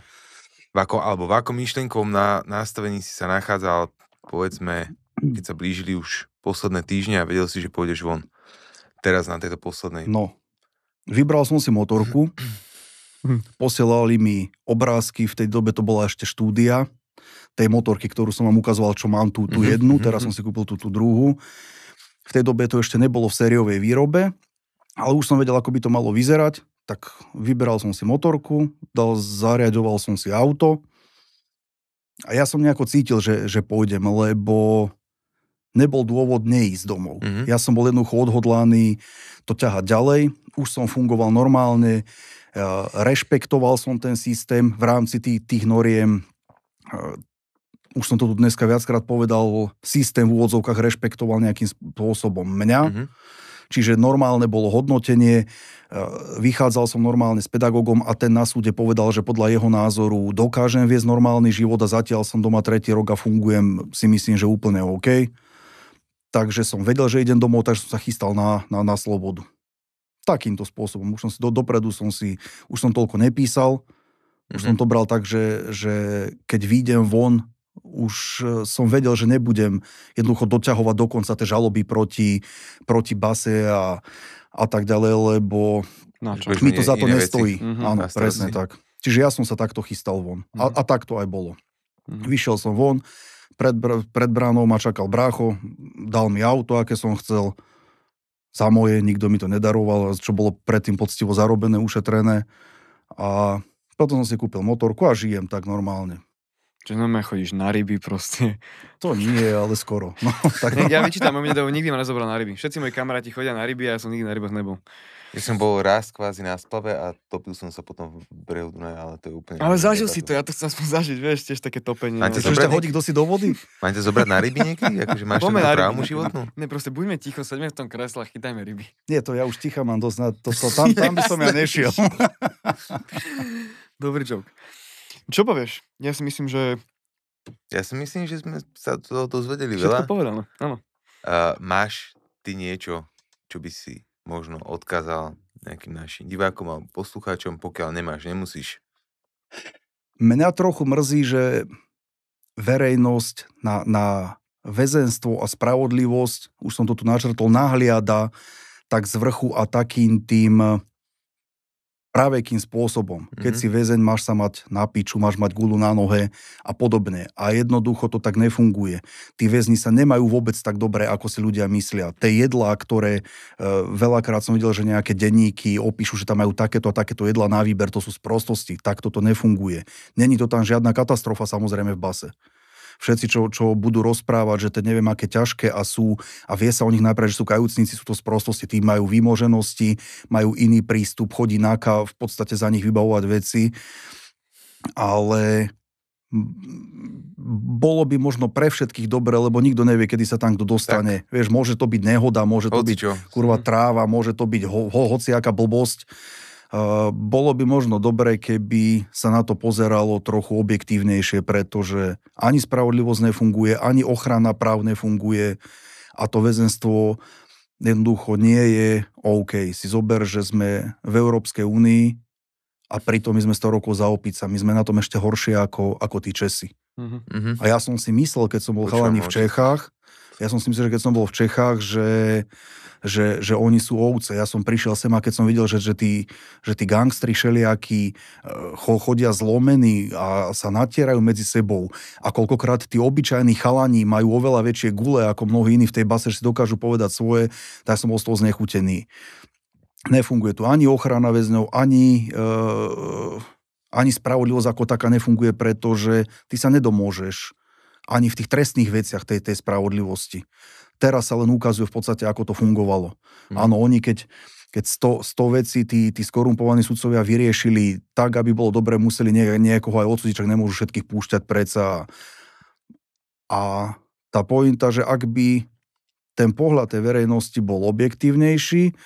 v ako, alebo v akom myšlienkovom na, nastavení si sa nachádzal, povedzme, keď sa blížili už posledné týždne a vedel si, že pôjdeš von. Teraz na tejto poslednej. No. Vybral som si motorku. Posielali mi obrázky, v tej dobe to bola ešte štúdia tej motorky, ktorú som vám ukazoval, čo mám tú, tú mhm, jednu, mhm, teraz mhm. som si kúpil tú, tú druhú v tej dobe to ešte nebolo v sériovej výrobe, ale už som vedel, ako by to malo vyzerať, tak vyberal som si motorku, dal, zariadoval som si auto a ja som nejako cítil, že, že pôjdem, lebo nebol dôvod neísť domov. Mm-hmm. Ja som bol jednoducho odhodlaný to ťahať ďalej, už som fungoval normálne, e, rešpektoval som ten systém v rámci tých, tých noriem, e, už som to tu dneska viackrát povedal, systém v úvodzovkách rešpektoval nejakým spôsobom mňa. Mm-hmm. Čiže normálne bolo hodnotenie, e, vychádzal som normálne s pedagógom a ten na súde povedal, že podľa jeho názoru dokážem viesť normálny život a zatiaľ som doma tretí rok a fungujem si myslím, že úplne OK. Takže som vedel, že idem domov, takže som sa chystal na, na, na slobodu. Takýmto spôsobom. Už som si do, dopredu som si, už som toľko nepísal, už mm-hmm. som to bral tak, že, že keď výjdem von, už e, som vedel, že nebudem jednoducho doťahovať dokonca tie žaloby proti, proti base a, a tak ďalej, lebo no, čo, mi to za to nestojí. Mm-hmm, Áno, presne si. tak. Čiže ja som sa takto chystal von. A, mhm. a tak to aj bolo. Mm-hmm. Vyšiel som von, pred, pred bránou ma čakal brácho, dal mi auto, aké som chcel, za moje, nikto mi to nedaroval, čo bolo predtým poctivo zarobené, ušetrené. A potom som si kúpil motorku a žijem tak normálne čo no, znamená, chodíš na ryby proste? To nie, ale skoro. No, tak no. Ja vyčítam, mňa dedo nikdy ma nezobral na ryby. Všetci moji kamaráti chodia na ryby a ja som nikdy na rybách nebol. Ja som bol raz kvázi na splave a topil som sa potom v brehu Dunaja, ale to je úplne... Ale zažil si to, ja to chcem aspoň zažiť, vieš, tiež také topenie. Máte no. zobrať... hodí kto si do vody? Máte zobrať na ryby niekedy? Akože máš Poďme na traumu životnú? Ne, proste buďme ticho, sedme v tom kresle a chytajme ryby. Nie, to ja už ticha mám dosť na to, to tam, tam by som ja nešiel. Dobrý joke. Čo povieš? Ja si myslím, že... Ja si myslím, že sme sa to dozvedeli Všetko povedané, no. áno. Uh, máš ty niečo, čo by si možno odkázal nejakým našim divákom alebo poslucháčom, pokiaľ nemáš, nemusíš? Mňa trochu mrzí, že verejnosť na, na väzenstvo a spravodlivosť, už som to tu načrtol, nahliada tak z vrchu a takým tým pravekým spôsobom. Mm-hmm. Keď mhm. si väzeň, máš sa mať na piču, máš mať gulu na nohe a podobne. A jednoducho to tak nefunguje. Tí väzni sa nemajú vôbec tak dobre, ako si ľudia myslia. Tie jedlá, ktoré e, veľakrát som videl, že nejaké denníky opíšu, že tam majú takéto a takéto jedlá na výber, to sú sprostosti. Takto to nefunguje. Není to tam žiadna katastrofa samozrejme v base všetci, čo, čo budú rozprávať, že to neviem, aké ťažké a sú, a vie sa o nich najprv, že sú kajúcnici, sú to sprostosti, tí majú výmoženosti, majú iný prístup, chodí náka v podstate za nich vybavovať veci, ale bolo by možno pre všetkých dobre, lebo nikto nevie, kedy sa tam kto dostane. Tak. Vieš, môže to byť nehoda, môže to byť čo. kurva mhm. tráva, môže to byť ho, ho, hociaká blbosť Eh, bolo by možno dobré, keby sa na to pozeralo trochu objektívnejšie, pretože ani spravodlivosť nefunguje, ani ochrana práv nefunguje a to väzenstvo jednoducho nie je OK. Si zober, že sme v Európskej únii a pritom my sme 100 rokov za My Sme na tom ešte horšie ako, ako tí Česi. Mm-hmm. A ja som si myslel, keď som bol chalaný v Čechách, ja som si myslel, že keď som bol v Čechách, že že, že oni sú ovce. Ja som prišiel sem a keď som videl, že, že, tí, že tí gangstri šeliakí e, chodia zlomení a sa natierajú medzi sebou a koľkokrát tí obyčajní chalani majú oveľa väčšie gule ako mnohí iní v tej base, že si dokážu povedať svoje, tak som bol z toho znechutený. Nefunguje tu ani ochrana väzňov, ani... E, ani spravodlivosť ako taká nefunguje, pretože ty sa nedomôžeš ani v tých trestných veciach tej, tej spravodlivosti. Teraz sa len ukazuje v podstate, ako to fungovalo. Mm. Áno, oni keď keď 100, 100 vecí tí, tí skorumpovaní sudcovia vyriešili tak, aby bolo dobre, museli nie, niekoho aj odsúdiť, čak nemôžu všetkých púšťať preca. A tá pointa, že ak by ten pohľad tej verejnosti bol objektívnejší,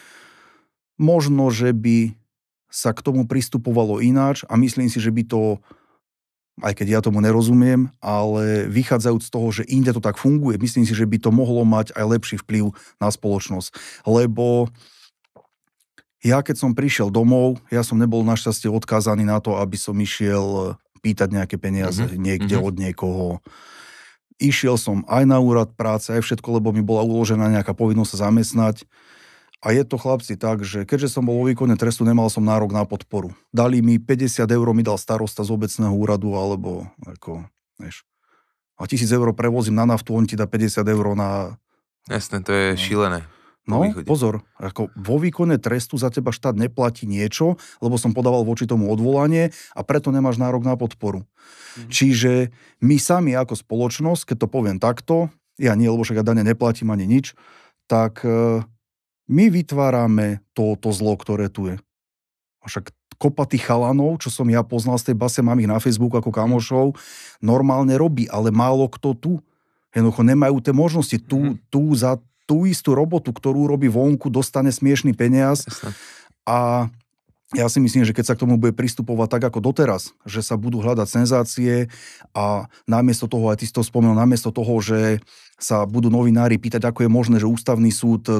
možno, že by sa k tomu pristupovalo ináč a myslím si, že by to aj keď ja tomu nerozumiem, ale vychádzajúc z toho, že inde to tak funguje, myslím si, že by to mohlo mať aj lepší vplyv na spoločnosť. Lebo ja keď som prišiel domov, ja som nebol našťastie odkázaný na to, aby som išiel eh, pýtať nejaké peniaze mm-hmm. niekde mm-hmm. od niekoho. Išiel som aj na úrad práce, aj všetko, lebo mi bola uložená nejaká povinnosť sa zamestnať. A je to chlapci tak, že keďže som bol vo výkone trestu, nemal som nárok na podporu. Dali mi 50 eur, mi dal starosta z obecného úradu, alebo ako, vieš. A 1000 eur prevozím na naftu, on ti dá 50 eur na... Jasné, to je no. šílené. No, pozor, ako vo výkone trestu za teba štát neplatí niečo, lebo som podával voči tomu odvolanie a preto nemáš nárok na podporu. Mm. Čiže my sami ako spoločnosť, keď to poviem takto, ja nie, lebo však ja dane neplatím ani nič, tak eh, my vytvárame toto zlo, ktoré tu je. A však kopa tých chalanov, čo som ja poznal z tej base, mám ich na Facebook ako kamošov, normálne robí, ale málo kto tu. Jednoducho nemajú tie možnosti. Tu, mhm. tu za tú istú robotu, ktorú robí vonku, dostane smiešný peniaz. A ja si myslím, že keď sa k tomu bude pristupovať tak ako doteraz, že sa budú hľadať senzácie a namiesto toho, aj ty si to spomenul, namiesto toho, že sa budú novinári pýtať, ako je možné, že ústavný súd eh,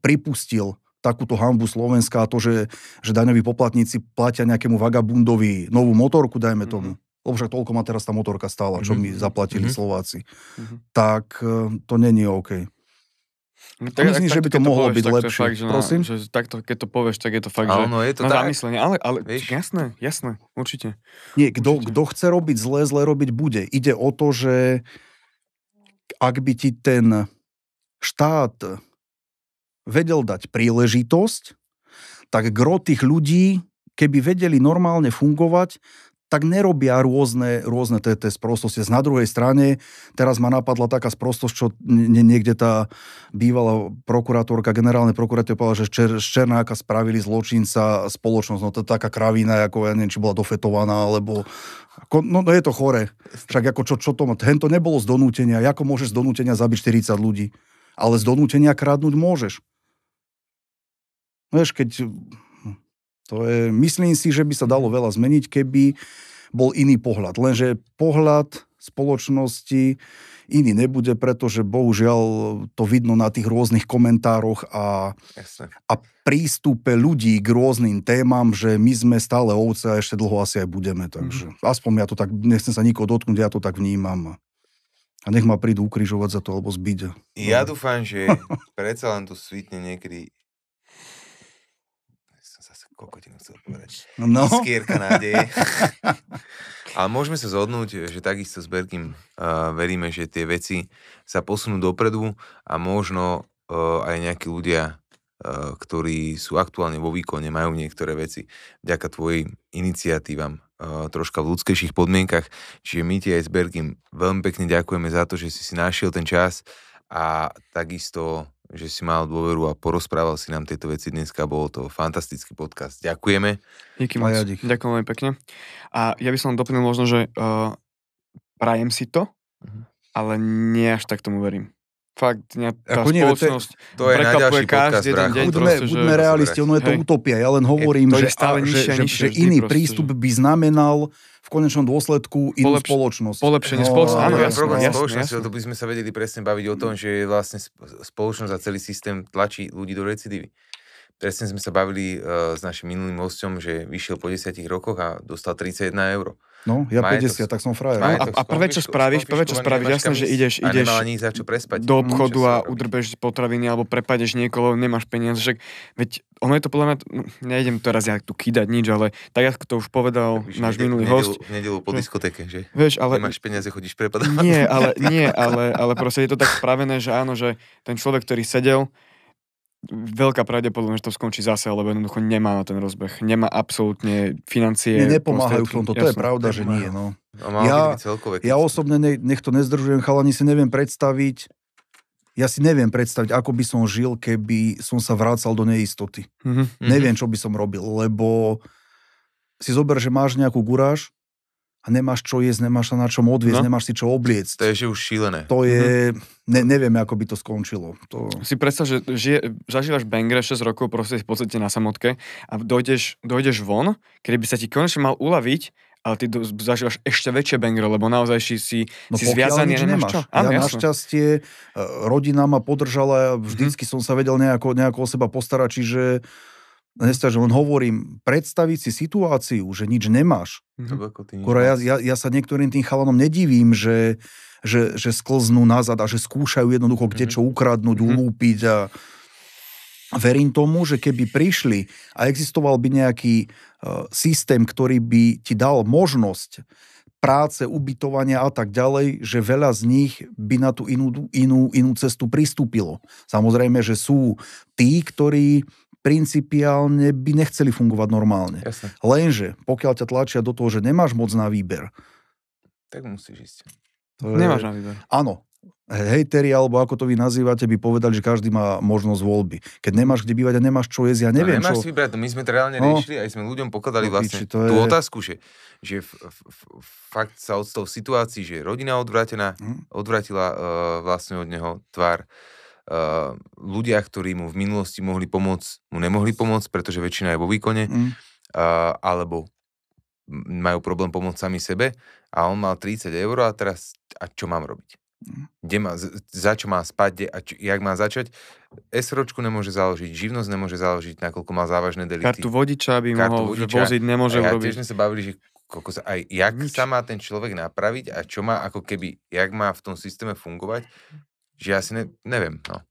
pripustil takúto hambu Slovenska a to, že, že daňoví poplatníci platia nejakému vagabundovi novú motorku, dajme mhm. tomu. Mm-hmm. Lebo však toľko má teraz tá motorka stála, čo mm-hmm. my zaplatili mm-hmm. Slováci. Mm-hmm. Tak eh, to není OK. No, tak, myslím, tak, že by to mohlo povieš, byť lepšie. Fakt, že Prosím? Na, že takto, keď to povieš, tak je to fakt, Áno, že je to na tak. zamyslenie. Ale, ale Vieš? jasné, jasné, určite. Nie, kto chce robiť zlé, zlé robiť bude. Ide o to, že uh, ak by ti ten štát vedel dať príležitosť, tak gro tých ľudí, keby vedeli normálne fungovať, tak nerobia rôzne, rôzne té, té sprostosti. Na druhej strane, teraz ma napadla taká sprostosť, čo niekde tá bývalá prokurátorka, generálne prokurátor povedala, že čer, z Černáka spravili zločinca spoločnosť. No to je taká kravina, ako ja neviem, či bola dofetovaná, alebo... Ako, no, no, je to chore. Však ako čo, čo to... Hento nebolo z donútenia. Ako môžeš z donútenia zabiť 40 ľudí? Ale z donútenia kradnúť môžeš. Vieš, keď to je, myslím si, že by sa dalo veľa zmeniť, keby bol iný pohľad. Lenže pohľad spoločnosti iný nebude, pretože bohužiaľ to vidno na tých rôznych komentároch a, a prístupe ľudí k rôznym témam, že my sme stále ovce a ešte dlho asi aj budeme. Mhm. Takže mm-hmm. aspoň ja to tak, nechcem sa nikoho dotknúť, ja to tak vnímam. A nech ma prídu ukrižovať za to alebo zbiť. Ja no. dúfam, že predsa len to svitne niekedy kokotinu chcel povedať. No. no. Skierka nádeje. A môžeme sa zhodnúť, že takisto s Berkim uh, veríme, že tie veci sa posunú dopredu a možno uh, aj nejakí ľudia, uh, ktorí sú aktuálne vo výkone, majú niektoré veci vďaka tvojim iniciatívam e, troška v ľudskejších podmienkach. Čiže my ti aj s Bergim veľmi pekne ďakujeme za to, že si si našiel ten čas a takisto že si mal dôveru a porozprával si nám tieto veci dneska. bolo to fantastický podcast. Ďakujeme. Díky moc. Ďakujem veľmi pekne. A ja by som doplnil možno, že uh, prajem si to, uh-huh. ale nie až tak tomu verím. Fakt, mňa tá Ako nie, spoločnosť to, to je na ďalší každý podcast, deň. budme, proste, že... realisti, ono je to Hej. utopia. Ja len hovorím, je, je že, a, že, že, že iný proste, prístup že... by znamenal konečnom dôsledku inú Polepš- spoločnosť. Polepšenie no, spoločnosti. Áno, jasné, problém jasné, spoločnosti, jasné. to by sme sa vedeli presne baviť o tom, že vlastne spoločnosť a celý systém tlačí ľudí do recidívy. Presne sme sa bavili uh, s našim minulým hostom, že vyšiel po 10 rokoch a dostal 31 eur. No, ja Má 50, to... tak som frajer. No, a, a prvé, čo spravíš, prvé, čo spravíš, jasné, že ideš, ideš ani za čo prespať. do obchodu a udrbeš potraviny alebo prepadeš niekoho, nemáš peniaze. Však, veď ono je to podľa mňa, no, nejdem teraz ja tu kýdať nič, ale tak ako to už povedal Víš, náš nedelu, minulý host. V nedelu po diskotéke, že? Vieš, ale... Nemáš peniaze, chodíš prepadávať. Nie, ale, nie ale, ale proste je to tak spravené, že áno, že ten človek, ktorý sedel, veľká pravdepodobnosť, že to skončí zase, lebo jednoducho nemá na ten rozbeh. Nemá absolútne financie. Ne, nepomáhajú v tomto, to jasno, je pravda, že nie. No. Ja, ja osobne, ne, nech to nezdržujem, chalani si neviem predstaviť, ja si neviem predstaviť, ako by som žil, keby som sa vracal do neistoty. Mm-hmm. Neviem, čo by som robil, lebo si zober, že máš nejakú guráž, a nemáš čo jesť, nemáš sa na čom odviesť, no. nemáš si čo obliecť. To je že už šílené. To je, mm-hmm. ne, nevieme, ako by to skončilo. To... Si predstav, že žije, zažívaš Bengre 6 rokov proste v podstate na samotke a dojdeš, dojdeš von, kedy by sa ti konečne mal uľaviť, ale ty do, zažívaš ešte väčšie bengre, lebo naozaj si, si, no, si zviazaný a nemáš čo. Áno, ja jasné. našťastie e, rodina ma podržala, vždycky mm-hmm. som sa vedel nejako, nejako o seba postarať, čiže No že len hovorím, predstaviť si situáciu, že nič nemáš. Mm-hmm. Kora, ja, ja, ja sa niektorým tým chalanom nedivím, že, že, že sklznú nazad a že skúšajú jednoducho mm-hmm. kde mhm. čo ukradnúť, mm-hmm. ulúpiť a verím tomu, že keby prišli a existoval by nejaký uh, systém, ktorý by ti dal možnosť práce, ubytovania a tak ďalej, že veľa z nich by na tú inú, inú, inú cestu pristúpilo. Samozrejme, že sú tí, ktorí principiálne by nechceli fungovať normálne. Jasne. Lenže pokiaľ ťa tlačia do toho, že nemáš moc na výber, tak musíš ísť. To je... Nemáš na výber. Áno. Hejteri, alebo ako to vy nazývate, by povedali, že každý má možnosť voľby. Keď nemáš kde bývať a nemáš čo jesť, ja neviem. No, nemáš čo... vybrať, my sme to reálne no. riešili, aj sme ľuďom pokladali no, vlastne to je... tú otázku, že, že f, f, f, fakt sa od v situácii, že rodina odvrátená, hmm. odvratila uh, eh, vlastne od neho tvár. Uh, Eh, ľudia, ktorí mu v minulosti mohli pomôcť, mu nemohli pomôcť, pretože väčšina je vo výkone, mm. uh, alebo majú problém pomôcť sami sebe a on mal 30 eur a teraz, a čo mám robiť? Mm. Kde má, za čo má spať, kde, a čo, jak má začať. SROčku nemôže založiť, živnosť nemôže založiť, nakoľko má závažné delikty. Kartu vodiča by Kartu mohol vodiča, voziť, nemôže a ja urobiť. sme sa bavili, že aj jak Nič. sa má ten človek napraviť a čo má ako keby, jak má v tom systéme fungovať, že ja si ne, neviem, no.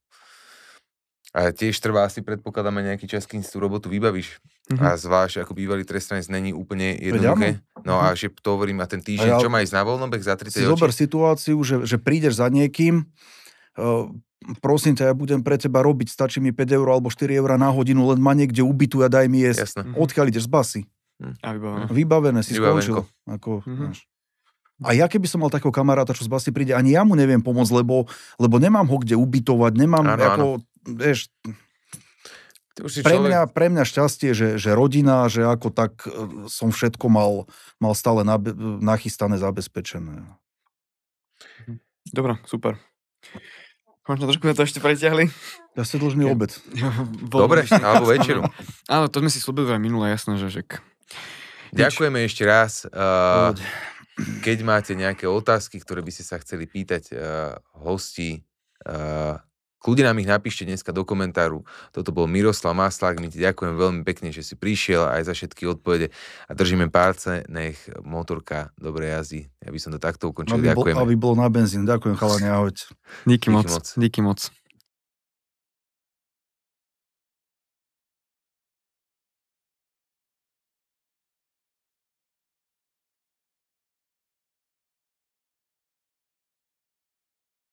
A tiež trvá asi, predpokladáme, nejaký čas, kým si tú robotu vybavíš. Mm-hmm. A mhm. zvlášť ako bývalý trestanec není úplne jednoduché. No a mhm. že to hovorím, a ten týždeň, a ja... čo má ísť na voľnobeh za 30 Zober oči? situáciu, že, že prídeš za niekým, uh, prosím ťa, ja budem pre teba robiť, stačí mi 5 eur alebo 4 eur na hodinu, len ma niekde ubytu a daj mi jesť. Jasne. Odkiaľ ideš z basy? Mm. Hm. A vybavené. Vybavené si Vybavenko. skončil. Ako, mm-hmm. A ja keby som mal takého kamaráta, čo z vlasti príde, ani ja mu neviem pomôcť, lebo, lebo nemám ho kde ubytovať, nemám ano, ako, ano. vieš... Už pre, človek... mňa, pre mňa šťastie, že, že rodina, že ako tak e, som všetko mal, mal stále na, e, nachystané, zabezpečené. Mhm. Dobre, super. Možno trošku sme to ešte preťahli. Ja ste dlžný ja, obed. Ja, Dobre, alebo večeru. Áno, to sme si slúbili aj minule, jasné, že Ďakujeme ešte raz. Uh, keď máte nejaké otázky, ktoré by ste sa chceli pýtať uh, eh, hostí, uh, eh, kľudne nám ich napíšte dneska do komentáru. Toto bol Miroslav Maslák, my ti ďakujem veľmi pekne, že si prišiel aj za všetky odpovede a držíme párce, nech motorka dobre jazdí. Ja by som to takto ukončil, aby ďakujem. Aby bol na benzín, ďakujem chalani, ahojte. Díky, Díky moc. moc. Díky moc.